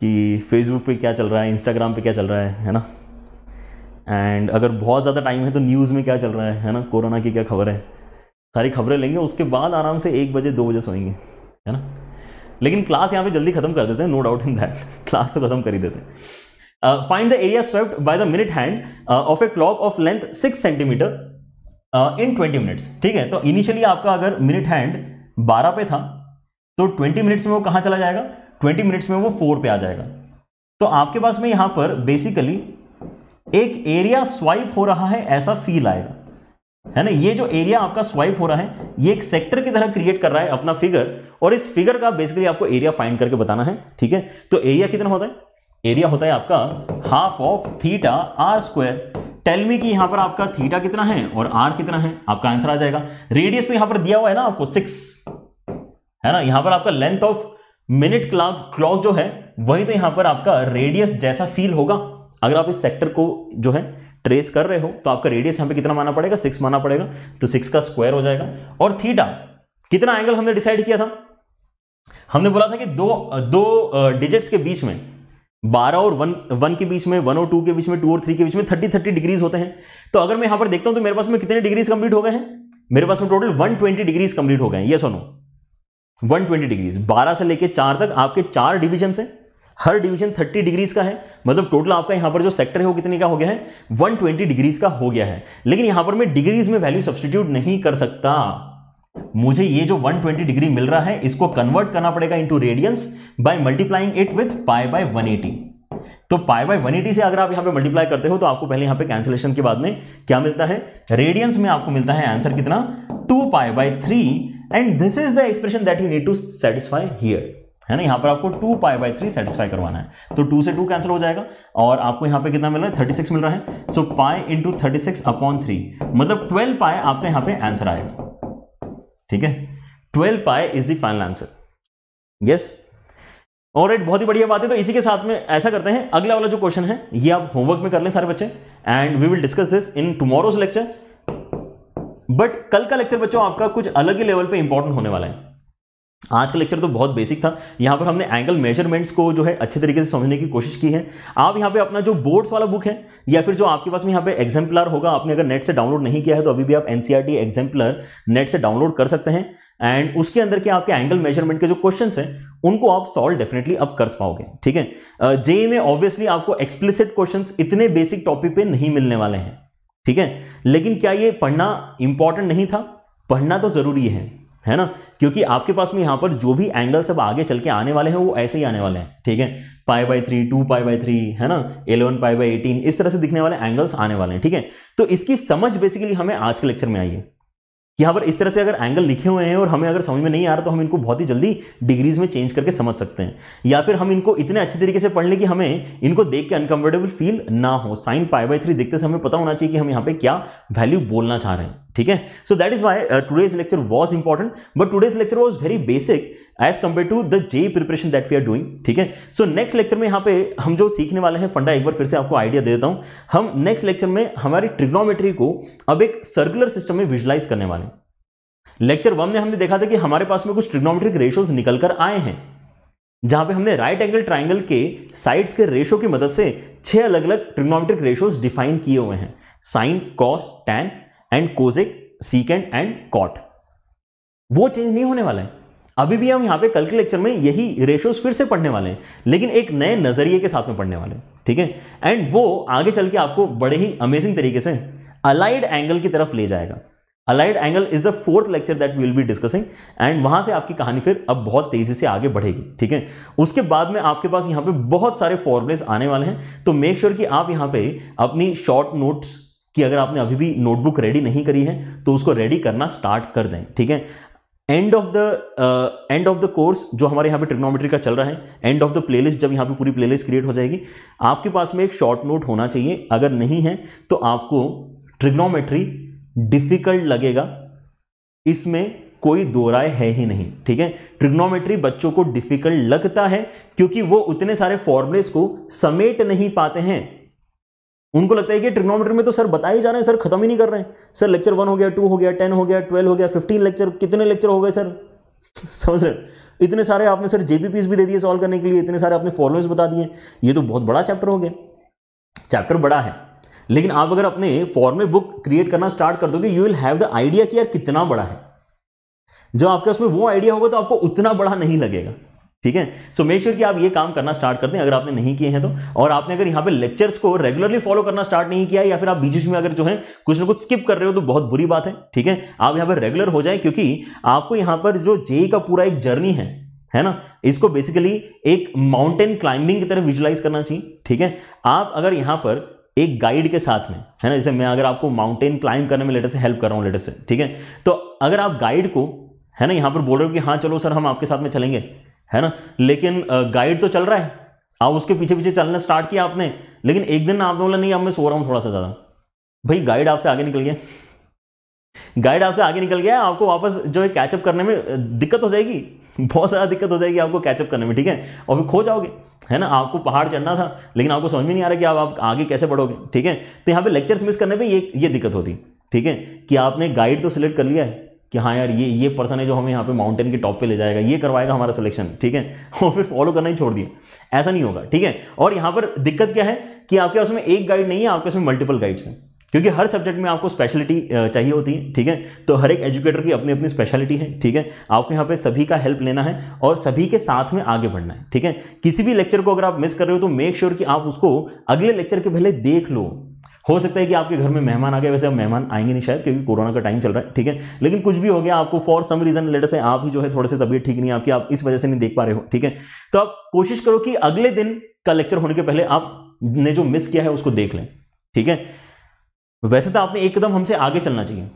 कि फेसबुक पे क्या चल रहा है इंस्टाग्राम पे क्या चल रहा है है ना एंड अगर बहुत ज़्यादा टाइम है तो न्यूज़ में क्या चल रहा है है ना कोरोना की क्या खबर है सारी खबरें लेंगे उसके बाद आराम से एक बजे दो बजे सोएंगे है ना लेकिन क्लास यहाँ पे जल्दी ख़त्म कर देते हैं no doubt in that class तो ख़त्म कर ही देते हैं Uh, find the area swept by the minute hand uh, of a clock of length six centimetre in twenty minutes ठीक है तो इनिशियली आपका अगर मिनट हैंड बारह पे था तो ट्वेंटी मिनट्स में वो कहां चला जाएगा ट्वेंटी मिनट्स में वो फोर पे आ जाएगा तो आपके पास में यहां पर बेसिकली एक एरिया स्वाइप हो रहा है ऐसा फील आएगा है ना ये जो एरिया आपका स्वाइप हो रहा है ये एक सेक्टर की तरह क्रिएट कर रहा है अपना फिगर और इस फिगर का बेसिकली आपको एरिया फाइंड करके बताना है ठीक है तो एरिया कितना होता है एरिया होता है आपका half of theta r square tell me कि यहां पर आपका थीटा कितना है और आर कितना है आपका आंसर आ जाएगा रेडियस तो यहां पर दिया हुआ है ना आपको सिक्स है ना यहां पर आपका length of minute clock clock जो है वही तो यहां पर आपका रेडियस जैसा फील होगा अगर आप इस सेक्टर को जो है ट्रेस कर रहे हो तो आपका रेडियस यहां पे कितना माना पड़ेगा सिक्स माना पड़ेगा तो सिक्स का स्क्वायर हो जाएगा और थीटा कितना एंगल हमने डिसाइड किया था हमने बोला था कि दो दो डिजिट्स के बीच में बारह और वन वन के बीच में वन और टू के बीच में टू और थ्री के बीच में थर्टी थर्टी डिग्रीज होते हैं तो अगर मैं यहाँ पर देखता हूँ तो मेरे पास में कितने डिग्रीज कंप्लीट हो गए हैं मेरे पास में total one twenty degrees complete हो गए हैं ये सुनो वन ट्वेंटी डिग्रीज बारह से लेकर चार तक आपके चार डिवीजन है हर डिवीजन 30 डिग्रीज का है मतलब टोटल आपका यहाँ पर जो सेक्टर है वो कितने का हो गया है 120 डिग्रीज का हो गया है लेकिन यहाँ पर मैं डिग्रीज में वैल्यू सब्सटीट्यूट नहीं कर सकता मुझे ये जो 120 डिग्री मिल रहा है इसको कन्वर्ट करना पड़ेगा into radians by multiplying it with pi by 180 तो पाई बाय 180 से अगर आप यहां पे मल्टीप्लाई करते हो तो आपको पहले यहां पे कैंसिलेशन के बाद में क्या मिलता है रेडियंस में आपको मिलता है आंसर कितना two pi by three and this is the expression that you need to satisfy here है ना यहां पर आपको two pi by three satisfy करवाना है तो टू से टू कैंसिल हो जाएगा और आपको यहां पे कितना मिल रहा है थर्टी सिक्स मिल रहा है so pi into thirty six upon three मतलब ट्वेल्व पाए आपका यहां पे आंसर आएगा ठीक है twelve pi is the final answer yes और एक बहुत ही बढ़िया बात है तो इसी के साथ में ऐसा करते हैं अगला वाला जो क्वेश्चन है ये आप होमवर्क में कर लें सारे बच्चे and we will discuss this in tomorrow's lecture but कल का लेक्चर बच्चों आपका कुछ अलग ही लेवल पे इंपॉर्टेंट होने वाला है आज का लेक्चर तो बहुत बेसिक था यहाँ पर हमने एंगल मेजरमेंट्स को जो है अच्छे तरीके से समझने की कोशिश की है आप यहाँ पे अपना जो बोर्ड्स वाला बुक है या फिर जो आपके पास में यहाँ पे एग्जाम्पलर होगा आपने अगर नेट से डाउनलोड नहीं किया है तो अभी भी आप एनसीईआरटी एग्जाम्पलर नेट से डाउनलोड कर सकते हैं एंड उसके अंदर के आपके एंगल मेजरमेंट के जो क्वेश्चन हैं उनको आप सॉल्व डेफिनेटली अब कर पाओगे ठीक है जे में ऑब्वियसली आपको एक्सप्लिसिट क्वेश्चन इतने बेसिक टॉपिक पे नहीं मिलने वाले हैं ठीक है लेकिन क्या ये पढ़ना इंपॉर्टेंट नहीं था पढ़ना तो ज़रूरी है है ना क्योंकि आपके पास में यहाँ पर जो भी एंगल्स अब आगे चल के आने वाले हैं वो ऐसे ही आने वाले हैं ठीक है pi by three two pi by three है ना एलेवन पाई बाई एटीन इस तरह से दिखने वाले एंगल्स आने वाले हैं ठीक है तो इसकी समझ बेसिकली हमें आज के लेक्चर में आई है यहाँ पर इस तरह से अगर एंगल लिखे हुए हैं और हमें अगर समझ में नहीं आ रहा तो हम इनको बहुत ही जल्दी डिग्रीज में चेंज करके समझ सकते हैं या फिर हम इनको इतने अच्छे तरीके से पढ़ लें कि हमें इनको देख के अनकंफर्टेबल फील ना हो साइन पाई बाई थ्री देखते से हमें पता होना चाहिए कि हम यहाँ पे क्या वैल्यू बोलना चाह रहे हैं ठीक है so that is why today's lecture was important but today's lecture was very basic as compare to the JEE preparation that we are doing ठीक है सो नेक्स्ट लेक्चर में यहाँ पे हम जो सीखने वाले हैं फंडा एक बार फिर से आपको आइडिया दे देता हूँ हम नेक्स्ट लेक्चर में हमारी ट्रिग्नोमेट्री को अब एक सर्कुलर सिस्टम में विजुलाइज करने वाले हैं लेक्चर वन में हमने देखा था कि हमारे पास में कुछ ट्रिग्नोमेट्रिक रेशोज निकल कर आए हैं जहां पे हमने राइट एंगल ट्राइंगल के साइड्स के रेशो की मदद से छह अलग अलग ट्रिग्नोमेट्रिक रेशोज डिफाइन किए हुए हैं sine cos tan and cosec secant and cot वो चेंज नहीं होने वाला है अभी भी हम यहाँ पे कल के लेक्चर में यही रेशोस फिर से पढ़ने वाले हैं लेकिन एक नए नजरिए के साथ में पढ़ने वाले हैं ठीक है एंड वो आगे चल के आपको बड़े ही अमेजिंग तरीके से अलाइड एंगल की तरफ ले जाएगा allied angle is the fourth lecture that we will be discussing and वहां से आपकी कहानी फिर अब बहुत तेजी से आगे बढ़ेगी ठीक है उसके बाद में आपके पास यहाँ पे बहुत सारे फॉर्मुलेस आने वाले हैं तो मेक श्योर sure कि आप यहाँ पे अपनी शॉर्ट नोट्स कि अगर आपने अभी भी नोटबुक रेडी नहीं करी है तो उसको रेडी करना स्टार्ट कर दें ठीक है end of the end of the course जो हमारे यहाँ पे ट्रिग्नोमेट्री का चल रहा है एंड ऑफ द प्लेलिस्ट जब यहाँ पे पूरी प्लेलिस्ट क्रिएट हो जाएगी आपके पास में एक शॉर्ट नोट होना चाहिए अगर नहीं है तो आपको ट्रिग्नोमेट्री डिफिकल्ट लगेगा इसमें कोई दो राय है ही नहीं ठीक है ट्रिग्नोमेट्री बच्चों को डिफिकल्ट लगता है क्योंकि वो उतने सारे फॉर्मुलेस को समेट नहीं पाते हैं उनको लगता है कि ट्रिग्नोमेट्री में तो सर बता ही जा रहे हैं सर खत्म ही नहीं कर रहे हैं सर लेक्चर वन हो गया टू हो गया टेन हो गया ट्वेल्व हो गया फिफ्टीन लेक्चर कितने लेक्चर हो गए सर [laughs] समझ रहे इतने सारे आपने सर जेबीपीस भी दे दिए सॉल्व करने के लिए इतने सारे आपने फॉर्मुल्स बता दिए ये तो बहुत बड़ा चैप्टर हो गया चैप्टर बड़ा है लेकिन आप अगर अपने फॉर्मे बुक क्रिएट करना स्टार्ट कर दोगे you will have the idea कि यार कितना बड़ा है जब आपके उसमें वो आइडिया होगा तो आपको उतना बड़ा नहीं लगेगा ठीक है सो मेक श्योर कि आप ये काम करना स्टार्ट कर दें अगर आपने नहीं किए हैं तो और आपने अगर यहाँ पे लेक्चर्स को रेगुलरली फॉलो करना स्टार्ट नहीं किया या फिर आप बीच में अगर जो है कुछ ना कुछ स्किप कर रहे हो तो बहुत बुरी बात है ठीक है आप यहाँ पर रेगुलर हो जाए क्योंकि आपको यहाँ पर जो जे e e का पूरा एक जर्नी है है ना इसको बेसिकली एक माउंटेन क्लाइंबिंग की तरह विजुलाइज करना चाहिए ठीक है आप अगर यहाँ पर एक गाइड के साथ में है ना जैसे मैं अगर आपको माउंटेन क्लाइंब करने में लेटर से हेल्प कर रहा हूँ लेटर से ठीक है तो अगर आप गाइड को है ना यहाँ पर बोल रहे हो कि हाँ चलो सर हम आपके साथ में चलेंगे है ना लेकिन गाइड तो चल रहा है आप उसके पीछे पीछे चलना स्टार्ट किया आपने लेकिन एक दिन आपने बोला नहीं अब मैं सो रहा हूँ थोड़ा सा ज़्यादा भाई गाइड आपसे आगे निकल गया गाइड आपसे आगे निकल गया आपको वापस जो है कैचअप करने में दिक्कत हो जाएगी बहुत ज़्यादा दिक्कत हो जाएगी आपको कैचअप करने में ठीक है और फिर खो जाओगे है ना आपको पहाड़ चढ़ना था लेकिन आपको समझ में नहीं आ रहा कि आप, आप आगे कैसे बढ़ोगे ठीक है तो यहाँ पे लेक्चर्स मिस करने पे ये ये दिक्कत होती ठीक है कि आपने गाइड तो सिलेक्ट कर लिया है कि हाँ यार ये ये पर्सन है जो हमें यहाँ पे माउंटेन के टॉप पे ले जाएगा ये करवाएगा हमारा सिलेक्शन ठीक है [laughs] और फिर फॉलो करना ही छोड़ दिया ऐसा नहीं होगा ठीक है और यहाँ पर दिक्कत क्या है कि आपके पास में एक गाइड नहीं है आपके पास में मल्टीपल गाइड्स हैं क्योंकि हर सब्जेक्ट में आपको स्पेशलिटी चाहिए होती है ठीक है तो हर एक एजुकेटर की अपनी अपनी स्पेशलिटी है ठीक है आपको यहाँ पे सभी का हेल्प लेना है और सभी के साथ में आगे बढ़ना है ठीक है किसी भी लेक्चर को अगर आप मिस कर रहे हो तो मेक श्योर sure कि आप उसको अगले लेक्चर के पहले देख लो हो सकता है कि आपके घर में मेहमान आ गए वैसे अब मेहमान आएंगे नहीं शायद क्योंकि कोरोना का टाइम चल रहा है ठीक है लेकिन कुछ भी हो गया आपको फॉर सम रीजन लेटर से आप ही जो है थोड़े से तबीयत ठीक नहीं आपकी आप इस वजह से नहीं देख पा रहे हो ठीक है तो आप कोशिश करो कि अगले दिन का लेक्चर होने के पहले आपने जो मिस किया है उसको देख लें ठीक है वैसे तो आपने एक कदम हमसे आगे चलना चाहिए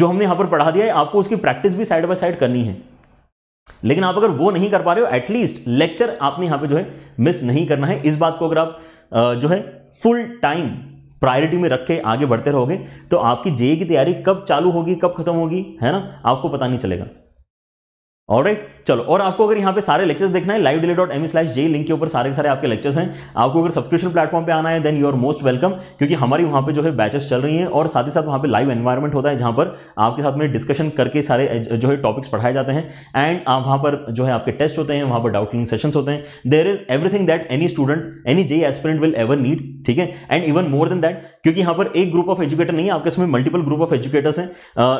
जो हमने यहां पर पढ़ा दिया है आपको उसकी प्रैक्टिस भी साइड बाय साइड करनी है लेकिन आप अगर वो नहीं कर पा रहे हो एटलीस्ट लेक्चर आपने यहां पे जो है मिस नहीं करना है इस बात को अगर आप जो है फुल टाइम प्रायोरिटी में रख के आगे बढ़ते रहोगे तो आपकी जेई की तैयारी कब चालू होगी कब खत्म होगी है ना आपको पता नहीं चलेगा और राइट चलो और आपको अगर यहाँ पे सारे लेक्चर्स देखना है live delay dot M slash J link के ऊपर सारे सारे आपके लेक्चर्स हैं आपको अगर सब्सक्रिप्शन प्लेटफॉर्म पे आना है then you are most welcome क्योंकि हमारी वहाँ पे जो है बैचेस चल रही हैं और साथ ही साथ वहाँ पे लाइव एनवायरमेंट होता है जहाँ पर आपके साथ में डिस्कशन करके सारे जो है टॉपिक्स पढ़ाए जाते हैं एंड आप वहाँ पर जो है आपके टेस्ट होते हैं वहाँ पर डाउट क्लिंग होते हैं there is everything that any student any J aspirant will ever need ठीक है and even more then that क्योंकि यहाँ पर एक ग्रुप ऑफ एजुकेटर नहीं है आपके इसमें मल्टीपल ग्रुप ऑफ एजुकेटर्स हैं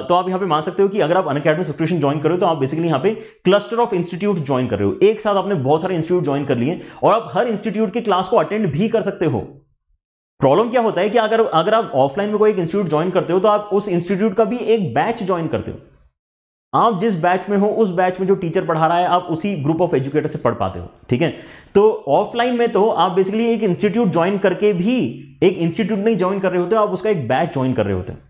तो आप यहाँ पे मान सकते हो कि अगर आप अनकेडमी सब्सक्रिप्शन ज्वाइन करो तो आप बेसिकली यहाँ पे क्लस्टर ऑफ इंस्टीट्यूट ज्वाइन कर रहे हो एक साथ आपने बहुत सारे इंस्टीट्यूट ज्वाइन कर लिए और आप हर इंस्टीट्यूट के क्लास को अटेंड भी कर सकते हो प्रॉब्लम क्या होता है कि अगर अगर आप ऑफलाइन में कोई एक इंस्टीट्यूट ज्वाइन करते हो तो आप उस इंस्टीट्यूट का भी एक बैच ज्वाइन करते हो आप जिस बैच में हो उस बैच में जो टीचर पढ़ा रहा है आप उसी ग्रुप ऑफ एजुकेटर से पढ़ पाते हो ठीक है तो ऑफलाइन में तो आप बेसिकली एक इंस्टीट्यूट ज्वाइन करके भी एक इंस्टीट्यूट नहीं ज्वाइन कर रहे होते आप उसका एक बैच ज्वाइन कर रहे होते हैं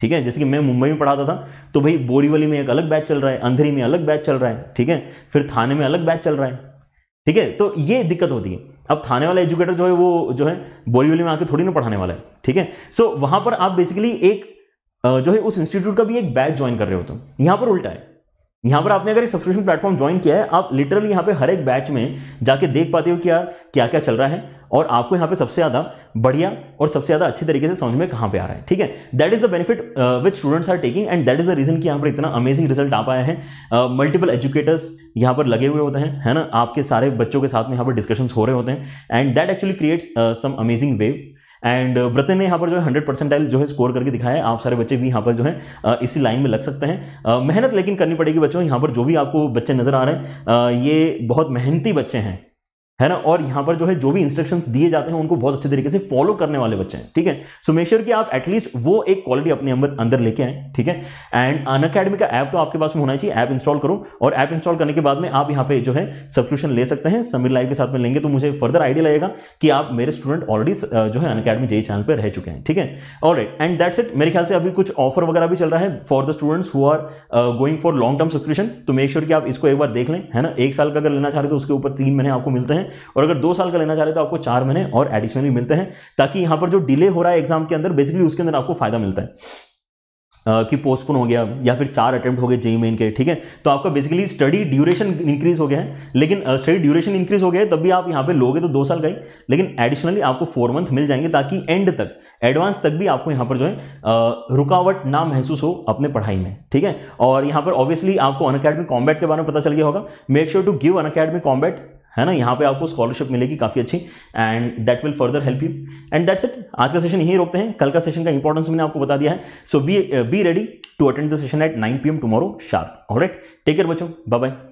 ठीक है जैसे कि मैं मुंबई में पढ़ाता था तो भाई बोरीवली में एक अलग बैच चल रहा है अंधेरी में अलग बैच चल रहा है ठीक है फिर थाने में अलग बैच चल रहा है ठीक है तो ये दिक्कत होती है अब थाने वाला एजुकेटर जो है वो जो है बोरीवली में आके थोड़ी ना पढ़ाने वाला है ठीक है सो वहां पर आप बेसिकली एक जो है उस इंस्टीट्यूट का भी एक बैच ज्वाइन कर रहे हो तुम यहाँ पर उल्टा है यहाँ पर आपने अगर एक सब्सक्रिप्शन प्लेटफॉर्म ज्वाइन किया है आप लिटरली यहाँ पे हर एक बैच में जाके देख पाते हो कि यार क्या क्या चल रहा है और आपको यहाँ पे सबसे ज़्यादा बढ़िया और सबसे ज़्यादा अच्छी तरीके से समझ में कहाँ पे आ रहा है ठीक है that is the benefit which students are taking and that is the reason कि यहाँ पर इतना अमेजिंग रिजल्ट आ पाया है मल्टीपल एजुकेटर्स यहाँ पर लगे हुए होते हैं है ना आपके सारे बच्चों के साथ में यहाँ पर डिस्कशंस हो रहे होते हैं and that actually creates some amazing wave and ब्रतन uh, ने यहाँ पर जो है हंड्रेड परसेंटाइल जो है स्कोर करके दिखाया है आप सारे बच्चे भी यहाँ पर जो है uh, इसी लाइन में लग सकते हैं uh, मेहनत लेकिन करनी पड़ेगी बच्चों यहाँ पर जो भी आपको बच्चे नज़र आ रहे हैं ये बहुत मेहनती बच्चे हैं है ना और यहाँ पर जो है जो भी इंस्ट्रक्शन दिए जाते हैं उनको बहुत अच्छे तरीके से फॉलो करने वाले बच्चे हैं ठीक है सो मेक श्योर कि आप एटलीस्ट वो एक क्वालिटी अपने अंदर लेके आए ठीक है एंड अन अकेडमी का ऐप तो आपके पास में होना चाहिए ऐप इंस्टॉल करूं और ऐप इंस्टॉल करने के बाद में आप यहाँ पे जो है सब्सक्रिप्शन ले सकते हैं समीर लाइव के साथ में लेंगे तो मुझे फर्दर आइडिया लगेगा कि आप मेरे स्टूडेंट ऑलरेडी जो है अन अकेडमी जेई चैनल पर रह चुके हैं ठीक है और राइट एंड दैट्स इट मेरे ख्याल से अभी कुछ ऑफर वगैरह भी चल रहा है for the students who are going for long term subscription तो मेक श्योर कि आप इसको एक बार देख लें है ना एक साल का अगर लेना चाह रहे तो उसके ऊपर तीन महीने आपको मिलते हैं और अगर दो साल का लेना चाह रहे तो आपको चार महीने और एडिशनली मिलते हैं ताकि यहां पर जो डिले हो रहा है एग्जाम के अंदर बेसिकली उसके अंदर आपको फायदा मिलता है कि पोस्टपोन हो गया या फिर चार अटेम्प्ट हो गए जेई मेन के ठीक है तो आपका बेसिकली स्टडी ड्यूरेशन इंक्रीज हो गया है लेकिन स्टडी ड्यूरेशन इंक्रीज हो गया है तब भी आप यहाँ पे लोगे तो दो साल का ही लेकिन एडिशनली आपको फोर मंथ मिल जाएंगे ताकि एंड तक एडवांस तक भी आपको यहाँ पर जो है रुकावट ना महसूस हो अपने पढ़ाई में ठीक है और यहाँ पर ऑब्वियसली आपको अन अकेडमी कॉम्बैट के बारे में पता चल गया होगा make sure to give Unacademy combat है ना यहाँ पे आपको स्कॉलरशिप मिलेगी काफ़ी अच्छी and that will further help you and that's it आज का सेशन यहीं रोकते हैं कल का सेशन का इंपॉर्टेंस मैंने आपको बता दिया है so be be ready to attend the session at nine P M tomorrow sharp right take care बच्चों बाय बाय